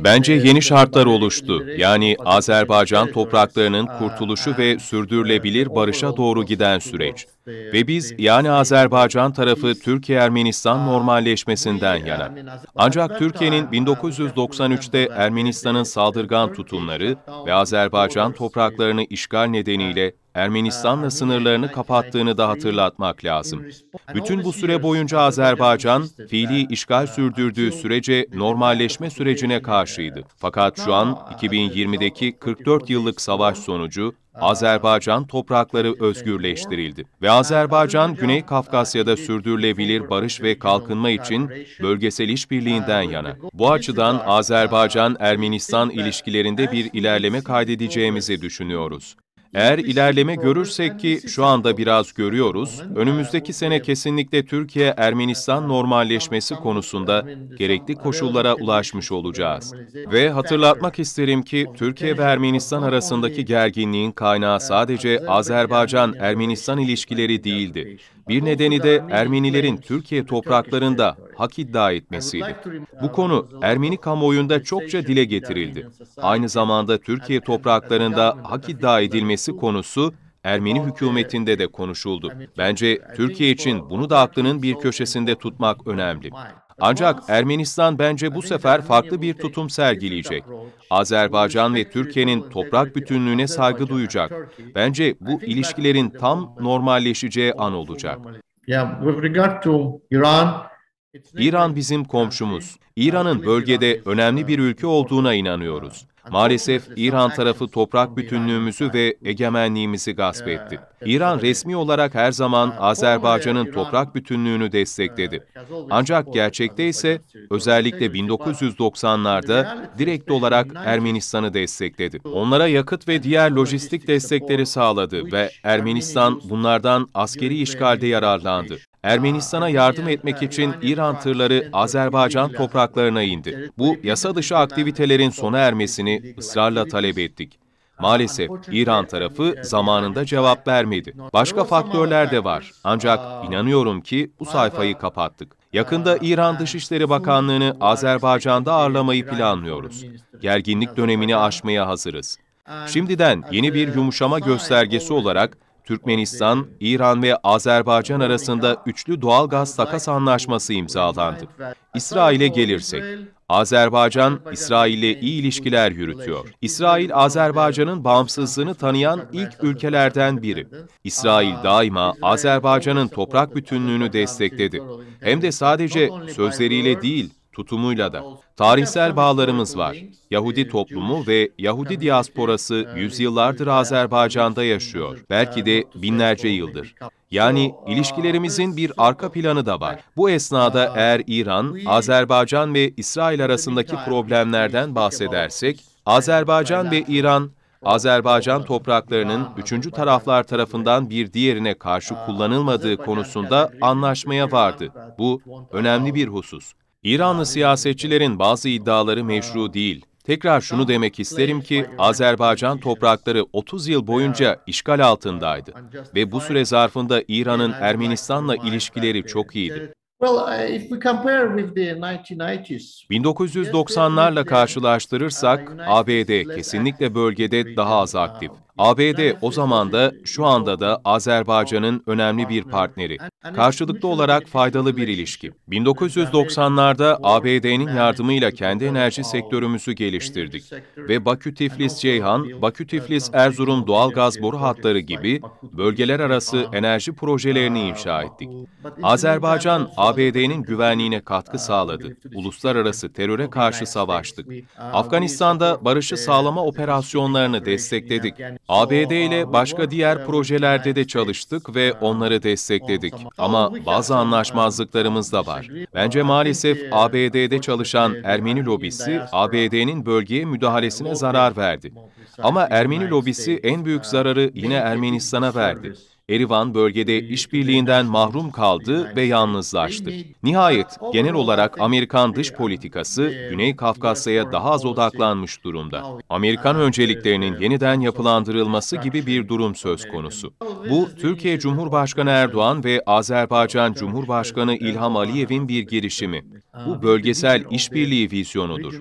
Bence yeni şartlar oluştu. Yani Azerbaycan topraklarının e, kurtuluşu e, ve sürdürülebilir e, barışa doğru giden süreç. Ve biz yani Azerbaycan tarafı Türkiye-Ermenistan normalleşmesinden yana. Ancak Türkiye'nin 1993'te Ermenistan'ın saldırgan tutumları ve Azerbaycan topraklarını işgal nedeniyle Ermenistan'la sınırlarını kapattığını da hatırlatmak lazım. Bütün bu süre boyunca Azerbaycan, fiili işgal sürdürdüğü sürece normalleşme sürecine karşıydı. Fakat şu an 2020'deki 44 yıllık savaş sonucu Azerbaycan toprakları özgürleştirildi ve Azerbaycan Güney Kafkasya'da sürdürülebilir şey barış ve kalkınma için bölgesel işbirliğinden ee, yana. Bu açıdan Azerbaycan-Ermenistan şey. ilişkilerinde bir ilerleme kaydedeceğimizi düşünüyoruz. Eğer ilerleme görürsek ki şu anda biraz görüyoruz, önümüzdeki sene kesinlikle Türkiye-Ermenistan normalleşmesi konusunda gerekli koşullara ulaşmış olacağız. Ve hatırlatmak isterim ki Türkiye ve Ermenistan arasındaki gerginliğin kaynağı sadece Azerbaycan-Ermenistan ilişkileri değildi. Bir nedeni de Ermenilerin Türkiye topraklarında hak iddia etmesiydi. Bu konu Ermeni kamuoyunda çokça dile getirildi. Aynı zamanda Türkiye topraklarında hak iddia edilmesi konusu Ermeni hükümetinde de konuşuldu. Bence Türkiye için bunu da aklının bir köşesinde tutmak önemli. Ancak Ermenistan bence bu sefer farklı bir tutum sergileyecek. Azerbaycan ve Türkiye'nin toprak bütünlüğüne saygı duyacak. Bence bu ilişkilerin tam normalleşeceği an olacak. İran bizim komşumuz. İran'ın bölgede önemli uh, bir ülke olduğuna inanıyoruz. Maalesef İran tarafı toprak bütünlüğümüzü ve egemenliğimizi gasp etti. İran resmi olarak her zaman Azerbaycan'ın toprak bütünlüğünü destekledi. Ancak gerçekte ise özellikle 1990'larda direkt olarak Ermenistan'ı destekledi. Onlara yakıt ve diğer lojistik destekleri sağladı ve Ermenistan bunlardan askeri işgalde yararlandı. Ermenistan'a yardım etmek için İran tırları Azerbaycan topraklarına indi. Bu yasa dışı aktivitelerin sona ermesini ısrarla talep ettik. Maalesef İran tarafı zamanında cevap vermedi. Başka faktörler de var. Ancak inanıyorum ki bu sayfayı kapattık. Yakında İran Dışişleri Bakanlığı'nı Azerbaycan'da ağırlamayı planlıyoruz. Gerginlik dönemini aşmaya hazırız. Şimdiden yeni bir yumuşama göstergesi olarak Türkmenistan, İran ve Azerbaycan arasında üçlü doğal gaz takas anlaşması imzalandı. İsrail'e gelirsek, Azerbaycan, İsrail'le iyi ilişkiler yürütüyor. İsrail, Azerbaycan'ın bağımsızlığını tanıyan ilk ülkelerden biri. İsrail daima Azerbaycan'ın toprak bütünlüğünü destekledi. Hem de sadece sözleriyle değil, tutumuyla da. Tarihsel bağlarımız var. Yahudi ee, toplumu ve Yahudi diasporası e, yüzyıllardır Azerbaycan'da yaşıyor. Belki de e, binlerce yıldır. Yani ilişkilerimizin bir arka planı da var. Bu esnada eğer İran, Azerbaycan ve İsrail arasındaki problemlerden bahsedersek, Azerbaycan ve İran Azerbaycan topraklarının üçüncü taraflar tarafından bir diğerine karşı kullanılmadığı konusunda anlaşmaya vardı. Bu önemli bir husus. İranlı siyasetçilerin bazı iddiaları meşru değil. Tekrar şunu demek isterim ki Azerbaycan toprakları 30 yıl boyunca işgal altındaydı ve bu süre zarfında İran'ın Ermenistan'la ilişkileri çok iyiydi. 1990'larla uh, karşılaştırırsak ABD kesinlikle bölgede daha az aktif. ABD o zaman da şu anda da Azerbaycan'ın önemli bir partneri. Karşılıklı olarak faydalı bir ilişki. 1990'larda ABD'nin yardımıyla kendi enerji sektörümüzü geliştirdik ve Bakü-Tiflis-Ceyhan, Bakü-Tiflis-Erzurum doğal gaz boru hatları gibi bölgeler arası enerji projelerini inşa ettik. Azerbaycan, ABD'nin güvenliğine katkı sağladı. Uluslararası teröre karşı savaştık. Afganistan'da barışı sağlama operasyonlarını destekledik. ABD ile başka diğer projelerde de çalıştık ve onları destekledik. Ama bazı anlaşmazlıklarımız da var. Bence maalesef ABD'de çalışan Ermeni lobisi ABD'nin bölgeye müdahalesine zarar verdi. Ama Ermeni lobisi en büyük uh, zararı yine Ermenistan'a verdi. Erivan bölgede ee, işbirliğinden mahrum kaldı ve yalnızlaştı. Nihayet genel olarak Amerikan dış politikası Güney Kafkasya'ya daha az odaklanmış durumda. Amerikan önceliklerinin yeniden yapılandırılması gibi bir durum söz konusu. Bu Türkiye Cumhurbaşkanı Erdoğan ve Azerbaycan Cumhurbaşkanı İlham Aliyev'in bir girişimi. Bu bölgesel işbirliği vizyonudur.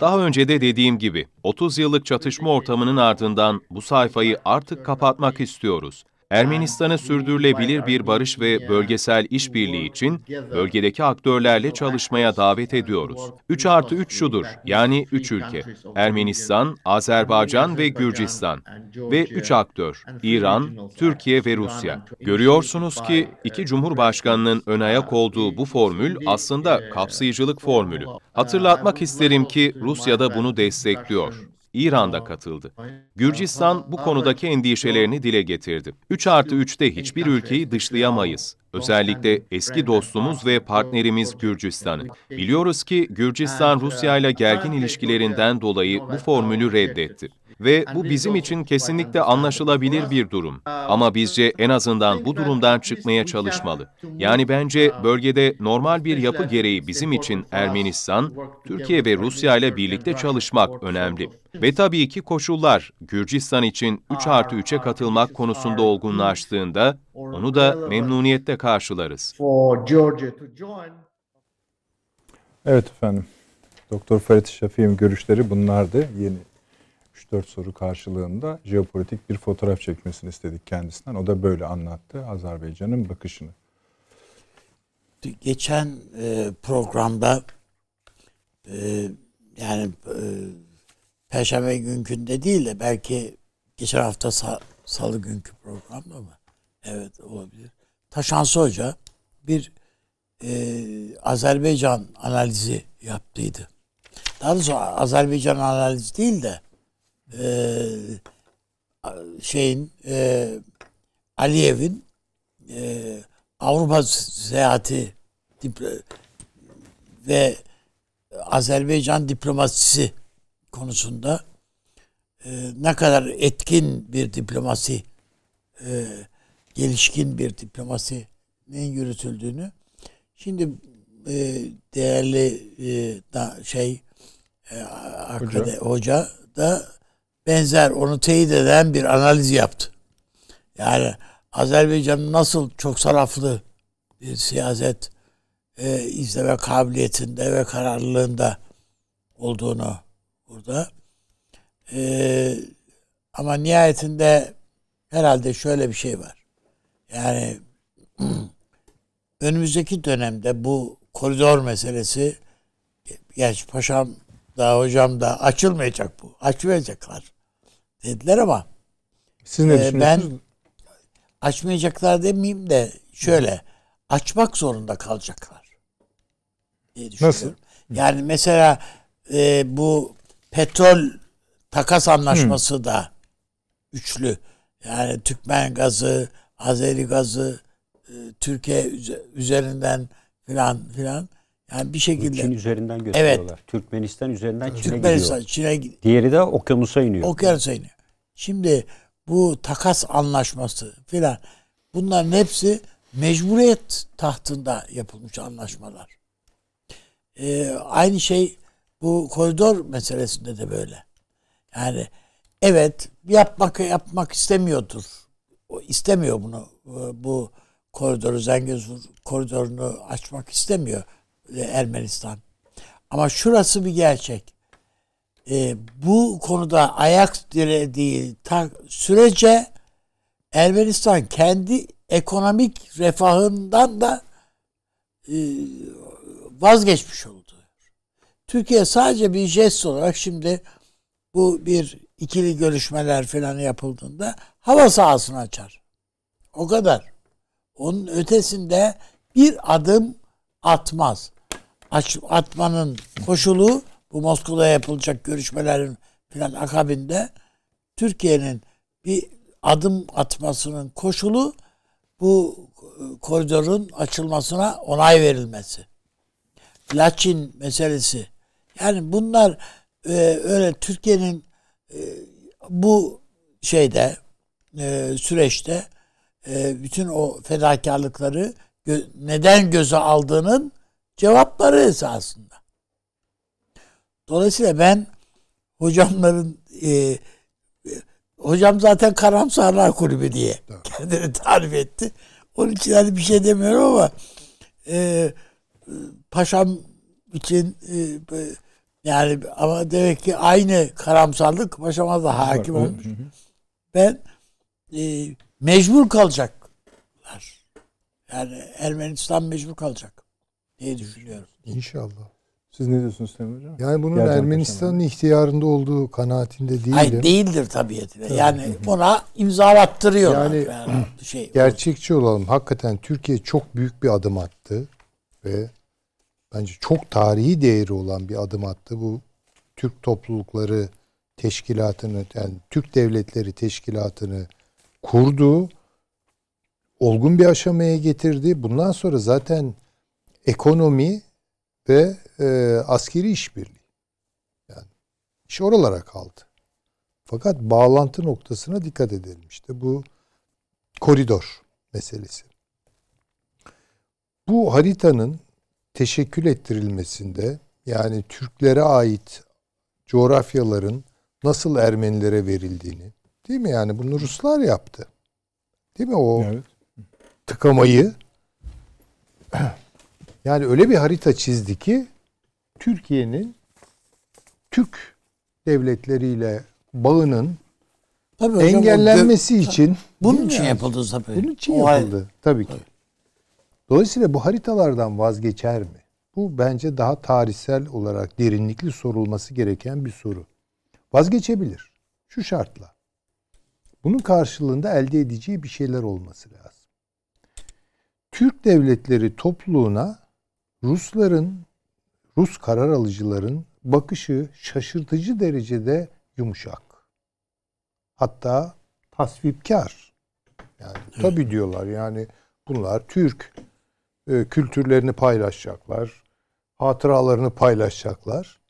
Daha önce de dediğim gibi 30 yıllık çatışma ortamının ardından bu sayfayı artık kapatmak istiyoruz. Ermenistan'a sürdürülebilir bir barış ve bölgesel işbirliği için bölgedeki aktörlerle çalışmaya davet ediyoruz. 3 artı 3 şudur, yani 3 ülke. Ermenistan, Azerbaycan ve Gürcistan ve 3 aktör, İran, Türkiye ve Rusya. Görüyorsunuz ki iki cumhurbaşkanının ön ayak olduğu bu formül aslında kapsayıcılık formülü. Hatırlatmak isterim ki Rusya da bunu destekliyor. İran'da katıldı. Gürcistan bu konudaki endişelerini dile getirdi. 3 artı 3'te hiçbir ülkeyi dışlayamayız. Özellikle eski dostumuz ve partnerimiz Gürcistan'ı. Biliyoruz ki Gürcistan Rusya ile gergin ilişkilerinden dolayı bu formülü reddetti ve bu bizim için kesinlikle anlaşılabilir bir durum. Ama bizce en azından bu durumdan çıkmaya çalışmalı. Yani bence bölgede normal bir yapı gereği bizim için Ermenistan, Türkiye ve Rusya ile birlikte çalışmak önemli. Ve tabii ki koşullar Gürcistan için 3 artı 3'e katılmak konusunda olgunlaştığında onu da memnuniyetle karşılarız. Evet efendim. Doktor Ferit Şafi'nin görüşleri bunlardı. Yeni 3-4 soru karşılığında jeopolitik bir fotoğraf çekmesini istedik kendisinden. O da böyle anlattı Azerbaycan'ın bakışını. Geçen e, programda e, yani e, Perşembe günkünde değil de belki geçen hafta sa- salı günkü programda mı? Evet olabilir. Taşansı Hoca bir e, Azerbaycan analizi yaptıydı. Daha doğrusu Azerbaycan analizi değil de ee, şeyin e, Aliyev'in e, Avrupa seyahati ve Azerbaycan diplomasisi konusunda e, ne kadar etkin bir diplomasi e, gelişkin bir diplomasi diplomasinin yürütüldüğünü şimdi e, değerli e, da, şey e, hoca. hoca da benzer onu teyit eden bir analiz yaptı. Yani Azerbaycan nasıl çok saraflı bir siyaset e, izleme kabiliyetinde ve kararlılığında olduğunu burada. E, ama nihayetinde herhalde şöyle bir şey var. Yani önümüzdeki dönemde bu koridor meselesi genç paşam da hocam da açılmayacak bu. Açmayacaklar dediler ama siz ne e, düşünüyorsunuz? Ben açmayacaklar demeyeyim de şöyle açmak zorunda kalacaklar diye düşünüyorum. Nasıl? Yani mesela e, bu petrol takas anlaşması Hı. da üçlü. Yani Türkmen gazı, Azeri gazı, e, Türkiye üzerinden filan filan yani bir şekilde. Çin üzerinden gösteriyorlar. Evet. Türkmenistan üzerinden Çin'e Türkmenistan, gidiyor. Çin'e gidiyor. Diğeri de okyanusa iniyor. Okyanusa iniyor. Şimdi bu takas anlaşması filan bunların hepsi mecburiyet tahtında yapılmış anlaşmalar. Ee, aynı şey bu koridor meselesinde de böyle. Yani evet yapmak yapmak istemiyordur. O istemiyor bunu ee, bu koridoru Zengezur koridorunu açmak istemiyor. E, Ermenistan. Ama şurası bir gerçek. E, bu konuda ayak dirediği sürece Ermenistan kendi ekonomik refahından da e, vazgeçmiş oldu. Türkiye sadece bir jest olarak şimdi bu bir ikili görüşmeler falan yapıldığında hava sahasını açar. O kadar. Onun ötesinde bir adım atmaz aç, atmanın koşulu bu Moskova'da yapılacak görüşmelerin filan akabinde Türkiye'nin bir adım atmasının koşulu bu e, koridorun açılmasına onay verilmesi. Laçin meselesi. Yani bunlar e, öyle Türkiye'nin e, bu şeyde e, süreçte e, bütün o fedakarlıkları gö- neden göze aldığının cevapları esasında. Dolayısıyla ben hocamların e, hocam zaten karamsarlar kulübü diye kendini tarif etti. Onun için hani bir şey demiyorum ama e, paşam için e, yani ama demek ki aynı karamsarlık paşama da hakim olmuş. Ben e, mecbur kalacaklar. Yani Ermenistan mecbur kalacak diye düşünüyorum. İnşallah. Siz ne diyorsunuz Sayın Hocam? Yani bunun Gerçekten Ermenistan'ın ihtiyarında olduğu kanaatinde değilim. Hayır değildir tabiatıyla. Yani buna imza attırıyor. Yani, yani şey, gerçekçi olalım. Hakikaten Türkiye çok büyük bir adım attı ve bence çok tarihi değeri olan bir adım attı. Bu Türk toplulukları teşkilatını yani Türk devletleri teşkilatını kurdu. Olgun bir aşamaya getirdi. Bundan sonra zaten ekonomi ve e, askeri işbirliği. Yani iş oralara kaldı. Fakat bağlantı noktasına dikkat edelim. işte bu koridor meselesi. Bu haritanın teşekkül ettirilmesinde yani Türklere ait coğrafyaların nasıl Ermenilere verildiğini değil mi yani bunu Ruslar yaptı. Değil mi o evet. tıkamayı Yani öyle bir harita çizdi ki Türkiye'nin Türk devletleriyle bağının Tabii hocam, engellenmesi dö- için bunun için yani? yapıldı tabii. Bunun için o yapıldı hal- tabii ki. Tabii. Dolayısıyla bu haritalardan vazgeçer mi? Bu bence daha tarihsel olarak derinlikli sorulması gereken bir soru. Vazgeçebilir. Şu şartla. Bunun karşılığında elde edeceği bir şeyler olması lazım. Türk devletleri topluluğuna Rusların, Rus karar alıcıların bakışı şaşırtıcı derecede yumuşak. Hatta tasvipkar. Yani tabii diyorlar yani bunlar Türk e, kültürlerini paylaşacaklar. Hatıralarını paylaşacaklar.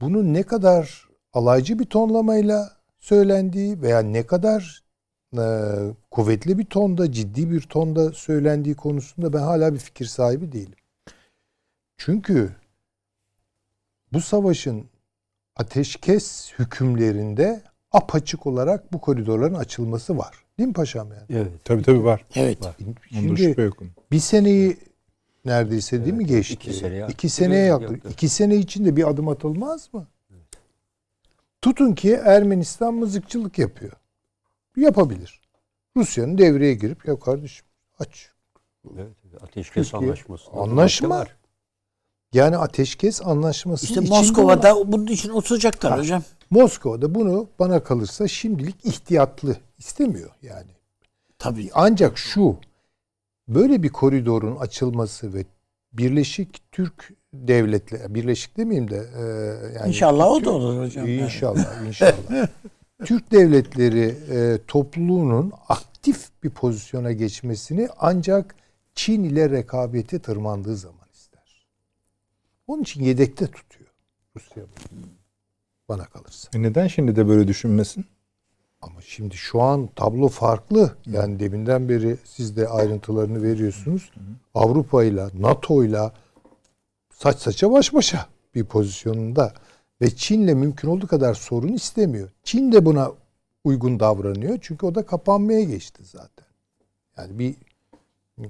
Bunun ne kadar alaycı bir tonlamayla söylendiği veya ne kadar e, kuvvetli bir tonda, ciddi bir tonda söylendiği konusunda ben hala bir fikir sahibi değilim. Çünkü bu savaşın ateşkes hükümlerinde apaçık olarak bu koridorların açılması var. Değil mi paşam yani? Evet. Tabii tabii var. Evet. Var. Şimdi bir seneyi neredeyse evet. değil mi geçti? İki, sene iki seneye yaklaşık. İki sene içinde bir adım atılmaz mı? Tutun ki Ermenistan mızıkçılık yapıyor. Yapabilir. Rusya'nın devreye girip ya kardeşim aç. Evet, ateşkes anlaşması. Anlaşma. Var. Yani ateşkes anlaşması işte için Moskova'da bunu... bunun için oturacaklar ha, hocam. Moskova'da bunu bana kalırsa şimdilik ihtiyatlı istemiyor yani. Tabii. Ancak şu böyle bir koridorun açılması ve Birleşik Türk Devletleri, Birleşik demeyeyim de e, yani İnşallah Türk, o da olur hocam. İnşallah, yani. inşallah. Türk devletleri e, topluluğunun aktif bir pozisyona geçmesini ancak Çin ile rekabeti tırmandığı zaman onun için yedekte tutuyor Rusya. Bana kalırsa. E neden şimdi de böyle düşünmesin? Ama şimdi şu an tablo farklı. Yani deminden beri siz de ayrıntılarını veriyorsunuz. Avrupa ile NATO ile saç saça baş başa bir pozisyonunda ve Çin'le mümkün olduğu kadar sorun istemiyor. Çin de buna uygun davranıyor. Çünkü o da kapanmaya geçti zaten. Yani bir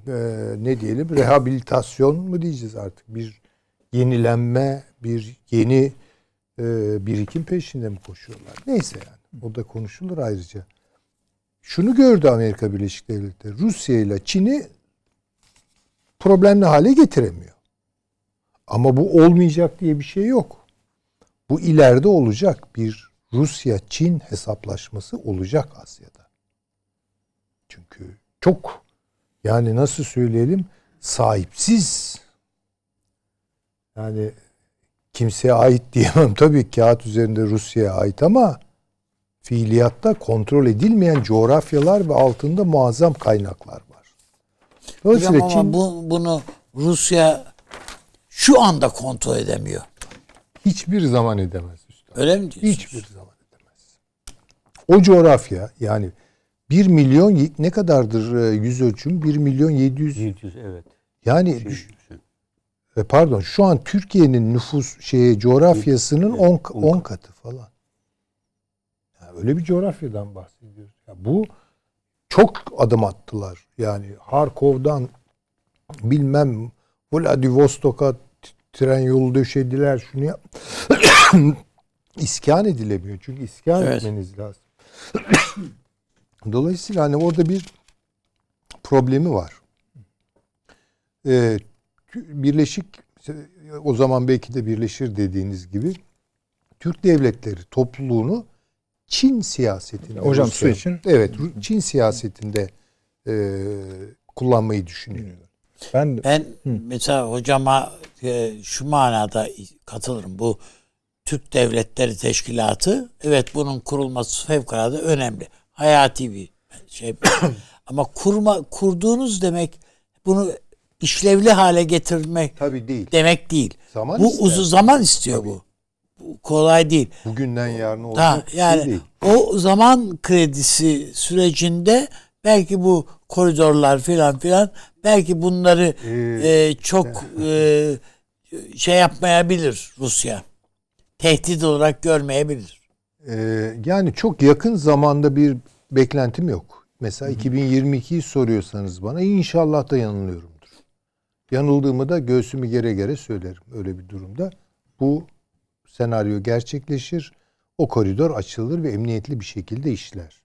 e, ne diyelim rehabilitasyon mu diyeceğiz artık bir yenilenme, bir yeni e, birikim peşinde mi koşuyorlar? Neyse yani. O da konuşulur ayrıca. Şunu gördü Amerika Birleşik Devletleri. Rusya ile Çin'i problemli hale getiremiyor. Ama bu olmayacak diye bir şey yok. Bu ileride olacak bir Rusya-Çin hesaplaşması olacak Asya'da. Çünkü çok yani nasıl söyleyelim sahipsiz yani kimseye ait diyemem. Tabii kağıt üzerinde Rusya'ya ait ama fiiliyatta kontrol edilmeyen coğrafyalar ve altında muazzam kaynaklar var. Dolayısıyla Hocam Çin, bu, bunu Rusya şu anda kontrol edemiyor. Hiçbir zaman edemez. Üstad. Öyle mi diyorsunuz? Hiçbir zaman edemez. O coğrafya yani 1 milyon ne kadardır e, yüz ölçüm? 1 milyon 700. 700 evet. Yani 700. Şey- pardon şu an Türkiye'nin nüfus şeye coğrafyasının 10 evet, on, katı falan. Yani öyle bir coğrafyadan bahsediyoruz. Ya bu çok adım attılar. Yani Harkov'dan bilmem Vladivostok'a tren yolu döşediler şunu yap. iskan edilemiyor. Çünkü iskan evet. etmeniz lazım. Dolayısıyla hani orada bir problemi var. Ee, birleşik o zaman belki de birleşir dediğiniz gibi Türk devletleri topluluğunu Çin siyasetinde hocam Rusya, için evet Çin siyasetinde e, kullanmayı düşünüyorum. Ben ben hı. mesela hocama e, şu manada katılırım. Bu Türk Devletleri Teşkilatı evet bunun kurulması fevkalade önemli. Hayati bir şey. Ama kurma kurduğunuz demek bunu işlevli hale getirmek Tabii değil. demek değil. Zaman bu ister. uzun zaman istiyor Tabii. bu. bu. Kolay değil. Bugünden yarına olacak ha, şey yani değil. O zaman kredisi sürecinde belki bu koridorlar filan filan belki bunları ee, e, çok e, şey yapmayabilir Rusya. Tehdit olarak görmeyebilir. Ee, yani çok yakın zamanda bir beklentim yok. Mesela 2022'yi soruyorsanız bana inşallah da yanılıyorum. Yanıldığımı da göğsümü gere gere söylerim öyle bir durumda. Bu senaryo gerçekleşir. O koridor açılır ve emniyetli bir şekilde işler.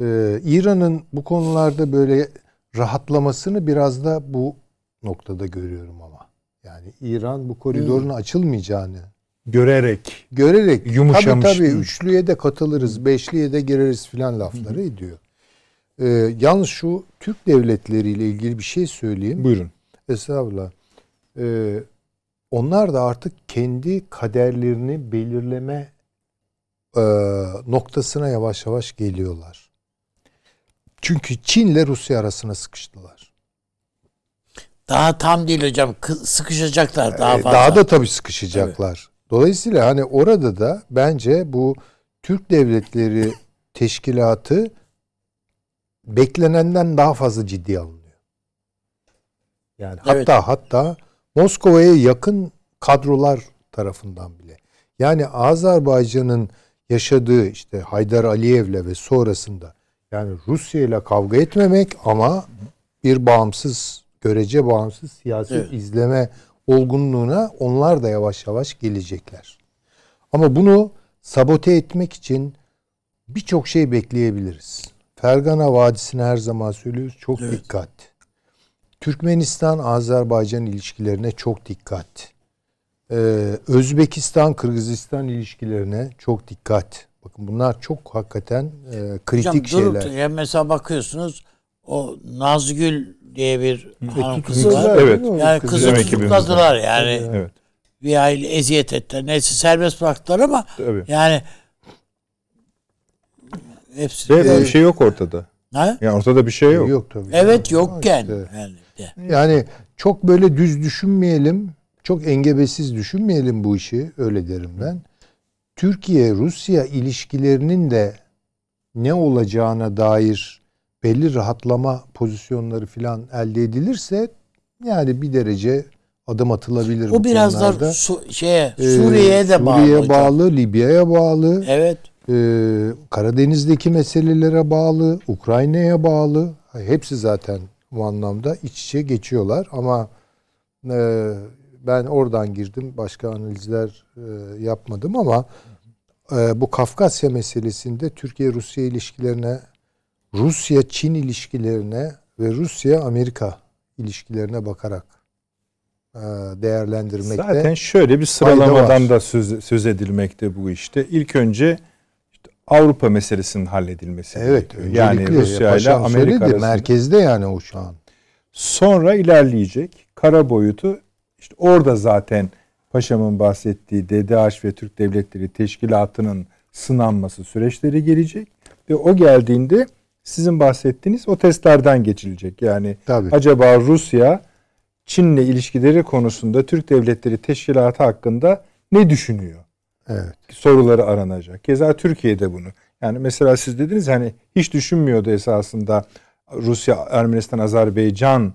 Ee, İran'ın bu konularda böyle rahatlamasını biraz da bu noktada görüyorum ama. Yani İran bu koridorun hmm. açılmayacağını görerek görerek yumuşamış. Tabii tabii üçlüye de katılırız, hmm. beşliye de gireriz filan lafları Hı. ediyor. Ee, yalnız şu Türk devletleriyle ilgili bir şey söyleyeyim. Buyurun. Estağfurullah. Ee, onlar da artık kendi kaderlerini belirleme e, noktasına yavaş yavaş geliyorlar. Çünkü Çin ile Rusya arasına sıkıştılar. Daha tam değil hocam. Sıkışacaklar daha ee, fazla. Daha da tabii sıkışacaklar. Evet. Dolayısıyla hani orada da bence bu Türk Devletleri Teşkilatı beklenenden daha fazla ciddi alınıyor. Yani evet. hatta hatta Moskova'ya yakın kadrolar tarafından bile. Yani Azerbaycan'ın yaşadığı işte Haydar Aliyev'le ve sonrasında yani Rusya ile kavga etmemek ama bir bağımsız, görece bağımsız siyasi evet. izleme olgunluğuna onlar da yavaş yavaş gelecekler. Ama bunu sabote etmek için birçok şey bekleyebiliriz. Fergana Vadisi'ni her zaman söylüyoruz. Çok evet. dikkat. Türkmenistan-Azerbaycan ilişkilerine çok dikkat. Ee, Özbekistan-Kırgızistan ilişkilerine çok dikkat. Bakın bunlar çok hakikaten e, kritik Hocam, şeyler. Durup, yani mesela bakıyorsunuz o Nazgül diye bir hanım kızı var. Evet. Yani kızı tutukladılar yani. Evet. Bir aile eziyet ettiler. Neyse serbest bıraktılar ama Tabii. yani hepsi. Ve bir şey yok ortada. Ha? Yani ortada bir şey yok. Yok tabii. Evet yani. yokken. Işte. Yani. Yani çok böyle düz düşünmeyelim. Çok engebesiz düşünmeyelim bu işi. Öyle derim ben. Türkiye-Rusya ilişkilerinin de ne olacağına dair belli rahatlama pozisyonları filan elde edilirse yani bir derece adım atılabilir. O biraz da su, şeye, ee, Suriye'ye de bağlı. Suriye'ye bağlı, Libya'ya bağlı. Evet. E, Karadeniz'deki meselelere bağlı, Ukrayna'ya bağlı. Hepsi zaten bu anlamda iç içe geçiyorlar ama e, ben oradan girdim başka analizler e, yapmadım ama e, bu Kafkasya meselesinde Türkiye-Rusya ilişkilerine Rusya-Çin ilişkilerine ve Rusya-Amerika ilişkilerine bakarak e, değerlendirmekte. Zaten şöyle bir sıralamadan da söz, söz edilmekte bu işte. ilk önce Avrupa meselesinin halledilmesi. Evet, yani Rusya ile Amerika söyledi, arasında. merkezde yani o şu an. Sonra ilerleyecek kara boyutu işte orada zaten paşamın bahsettiği DDH ve Türk Devletleri Teşkilatı'nın sınanması süreçleri gelecek ve o geldiğinde sizin bahsettiğiniz o testlerden geçilecek. Yani Tabii. acaba Rusya Çin'le ilişkileri konusunda Türk Devletleri Teşkilatı hakkında ne düşünüyor? Evet. Soruları aranacak. Keza Türkiye'de bunu. Yani mesela siz dediniz hani hiç düşünmüyordu esasında Rusya, Ermenistan, Azerbaycan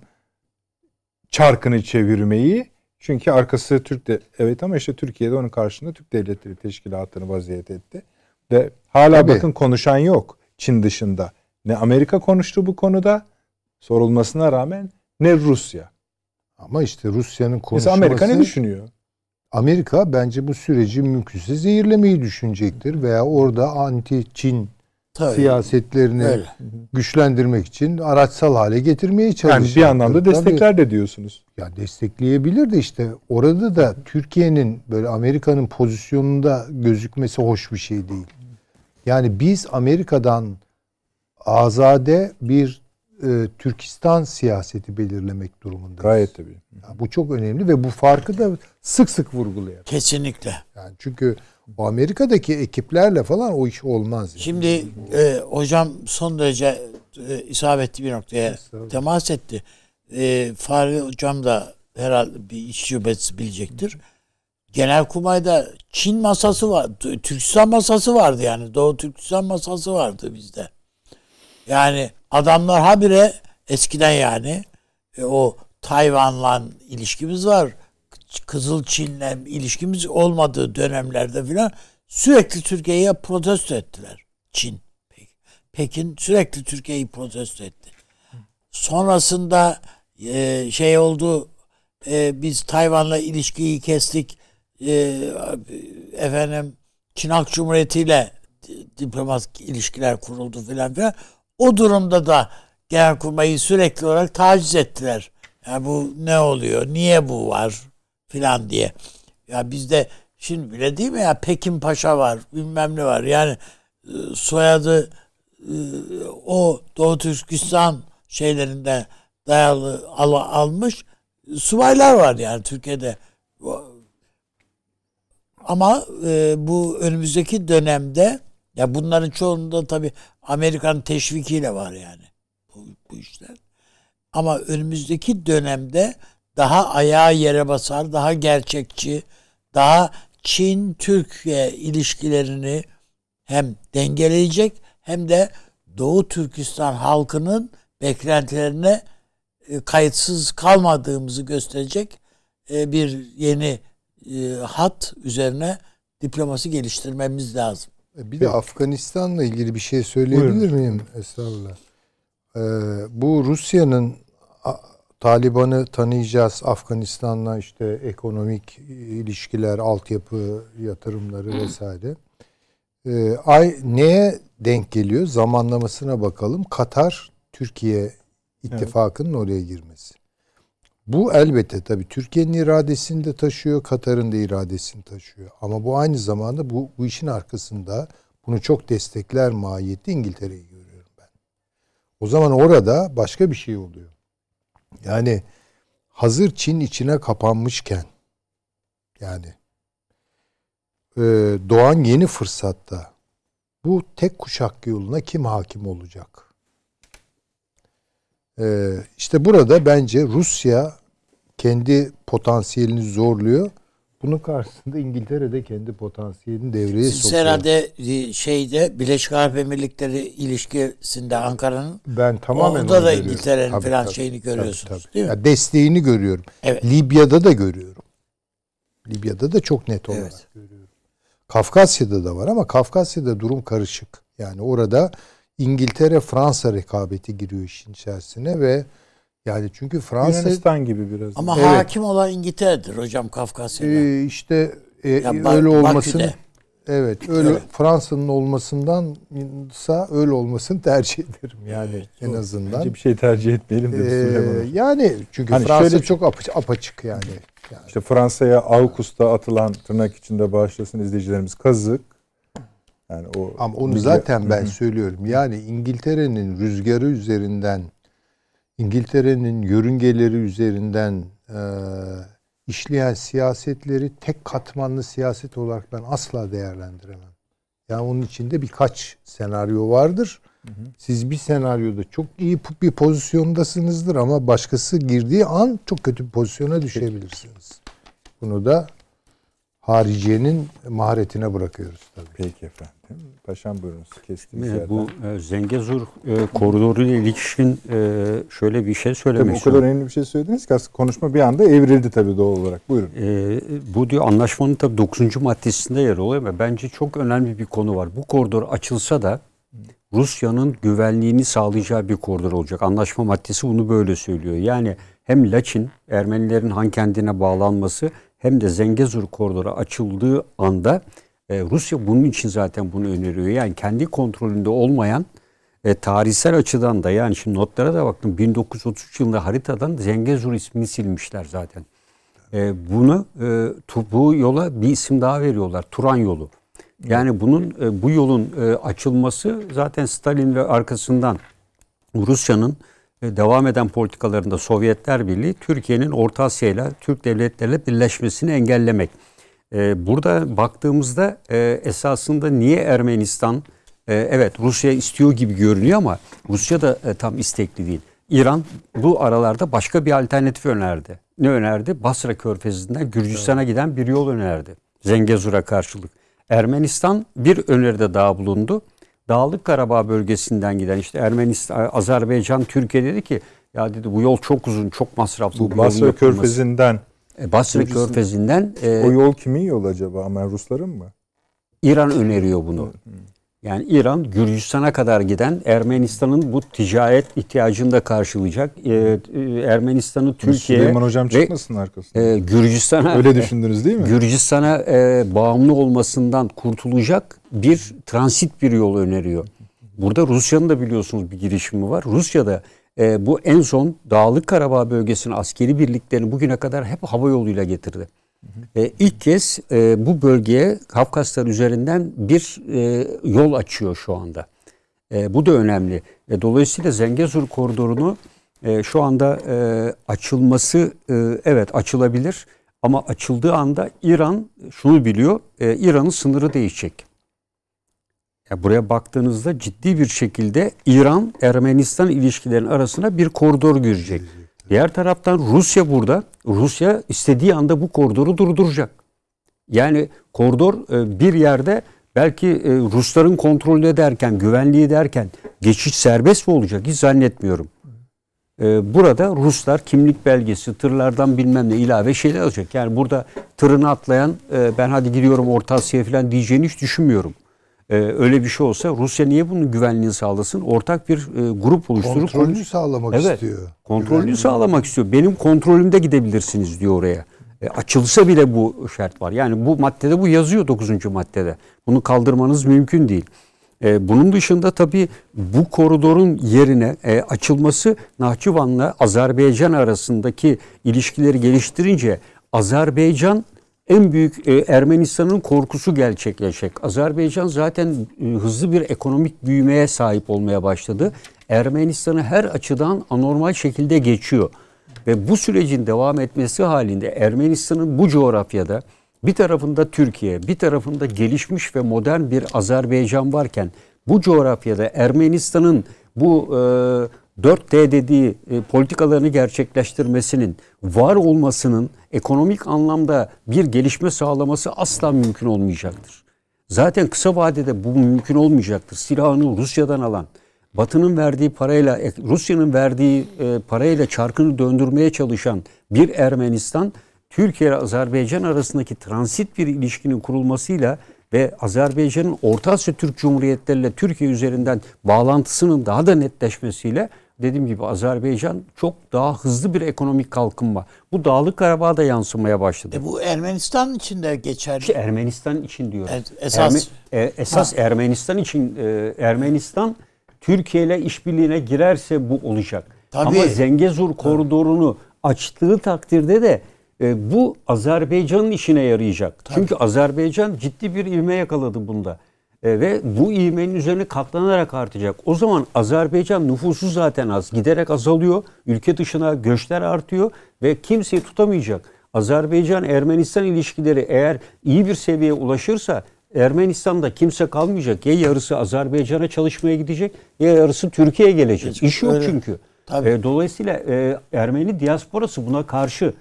çarkını çevirmeyi. Çünkü arkası Türk de evet ama işte Türkiye'de onun karşısında Türk Devletleri Teşkilatı'nı vaziyet etti. Ve hala Tabii. bakın konuşan yok Çin dışında. Ne Amerika konuştu bu konuda sorulmasına rağmen ne Rusya. Ama işte Rusya'nın konuşması... Mesela Amerika ne düşünüyor? Amerika bence bu süreci mümkünse zehirlemeyi düşünecektir veya orada anti-Çin Tabii. siyasetlerini Öyle. güçlendirmek için araçsal hale getirmeye çalışacak. Yani bir anlamda destekler de diyorsunuz. Ya destekleyebilir de işte orada da Türkiye'nin böyle Amerika'nın pozisyonunda gözükmesi hoş bir şey değil. Yani biz Amerika'dan azade bir e, Türkistan siyaseti belirlemek durumundayız. Gayet tabii. Yani bu çok önemli ve bu farkı da sık sık vurgulayalım. Kesinlikle. Yani çünkü bu Amerika'daki ekiplerle falan o iş olmaz. Yani. Şimdi e, hocam son derece e, isabetli bir noktaya temas etti. E, Fahri hocam da herhalde bir iş şubesi bilecektir. Genel kumayda Çin masası var, Türkistan masası vardı yani. Doğu Türkistan masası vardı bizde. Yani adamlar habire eskiden yani e, o Tayvan'la ilişkimiz var. Kızıl Çin'le ilişkimiz olmadığı dönemlerde filan sürekli Türkiye'ye protesto ettiler. Çin. Pekin sürekli Türkiye'yi protesto etti. Sonrasında e, şey oldu e, biz Tayvan'la ilişkiyi kestik. E, efendim Çin Halk Cumhuriyeti ile diplomatik ilişkiler kuruldu filan filan. O durumda da Genelkurmay'ı sürekli olarak taciz ettiler. Yani bu ne oluyor? Niye bu var? Filan diye. Ya bizde şimdi bile değil mi ya Pekin Paşa var, bilmem ne var. Yani e, soyadı e, o Doğu Türkistan şeylerinde dayalı al, almış subaylar var yani Türkiye'de. Ama e, bu önümüzdeki dönemde ya bunların çoğunda tabii Amerikan teşvikiyle var yani bu, bu işler. Ama önümüzdeki dönemde daha ayağa yere basar, daha gerçekçi, daha Çin-Türkiye ilişkilerini hem dengeleyecek hem de Doğu Türkistan halkının beklentilerine e, kayıtsız kalmadığımızı gösterecek e, bir yeni e, hat üzerine diplomasi geliştirmemiz lazım. E, bir de Afganistan'la ilgili bir şey söyleyebilir Buyurun. miyim? Estağfurullah. Ee, bu Rusya'nın Taliban'ı tanıyacağız. Afganistan'la işte ekonomik ilişkiler, altyapı yatırımları vesaire. Ee, ay neye denk geliyor? Zamanlamasına bakalım. Katar Türkiye ittifakının evet. oraya girmesi. Bu elbette tabii Türkiye'nin iradesini de taşıyor, Katar'ın da iradesini taşıyor. Ama bu aynı zamanda bu, bu işin arkasında bunu çok destekler mahiyette İngiltere'yi görüyorum ben. O zaman orada başka bir şey oluyor. Yani hazır Çin içine kapanmışken yani e, doğan yeni fırsatta bu tek kuşak yoluna kim hakim olacak? Ee, işte burada bence Rusya kendi potansiyelini zorluyor. Bunun karşısında İngiltere de kendi potansiyelini devreye Siz sokuyor. herhalde e, şeyde Birleşik Arap Emirlikleri ilişkisinde Ankara'nın ben tamamen Orada da İngiltere'nin falan tabii, şeyini görüyorsunuz tabii, tabii. değil mi? Ya desteğini görüyorum. Evet. Libya'da da görüyorum. Libya'da da çok net olarak evet. görüyorum. Kafkasya'da da var ama Kafkasya'da durum karışık. Yani orada İngiltere Fransa rekabeti giriyor işin içerisine ve yani çünkü Fransa Yunanistan gibi biraz. Ama evet. hakim olan İngiltere'dir hocam Kafkasya'da. Ee, işte e, ya, öyle olmasını Evet, öyle evet. Fransa'nın olmasındansa öyle olmasını tercih ederim yani evet, en azından. Bence bir şey tercih etmeyelim de ee, Yani çünkü hani Fransa şöyle, çok apaçık yani. yani. İşte Fransa'ya Ağustos'ta atılan tırnak içinde bağışlasın izleyicilerimiz kazık yani o Ama onu bize... zaten ben Hı -hı. söylüyorum. Yani İngiltere'nin rüzgarı üzerinden, İngiltere'nin yörüngeleri üzerinden e, işleyen siyasetleri tek katmanlı siyaset olarak ben asla değerlendiremem. Yani onun içinde birkaç senaryo vardır. Siz bir senaryoda çok iyi bir pozisyondasınızdır ama başkası girdiği an çok kötü bir pozisyona düşebilirsiniz. Bunu da hariciyenin maharetine bırakıyoruz tabii. Peki efendim. Paşam buyurun kestiğiniz yerden. Bu e, Zengezur e, koridoru ile ilişkin e, şöyle bir şey söylemek istiyorum. O kadar önemli bir şey söylediniz ki aslında konuşma bir anda evrildi tabii doğal olarak. Buyurun. E, bu diyor anlaşmanın tabii 9. maddesinde yer alıyor ve bence çok önemli bir konu var. Bu koridor açılsa da Rusya'nın güvenliğini sağlayacağı bir koridor olacak. Anlaşma maddesi bunu böyle söylüyor. Yani hem Laçin, Ermenilerin Han kendine bağlanması hem de Zengezur koridoru açıldığı anda e, Rusya bunun için zaten bunu öneriyor. Yani kendi kontrolünde olmayan e, tarihsel açıdan da yani şimdi notlara da baktım 1933 yılında haritadan Zengezur ismini silmişler zaten. E, bunu e, tu, bu yola bir isim daha veriyorlar. Turan yolu. Yani bunun e, bu yolun e, açılması zaten Stalin ve arkasından Rusya'nın e, devam eden politikalarında Sovyetler Birliği Türkiye'nin Orta Asya ile Türk devletleriyle birleşmesini engellemek. Ee, burada baktığımızda e, esasında niye Ermenistan e, evet Rusya istiyor gibi görünüyor ama Rusya da e, tam istekli değil. İran bu aralarda başka bir alternatif önerdi. Ne önerdi? Basra Körfezi'nden Gürcistan'a giden bir yol önerdi. Zengezur'a karşılık. Ermenistan bir öneride daha bulundu. Dağlık Karabağ bölgesinden giden işte Ermenistan, Azerbaycan, Türkiye dedi ki ya dedi bu yol çok uzun, çok masraflı. Bu Basra Körfezi'nden e, Basra Körfezi'nden... E, o yol kimin yolu acaba? Amen Rusların mı? İran öneriyor bunu. Yani İran Gürcistan'a kadar giden Ermenistan'ın bu ticaret ihtiyacını da karşılayacak. Ee, Ermenistan'ı Türkiye'ye Süleyman Hocam çıkmasın arkasında. E, Gürcistan'a Öyle düşündünüz değil mi? Gürcistan'a e, bağımlı olmasından kurtulacak bir transit bir yol öneriyor. Burada Rusya'nın da biliyorsunuz bir girişimi var. Rusya'da e, bu en son Dağlık Karabağ bölgesinin askeri birliklerini bugüne kadar hep hava yoluyla getirdi. Hı E, ilk kez e, bu bölgeye Kafkaslar üzerinden bir e, yol açıyor şu anda. E, bu da önemli. E, dolayısıyla Zengezur koridorunu e, şu anda e, açılması e, evet açılabilir ama açıldığı anda İran şunu biliyor. E, İran'ın sınırı değişecek. Ya buraya baktığınızda ciddi bir şekilde İran-Ermenistan ilişkilerinin arasına bir koridor girecek. Diğer taraftan Rusya burada. Rusya istediği anda bu koridoru durduracak. Yani koridor e, bir yerde belki e, Rusların kontrolü ederken, güvenliği derken geçiş serbest mi olacak hiç zannetmiyorum. E, burada Ruslar kimlik belgesi, tırlardan bilmem ne ilave şeyler alacak. Yani burada tırını atlayan ben hadi gidiyorum Orta Asya'ya falan diyeceğini hiç düşünmüyorum. Ee, öyle bir şey olsa Rusya niye bunun güvenliğini sağlasın? Ortak bir e, grup oluşturup kontrolünü konuş- sağlamak evet, istiyor. Kontrolünü Güvenli. sağlamak istiyor. Benim kontrolümde gidebilirsiniz diyor oraya. E, açılsa bile bu şart var. Yani bu maddede bu yazıyor 9. maddede. Bunu kaldırmanız mümkün değil. E, bunun dışında tabii bu koridorun yerine e, açılması Nahçıvan'la Azerbaycan arasındaki ilişkileri geliştirince Azerbaycan en büyük e, Ermenistan'ın korkusu gerçekleşecek. Azerbaycan zaten e, hızlı bir ekonomik büyümeye sahip olmaya başladı. Ermenistan'ı her açıdan anormal şekilde geçiyor. Ve bu sürecin devam etmesi halinde Ermenistan'ın bu coğrafyada bir tarafında Türkiye, bir tarafında gelişmiş ve modern bir Azerbaycan varken bu coğrafyada Ermenistan'ın bu e, 4D dediği e, politikalarını gerçekleştirmesinin, var olmasının ekonomik anlamda bir gelişme sağlaması asla mümkün olmayacaktır. Zaten kısa vadede bu mümkün olmayacaktır. Silahını Rusya'dan alan, Batı'nın verdiği parayla, e, Rusya'nın verdiği e, parayla çarkını döndürmeye çalışan bir Ermenistan, Türkiye ile Azerbaycan arasındaki transit bir ilişkinin kurulmasıyla ve Azerbaycan'ın Orta Asya Türk Cumhuriyetleriyle Türkiye üzerinden bağlantısının daha da netleşmesiyle dediğim gibi Azerbaycan çok daha hızlı bir ekonomik kalkınma. Bu Dağlık da yansımaya başladı. E bu Ermenistan için de geçerli. İşte Ermenistan için diyor. esas Erme, e, esas ha. Ermenistan için e, Ermenistan Türkiye ile işbirliğine girerse bu olacak. Tabii. Ama Zengezur koridorunu açtığı takdirde de e, bu Azerbaycan'ın işine yarayacak. Tabii. Çünkü Azerbaycan ciddi bir ilme yakaladı bunda. E, ve bu ivmenin üzerine katlanarak artacak. O zaman Azerbaycan nüfusu zaten az. Giderek azalıyor. Ülke dışına göçler artıyor ve kimseyi tutamayacak. Azerbaycan-Ermenistan ilişkileri eğer iyi bir seviyeye ulaşırsa Ermenistan'da kimse kalmayacak. Ya yarısı Azerbaycan'a çalışmaya gidecek ya yarısı Türkiye'ye gelecek. Hiç İş yok öyle. çünkü. Tabii. E, dolayısıyla e, Ermeni diasporası buna karşı.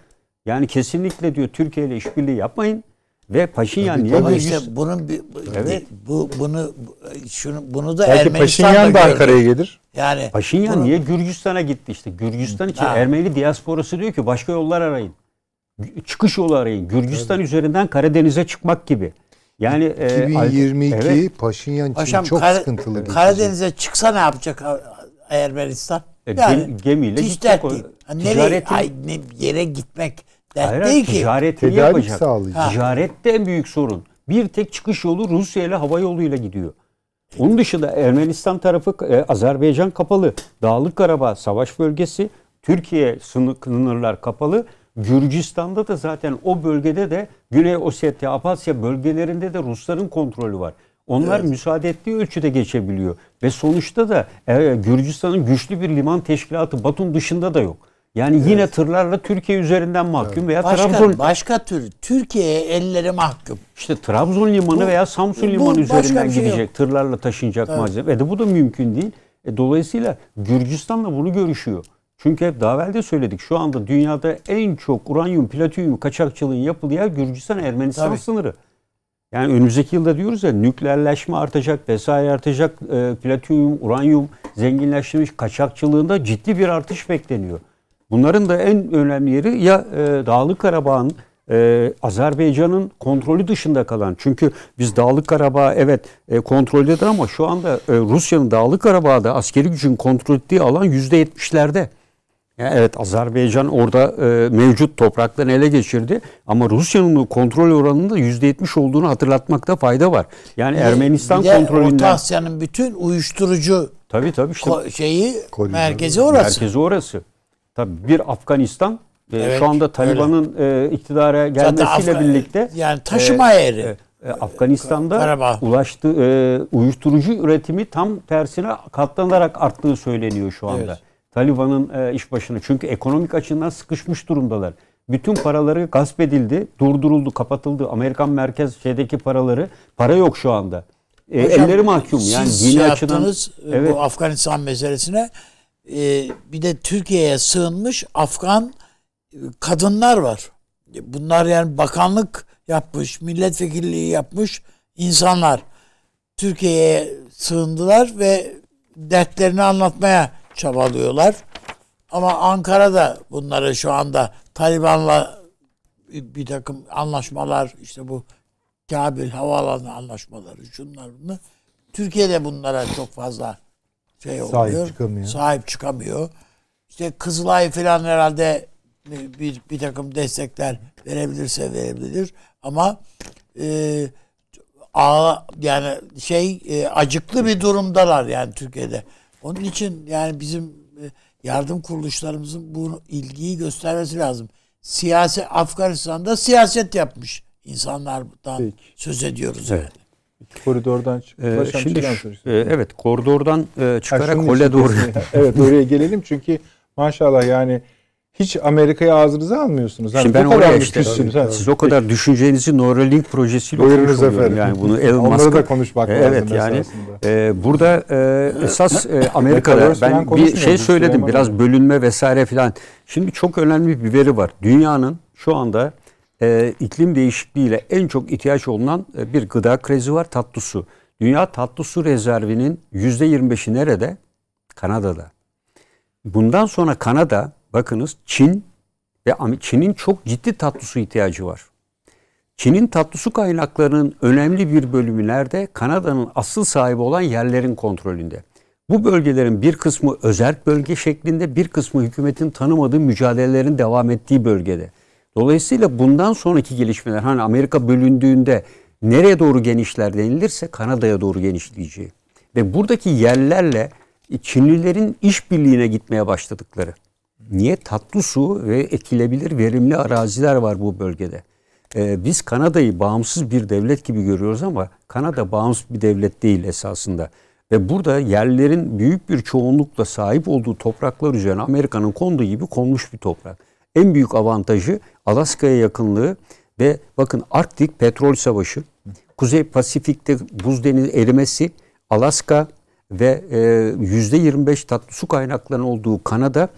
Yani kesinlikle diyor Türkiye ile işbirliği yapmayın. Ve Paşinyan niye Ama işte bunun bir, evet. bu bunu şunu bunu da Belki Ermenistan'da Paşinyan da Ankara'ya gelir. Yani Paşinyan bunu... niye Gürcistan'a gitti işte? Gürcistan için ha. Ermeni diasporası diyor ki başka yollar arayın. Çıkış yolu arayın. Gürcistan evet. üzerinden Karadeniz'e çıkmak gibi. Yani 2022 e, evet. Paşinyan için Paşam, çok Kar- sıkıntılı. Karadeniz'e çıksa ne yapacak Ermenistan? E, yani, gemiyle gidecek. Ticaretin... Nereye, ay, ne, yere gitmek Dert Hayır, değil ki. Ticaret de yapacak. Ticaret de en büyük sorun. Bir tek çıkış yolu Rusya ile hava yoluyla gidiyor. Onun dışında Ermenistan tarafı e, Azerbaycan kapalı. Dağlık Karabağ savaş bölgesi. Türkiye sınırlar kapalı. Gürcistan'da da zaten o bölgede de Güney Ossetya, Abhasya bölgelerinde de Rusların kontrolü var. Onlar evet. müsaade ettiği ölçüde geçebiliyor. Ve sonuçta da e, Gürcistan'ın güçlü bir liman teşkilatı Batum dışında da yok. Yani evet. yine tırlarla Türkiye üzerinden mahkum evet. veya başka, Trabzon başka tür Türkiye elleri mahkum. İşte Trabzon limanı bu, veya Samsun bu, limanı üzerinden şey gidecek yok. tırlarla taşınacak evet. malzeme. Ve de bu da mümkün değil. E, dolayısıyla Gürcistan'la bunu görüşüyor. Çünkü hep daha evvel de söyledik. Şu anda dünyada en çok uranyum, platinyum kaçakçılığın yapıldığı yer Gürcistan, Ermenistan Tabii. sınırı. Yani önümüzdeki yılda diyoruz ya nükleerleşme artacak vesaire artacak. E, platinyum, uranyum zenginleştirilmiş kaçakçılığında ciddi bir artış bekleniyor. Bunların da en önemli yeri ya e, Dağlık Karabağ'ın e, Azerbaycan'ın kontrolü dışında kalan. Çünkü biz Dağlık Karabağ evet e, kontroldedir ama şu anda e, Rusya'nın Dağlık Karabağ'da askeri gücün kontrol ettiği alan %70'lerde. Yani evet Azerbaycan orada e, mevcut topraklarını ele geçirdi ama Rusya'nın kontrol oranında da %70 olduğunu hatırlatmakta fayda var. Yani bir, Ermenistan bir kontrolünden. Orta Asya'nın bütün uyuşturucu tabii, tabii işte, şeyi ko merkezi orası. Merkezi orası. Tabii bir Afganistan e, evet, şu anda Taliban'ın öyle. iktidara gelmesiyle Afgan, birlikte yani e, taşıma e, yeri. E, Afganistan'da Karabağ. ulaştı e, uyuşturucu üretimi tam tersine katlanarak arttığı söyleniyor şu anda. Evet. Taliban'ın e, iş başına çünkü ekonomik açıdan sıkışmış durumdalar. Bütün paraları gasp edildi, durduruldu, kapatıldı. Amerikan merkez şeydeki paraları para yok şu anda. E, Hocam, elleri mahkum. Yani siz dini şey açıdan e, evet. bu Afganistan meselesine e, bir de Türkiye'ye sığınmış Afgan e, kadınlar var. Bunlar yani bakanlık yapmış, milletvekilliği yapmış insanlar. Türkiye'ye sığındılar ve dertlerini anlatmaya çabalıyorlar. Ama Ankara da bunlara şu anda Taliban'la bir takım anlaşmalar işte bu Kabil havaalanı anlaşmaları şunlar bunlar. de bunlara çok fazla şey sahip Çıkamıyor. Sahip çıkamıyor. İşte Kızılay falan herhalde bir, bir takım destekler verebilirse verebilir. Ama e, ağ, yani şey e, acıklı bir durumdalar yani Türkiye'de. Onun için yani bizim e, yardım kuruluşlarımızın bu ilgiyi göstermesi lazım. Siyasi Afganistan'da siyaset yapmış insanlardan Peki. söz ediyoruz evet. yani. İki koridordan çıkıp ee, şimdi şu, e, evet koridordan e, çıkarak ha, hole doğru. evet oraya gelelim çünkü maşallah yani hiç Amerika'ya ağzınızı almıyorsunuz. Hani Şimdi ben oraya işte. Tabii, tabii. Siz o kadar Peki. düşüneceğinizi Neuralink projesiyle Buyurunuz efendim. Yani bunu Elon Musk'a... Onları da konuşmak e, evet, yani, E, burada e, esas e, Amerika'da ben bir şey söyledim. Biraz bölünme vesaire filan. Şimdi çok önemli bir veri var. Dünyanın şu anda e, iklim değişikliğiyle en çok ihtiyaç olunan e, bir gıda krizi var tatlı su. Dünya tatlı su rezervinin %25'i nerede? Kanada'da. Bundan sonra Kanada bakınız Çin ve Çin'in çok ciddi tatlı su ihtiyacı var. Çin'in tatlı su kaynaklarının önemli bir bölümü nerede? Kanada'nın asıl sahibi olan yerlerin kontrolünde. Bu bölgelerin bir kısmı özel bölge şeklinde, bir kısmı hükümetin tanımadığı mücadelelerin devam ettiği bölgede. Dolayısıyla bundan sonraki gelişmeler hani Amerika bölündüğünde nereye doğru genişler denilirse Kanada'ya doğru genişleyeceği ve buradaki yerlerle Çinlilerin işbirliğine gitmeye başladıkları. Niye? Tatlı su ve ekilebilir verimli araziler var bu bölgede. Ee, biz Kanada'yı bağımsız bir devlet gibi görüyoruz ama Kanada bağımsız bir devlet değil esasında. Ve burada yerlerin büyük bir çoğunlukla sahip olduğu topraklar üzerine Amerika'nın konduğu gibi konmuş bir toprak. En büyük avantajı Alaska'ya yakınlığı ve bakın Arktik petrol savaşı, Kuzey Pasifik'te buz deniz erimesi, Alaska ve e, yüzde %25 tatlı su kaynaklarının olduğu Kanada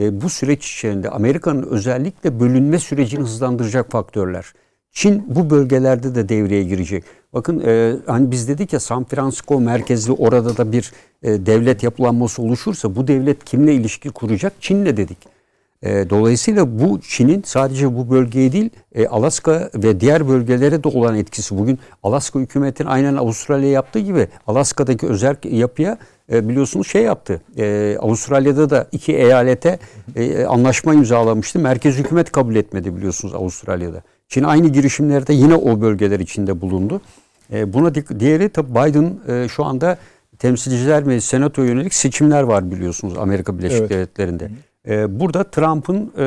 e, bu süreç içerisinde Amerika'nın özellikle bölünme sürecini hızlandıracak faktörler. Çin bu bölgelerde de devreye girecek. Bakın e, hani biz dedik ya San Francisco merkezli orada da bir e, devlet yapılanması oluşursa bu devlet kimle ilişki kuracak? Çin'le dedik. E, dolayısıyla bu Çin'in sadece bu bölgeye değil e, Alaska ve diğer bölgelere de olan etkisi. Bugün Alaska hükümetin aynen Avustralya yaptığı gibi Alaska'daki özel yapıya e, biliyorsunuz şey yaptı. E, Avustralya'da da iki eyalete e, anlaşma imzalamıştı. Merkez hükümet kabul etmedi biliyorsunuz Avustralya'da. Çin aynı girişimlerde yine o bölgeler içinde bulundu. E, buna di- diğeri tabi Biden e, şu anda Temsilciler Meclisi Senato yönelik seçimler var biliyorsunuz Amerika Birleşik evet. Devletleri'nde. Ee, burada Trump'ın e,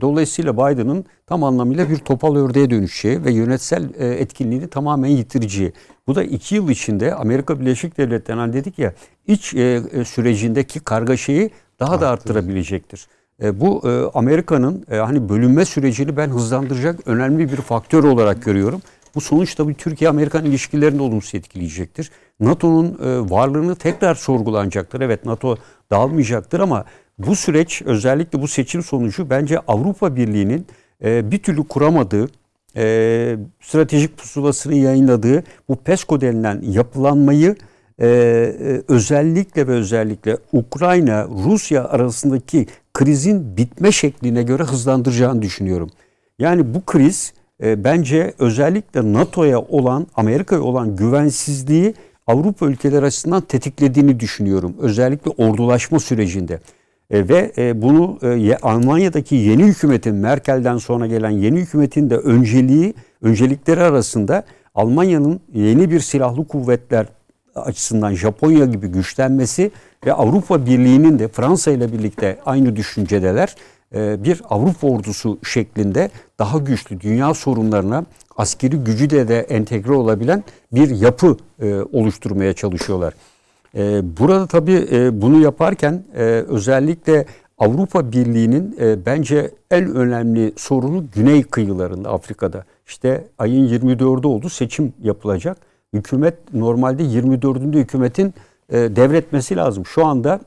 dolayısıyla Biden'ın tam anlamıyla bir topal ördeğe dönüşeceği ve yönetsel e, etkinliğini tamamen yitireceği. Bu da iki yıl içinde Amerika Birleşik Devletleri hani dedik ya iç e, e sürecindeki kargaşayı daha da arttırabilecektir. E, bu e, Amerika'nın e, hani bölünme sürecini ben hızlandıracak önemli bir faktör olarak görüyorum. Bu sonuçta tabii Türkiye-Amerikan ilişkilerini olumsuz etkileyecektir. NATO'nun e, varlığını tekrar sorgulanacaktır. Evet NATO dağılmayacaktır ama bu süreç özellikle bu seçim sonucu bence Avrupa Birliği'nin e, bir türlü kuramadığı e, stratejik pusulasını yayınladığı bu PESCO denilen yapılanmayı e, e, özellikle ve özellikle Ukrayna Rusya arasındaki krizin bitme şekline göre hızlandıracağını düşünüyorum. Yani bu kriz e, bence özellikle NATO'ya olan Amerika'ya olan güvensizliği Avrupa ülkeleri açısından tetiklediğini düşünüyorum. Özellikle ordulaşma sürecinde. E, ve e, bunu e, Almanya'daki yeni hükümetin Merkel'den sonra gelen yeni hükümetin de önceliği öncelikleri arasında Almanya'nın yeni bir silahlı kuvvetler açısından Japonya gibi güçlenmesi ve Avrupa Birliği'nin de Fransa ile birlikte aynı düşüncedeler e, bir Avrupa ordusu şeklinde daha güçlü dünya sorunlarına askeri gücü de de entegre olabilen bir yapı e, oluşturmaya çalışıyorlar. E, burada tabii e, bunu yaparken e, özellikle Avrupa Birliği'nin e, bence en önemli sorunu güney kıyılarında Afrika'da. İşte ayın 24'ü oldu seçim yapılacak. Hükümet normalde 24'ünde hükümetin e, devretmesi lazım. Şu anda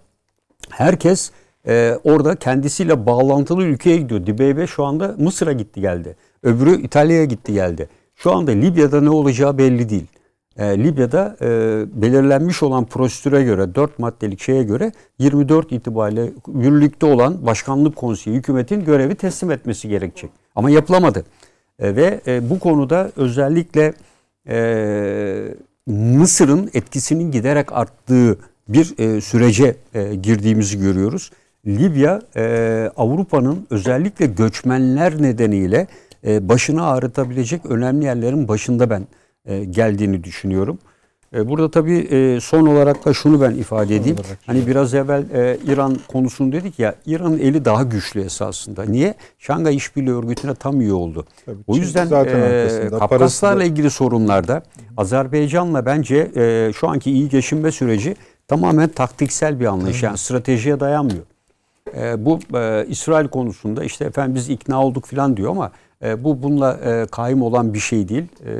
herkes e, orada kendisiyle bağlantılı ülkeye gidiyor. Dibeybe şu anda Mısır'a gitti geldi. Öbürü İtalya'ya gitti geldi. Şu anda Libya'da ne olacağı belli değil e, Libya'da e, belirlenmiş olan prosedüre göre 4 maddelik şeye göre 24 itibariyle yürürlükte olan başkanlık konseyi hükümetin görevi teslim etmesi gerekecek. Ama yapılamadı. E, ve e, bu konuda özellikle e, Mısır'ın etkisinin giderek arttığı bir e, sürece e, girdiğimizi görüyoruz. Libya e, Avrupa'nın özellikle göçmenler nedeniyle e, başını ağrıtabilecek önemli yerlerin başında ben e, geldiğini düşünüyorum. E, burada tabii e, son olarak da şunu ben ifade edeyim. Hani biraz evvel İran konusunu dedik ya İran'ın eli daha güçlü esasında. Niye? Şangay İşbirliği Örgütü'ne tam üye oldu. Tabii, o yüzden e, Kafkaslarla ilgili sorunlarda Azerbaycan'la bence e, şu anki iyi geçinme süreci tamamen taktiksel bir anlayış. Yani stratejiye dayanmıyor. E, bu e, İsrail konusunda işte efendim biz ikna olduk falan diyor ama e, bu bununla e, kaim olan bir şey değil. E,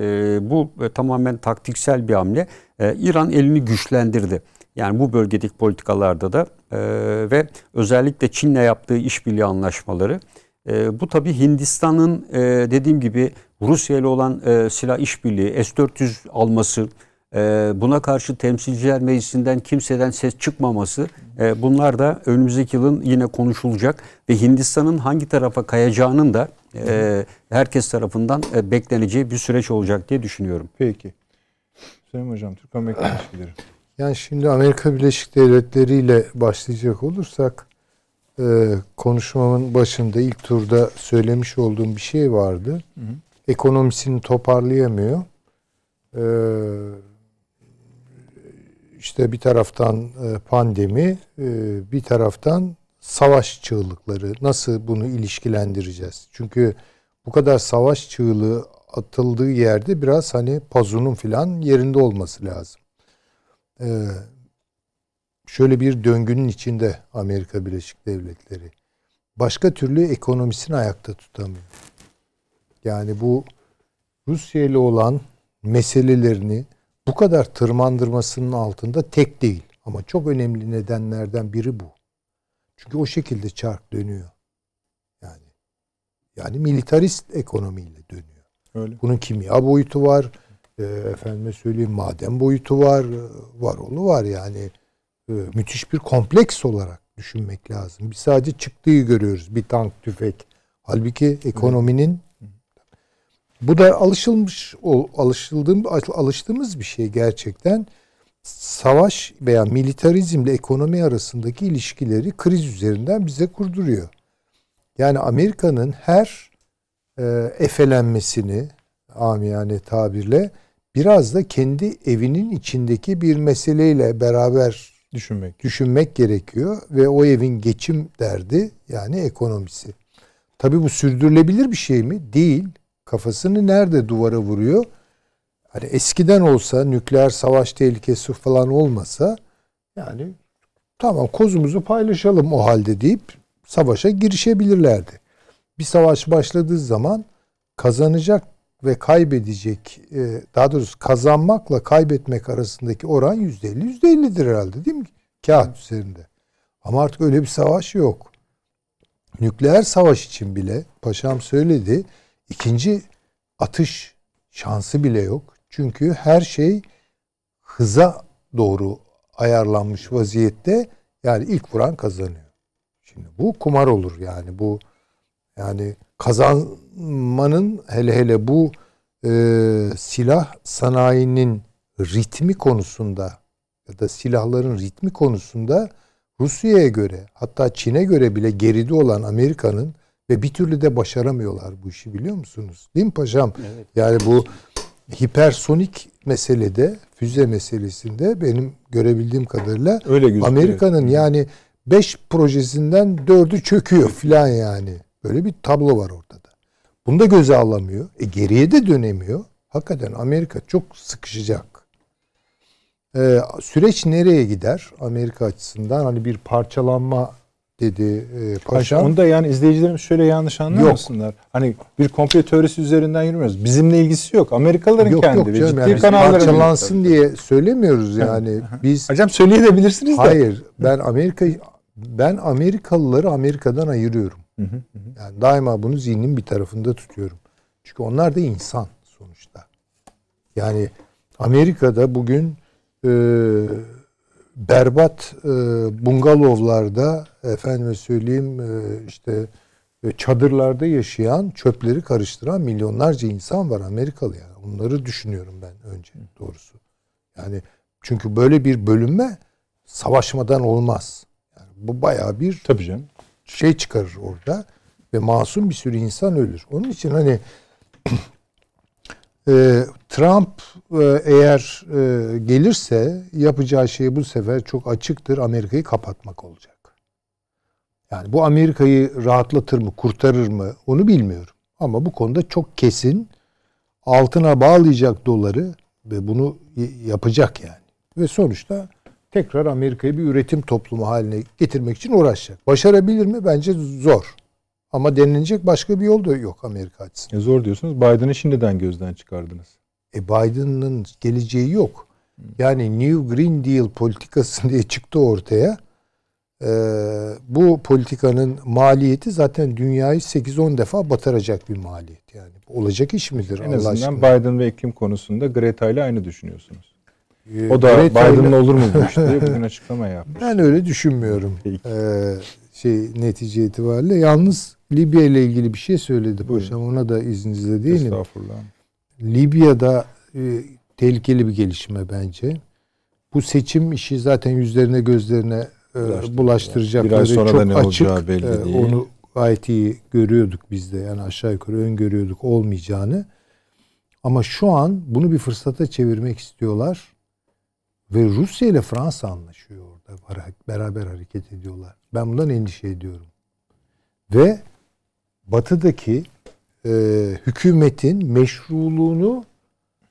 bu e, tamamen taktiksel bir hamle. E, İran elini güçlendirdi. Yani bu bölgedeki politikalarda da e, ve özellikle Çin'le yaptığı işbirliği anlaşmaları. E, bu tabi Hindistan'ın e, dediğim gibi Rusya ile olan e, silah işbirliği, S-400 alması, e, buna karşı temsilciler meclisinden kimseden ses çıkmaması e, bunlar da önümüzdeki yılın yine konuşulacak ve Hindistan'ın hangi tarafa kayacağının da e, herkes tarafından e, bekleneceği bir süreç olacak diye düşünüyorum. Peki. Sayın Hocam, Türk Amerika ilişkileri. Yani şimdi Amerika Birleşik Devletleri ile başlayacak olursak e, konuşmamın başında ilk turda söylemiş olduğum bir şey vardı. Hı hı. Ekonomisini toparlayamıyor. Eee işte bir taraftan e, pandemi, e, bir taraftan savaş çığlıkları. Nasıl bunu ilişkilendireceğiz? Çünkü bu kadar savaş çığlığı atıldığı yerde biraz hani pazunun filan yerinde olması lazım. E, şöyle bir döngünün içinde Amerika Birleşik Devletleri. Başka türlü ekonomisini ayakta tutamıyor. Yani bu Rusya ile olan meselelerini bu kadar tırmandırmasının altında tek değil ama çok önemli nedenlerden biri bu. Çünkü o şekilde çark dönüyor. Yani yani militarist ekonomiyle dönüyor. Öyle. Bunun kimya boyutu var. E, efendime söyleyeyim maden boyutu var. Var oğlu var yani. E, müthiş bir kompleks olarak düşünmek lazım. Biz sadece çıktığı görüyoruz. Bir tank, tüfek. Halbuki ekonominin bu da alışılmış alışıldığım alıştığımız bir şey gerçekten. Savaş veya militarizmle ekonomi arasındaki ilişkileri kriz üzerinden bize kurduruyor. Yani Amerika'nın her e, efelenmesini amiyane tabirle biraz da kendi evinin içindeki bir meseleyle beraber düşünmek düşünmek gerekiyor ve o evin geçim derdi yani ekonomisi. Tabii bu sürdürülebilir bir şey mi? Değil. Kafasını nerede duvara vuruyor? Hani eskiden olsa nükleer savaş tehlikesi falan olmasa yani tamam kozumuzu paylaşalım o halde deyip savaşa girişebilirlerdi. Bir savaş başladığı zaman kazanacak ve kaybedecek e, daha doğrusu kazanmakla kaybetmek arasındaki oran yüzde elli yüzde ellidir herhalde değil mi? Kağıt üzerinde. Ama artık öyle bir savaş yok. Nükleer savaş için bile paşam söyledi İkinci atış şansı bile yok. Çünkü her şey hıza doğru ayarlanmış vaziyette yani ilk vuran kazanıyor. Şimdi bu kumar olur yani bu yani kazanmanın hele hele bu e, silah sanayinin ritmi konusunda ya da silahların ritmi konusunda Rusya'ya göre hatta Çin'e göre bile geride olan Amerika'nın ve bir türlü de başaramıyorlar bu işi biliyor musunuz? Değil mi paşam? Evet. Yani bu hipersonik meselede, füze meselesinde benim görebildiğim kadarıyla Öyle Amerika'nın yani 5 projesinden 4'ü çöküyor filan yani. Böyle bir tablo var ortada. Bunu da göze alamıyor. E geriye de dönemiyor. Hakikaten Amerika çok sıkışacak. Ee, süreç nereye gider Amerika açısından? Hani bir parçalanma dedi e, paşa. Onu da yani izleyicilerimiz şöyle yanlış anlamasınlar. Yok. Hani bir komplo teorisi üzerinden yürümüyoruz. Bizimle ilgisi yok. Amerikalıların yok, kendi yok, ve ciddi yani kanalların. Parçalansın diye söylemiyoruz yani. Biz Hocam söyleyebilirsiniz de. Hayır. Ben Amerika ben Amerikalıları Amerika'dan ayırıyorum. Yani daima bunu zihnin bir tarafında tutuyorum. Çünkü onlar da insan sonuçta. Yani Amerika'da bugün e, berbat e, bungalovlarda efendime söyleyeyim e, işte e, çadırlarda yaşayan çöpleri karıştıran milyonlarca insan var Amerikalı yani. Onları düşünüyorum ben önce doğrusu. Yani çünkü böyle bir bölünme savaşmadan olmaz. Yani bu bayağı bir Tabii canım. şey çıkarır orada ve masum bir sürü insan ölür. Onun için hani ee, e, Trump eğer e, gelirse yapacağı şey bu sefer çok açıktır. Amerika'yı kapatmak olacak. Yani bu Amerika'yı rahatlatır mı, kurtarır mı onu bilmiyorum. Ama bu konuda çok kesin altına bağlayacak doları ve bunu yapacak yani. Ve sonuçta tekrar Amerika'yı bir üretim toplumu haline getirmek için uğraşacak. Başarabilir mi? Bence zor. Ama denilecek başka bir yol da yok Amerika açısından. E zor diyorsunuz. Biden'ı şimdiden gözden çıkardınız. E Biden'ın geleceği yok. Yani New Green Deal politikası diye çıktı ortaya. Ee, bu politikanın maliyeti zaten dünyayı 8-10 defa batıracak bir maliyet. Yani olacak iş midir en Allah azından Biden ve iklim konusunda Greta ile aynı düşünüyorsunuz. Ee, o da Greta Biden'ın ile... olur mu bu iş bugün açıklama yapmış. Ben öyle düşünmüyorum. Peki. Ee, şey netice itibariyle yalnız Libya ile ilgili bir şey söyledi Buyurun. Ona da izninizle değil mi? Estağfurullah. Libya'da e, tehlikeli bir gelişme bence. Bu seçim işi zaten yüzlerine gözlerine e, bulaştıracakları Biraz sonra çok da ne açık. Olacağı e, belli e, Onu gayet iyi görüyorduk biz de. Yani aşağı yukarı öngörüyorduk olmayacağını. Ama şu an bunu bir fırsata çevirmek istiyorlar. Ve Rusya ile Fransa anlaşıyor orada. Beraber hareket ediyorlar. Ben bundan endişe ediyorum. Ve batıdaki e, hükümetin meşruluğunu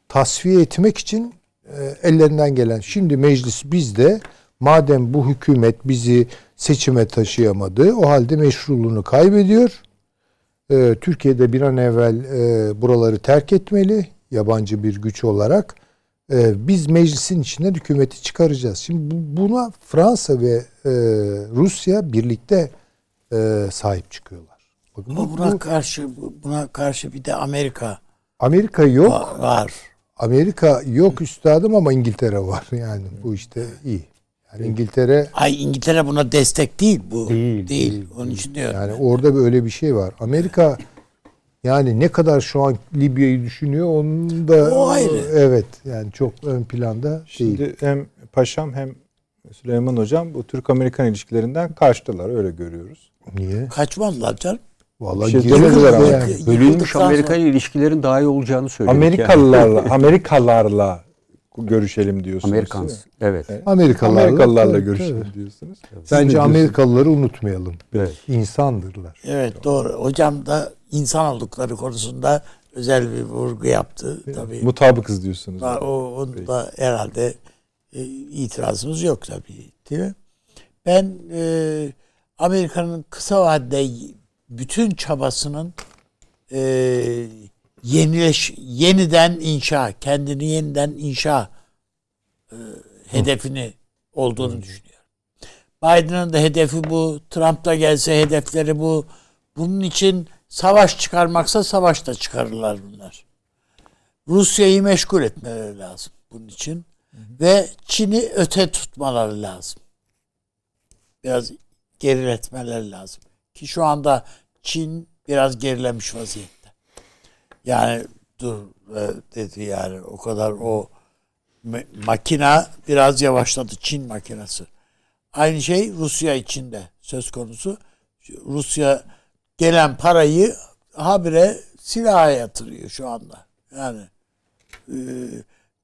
tasfiye etmek için e, ellerinden gelen. Şimdi meclis bizde madem bu hükümet bizi seçime taşıyamadı o halde meşruluğunu kaybediyor. E, Türkiye'de bir an evvel e, buraları terk etmeli yabancı bir güç olarak. E, biz meclisin içinde hükümeti çıkaracağız. Şimdi bu, buna Fransa ve e, Rusya birlikte e, sahip çıkıyorlar. Bakın bu, buna bu, karşı buna karşı bir de Amerika Amerika yok. Var. Amerika yok üstadım ama İngiltere var yani bu işte iyi. Yani İngiltere Ay İngiltere buna destek değil bu. Değil. Değil. değil. Onun için diyorum. Yani orada böyle bir şey var. Amerika yani ne kadar şu an Libya'yı düşünüyor onun da o ayrı. evet yani çok ön planda Şimdi değil. hem paşam hem Süleyman hocam bu Türk Amerikan ilişkilerinden kaçtılar öyle görüyoruz. Niye? Kaçmazlar canım. Vallahi şey girmediler ama. Yani. Bölünmüş Amerikan sonra... ilişkilerin daha iyi olacağını söylüyor. Amerikalılarla, Amerikalılarla görüşelim diyorsunuz. Amerikans, evet. Amerikalılarla, Amerikalılarla evet, görüşelim evet. diyorsunuz. Siz Bence Amerikalıları unutmayalım. Evet. İnsandırlar. Evet doğru. Hocam da insan oldukları konusunda özel bir vurgu yaptı. Evet. Tabii. Mutabıkız diyorsunuz. Da, o, onda da herhalde e, itirazımız yok tabii. Değil mi? Ben e, Amerika'nın kısa vadede bütün çabasının e, yenileş, yeniden inşa, kendini yeniden inşa e, hedefini Hı. olduğunu Hı. düşünüyorum. Biden'ın da hedefi bu, Trump da gelse hedefleri bu. Bunun için savaş çıkarmaksa savaş da çıkarırlar bunlar. Rusya'yı meşgul etmeleri lazım bunun için. Ve Çin'i öte tutmaları lazım. Biraz geriletmeleri lazım. Ki şu anda Çin biraz gerilemiş vaziyette. Yani dur e, dedi yani o kadar o makina biraz yavaşladı Çin makinası. Aynı şey Rusya içinde söz konusu. Rusya gelen parayı habire silaha yatırıyor şu anda. Yani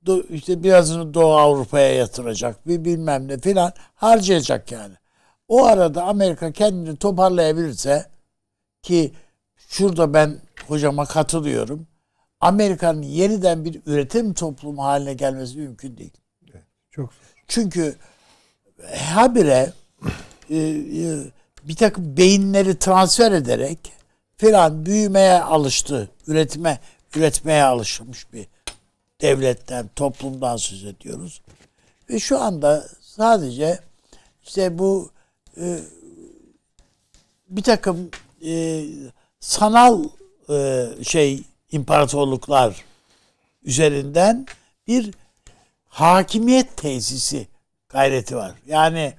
e, işte birazını Doğu Avrupa'ya yatıracak bir bilmem ne filan harcayacak yani. O arada Amerika kendini toparlayabilirse ki şurada ben hocama katılıyorum. Amerika'nın yeniden bir üretim toplumu haline gelmesi mümkün değil. çok. Çünkü habire e, e, bir takım beyinleri transfer ederek filan büyümeye alıştı. Üretime, üretmeye alışmış bir devletten, toplumdan söz ediyoruz. Ve şu anda sadece işte bu ee, bir takım e, sanal e, şey imparatorluklar üzerinden bir hakimiyet tesisi gayreti var. Yani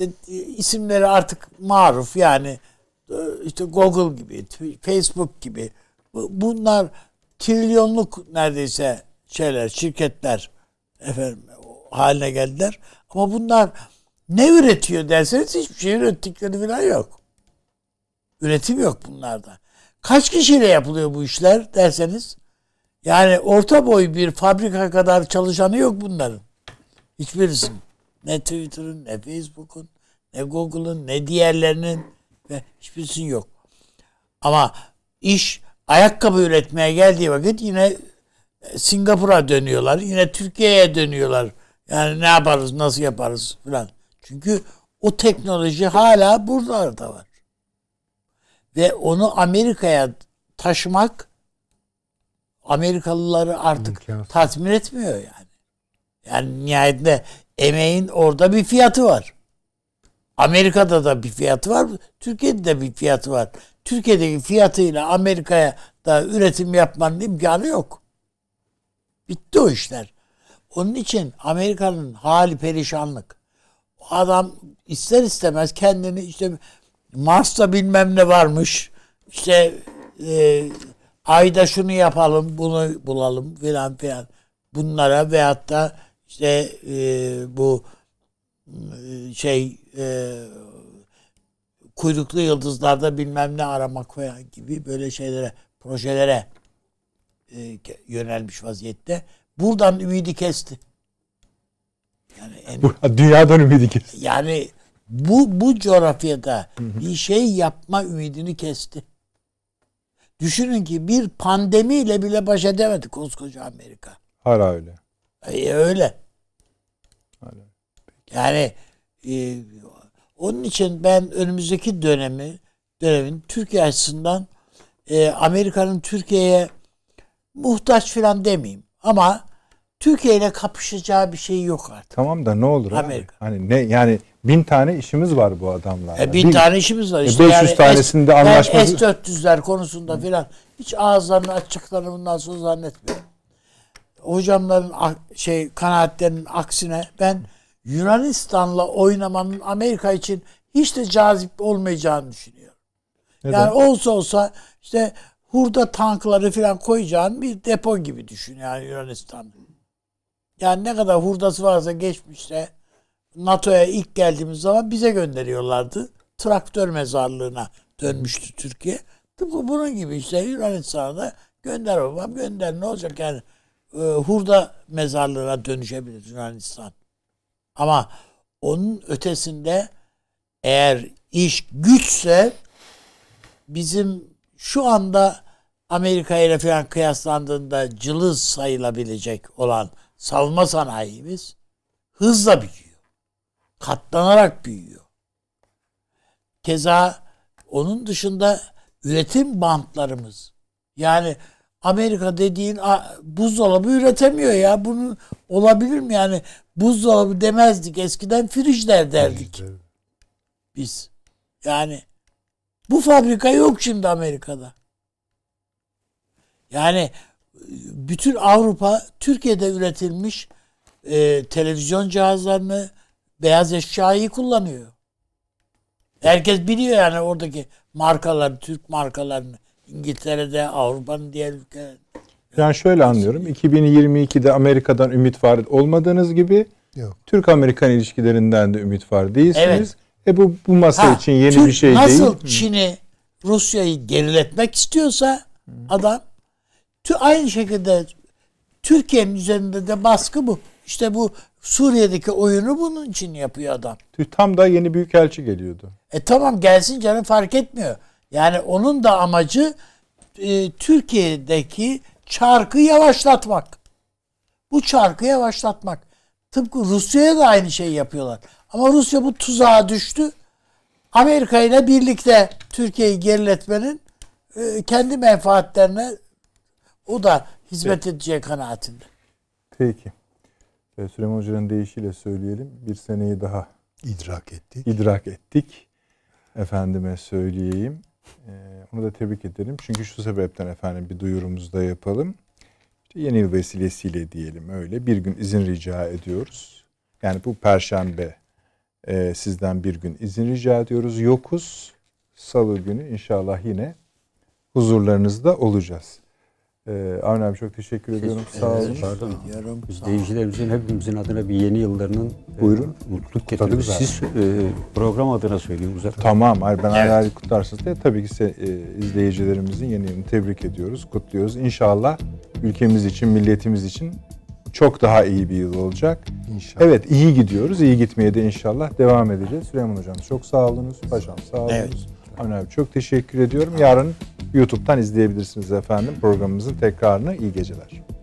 e, isimleri artık maruf yani e, işte Google gibi, Facebook gibi bunlar trilyonluk neredeyse şeyler, şirketler efendim haline geldiler. Ama bunlar ne üretiyor derseniz hiçbir şey ürettikleri falan yok. Üretim yok bunlarda. Kaç kişiyle yapılıyor bu işler derseniz yani orta boy bir fabrika kadar çalışanı yok bunların. Hiçbirisinin. Ne Twitter'ın, ne Facebook'un, ne Google'ın, ne diğerlerinin ve hiçbirisinin yok. Ama iş ayakkabı üretmeye geldiği vakit yine e, Singapur'a dönüyorlar. Yine Türkiye'ye dönüyorlar. Yani ne yaparız, nasıl yaparız falan. Çünkü o teknoloji hala buralarda var. Ve onu Amerika'ya taşımak Amerikalıları artık İmkansız. tatmin etmiyor yani. Yani nihayetinde emeğin orada bir fiyatı var. Amerika'da da bir fiyatı var. Türkiye'de de bir fiyatı var. Türkiye'deki fiyatıyla Amerika'ya da üretim yapmanın imkanı yok. Bitti o işler. Onun için Amerika'nın hali perişanlık adam ister istemez kendini işte Mars'ta bilmem ne varmış. İşte e, ayda şunu yapalım, bunu bulalım filan filan. Bunlara veyahut da işte e, bu e, şey e, kuyruklu yıldızlarda bilmem ne aramak veya gibi böyle şeylere, projelere e, yönelmiş vaziyette. Buradan ümidi kesti. Yani en, Burada dünya dönümüydü kesin. Yani bu bu coğrafyada bir şey yapma ümidini kesti. Düşünün ki bir pandemiyle bile baş edemedi koskoca Amerika. Hala öyle. E, öyle. Hala. Yani e, onun için ben önümüzdeki dönemi dönemin Türkiye açısından e, Amerika'nın Türkiye'ye muhtaç filan demeyeyim ama Türkiye ile kapışacağı bir şey yok artık. Tamam da ne olur Amerika. Abi? Hani ne yani bin tane işimiz var bu adamlarla. E, bin, bin tane işimiz var. E, işte e, 500 yani tanesinde S, anlaşma. Ben S-400'ler konusunda filan hiç ağızlarını açıklarını bundan sonra zannetmiyorum. Hocamların ah, şey kanaatlerinin aksine ben Yunanistan'la oynamanın Amerika için hiç de cazip olmayacağını düşünüyorum. Neden? Yani olsa olsa işte hurda tankları falan koyacağın bir depo gibi düşün yani Yunanistan. Yani ne kadar hurdası varsa geçmişte NATO'ya ilk geldiğimiz zaman bize gönderiyorlardı. Traktör mezarlığına dönmüştü Türkiye. Tıpkı bunun gibi işte Yunanistan'a da gönder babam gönder ne olacak yani e, hurda mezarlığına dönüşebilir Yunanistan. Ama onun ötesinde eğer iş güçse bizim şu anda Amerika ile falan kıyaslandığında cılız sayılabilecek olan savunma sanayimiz hızla büyüyor. Katlanarak büyüyor. Keza onun dışında üretim bantlarımız. Yani Amerika dediğin buzdolabı üretemiyor ya. Bunu olabilir mi? Yani buzdolabı demezdik. Eskiden frijler derdik. Biz. Yani bu fabrika yok şimdi Amerika'da. Yani bütün Avrupa Türkiye'de üretilmiş e, televizyon cihazlarını beyaz eşyayı kullanıyor. Herkes biliyor yani oradaki markalar, Türk markalarını İngiltere'de, Avrupa'nın diğer ülkelerinde. Yani şöyle anlıyorum. 2022'de Amerika'dan ümit var olmadığınız gibi Türk-Amerikan ilişkilerinden de ümit var değilsiniz. Evet. E bu bu masa ha, için yeni Türk bir şey nasıl değil. Nasıl Çin'i, Rusya'yı geriletmek istiyorsa Hı. adam aynı şekilde Türkiye'nin üzerinde de baskı bu. İşte bu Suriye'deki oyunu bunun için yapıyor adam. Tam da yeni büyükelçi geliyordu. E tamam gelsin canım fark etmiyor. Yani onun da amacı e, Türkiye'deki çarkı yavaşlatmak. Bu çarkı yavaşlatmak. Tıpkı Rusya'ya da aynı şeyi yapıyorlar. Ama Rusya bu tuzağa düştü. Amerika ile birlikte Türkiye'yi geriletmenin e, kendi menfaatlerine o da hizmet Peki. edeceği kanaatinde. Peki. Ee, Süleyman Hoca'nın deyişiyle söyleyelim. Bir seneyi daha idrak ettik. İdrak ettik. Efendime söyleyeyim. Ee, onu da tebrik edelim. Çünkü şu sebepten efendim bir duyurumuzu da yapalım. İşte yeni yıl vesilesiyle diyelim öyle. Bir gün izin rica ediyoruz. Yani bu perşembe e, sizden bir gün izin rica ediyoruz. Yokuz. Salı günü inşallah yine huzurlarınızda olacağız. Ee, Avni abi çok teşekkür Siz, ediyorum. Sağ olun. İzleyicilerimizin hepimizin adına bir yeni yıllarının Buyurun. E, mutluluk getirdik. Siz e, program adına söyleyeyim Uzak. Tamam. Hayır, ben evet. Ayrı kutlarsınız diye tabii ki se, e, izleyicilerimizin yeni yılını tebrik ediyoruz, kutluyoruz. İnşallah ülkemiz için, milletimiz için çok daha iyi bir yıl olacak. İnşallah. Evet iyi gidiyoruz. iyi gitmeye de inşallah devam edeceğiz. Süleyman Hocam çok sağ olunuz. Paşam sağ olunuz. Evet. Önemli. Çok teşekkür ediyorum. Yarın YouTube'dan izleyebilirsiniz efendim programımızın tekrarını. İyi geceler.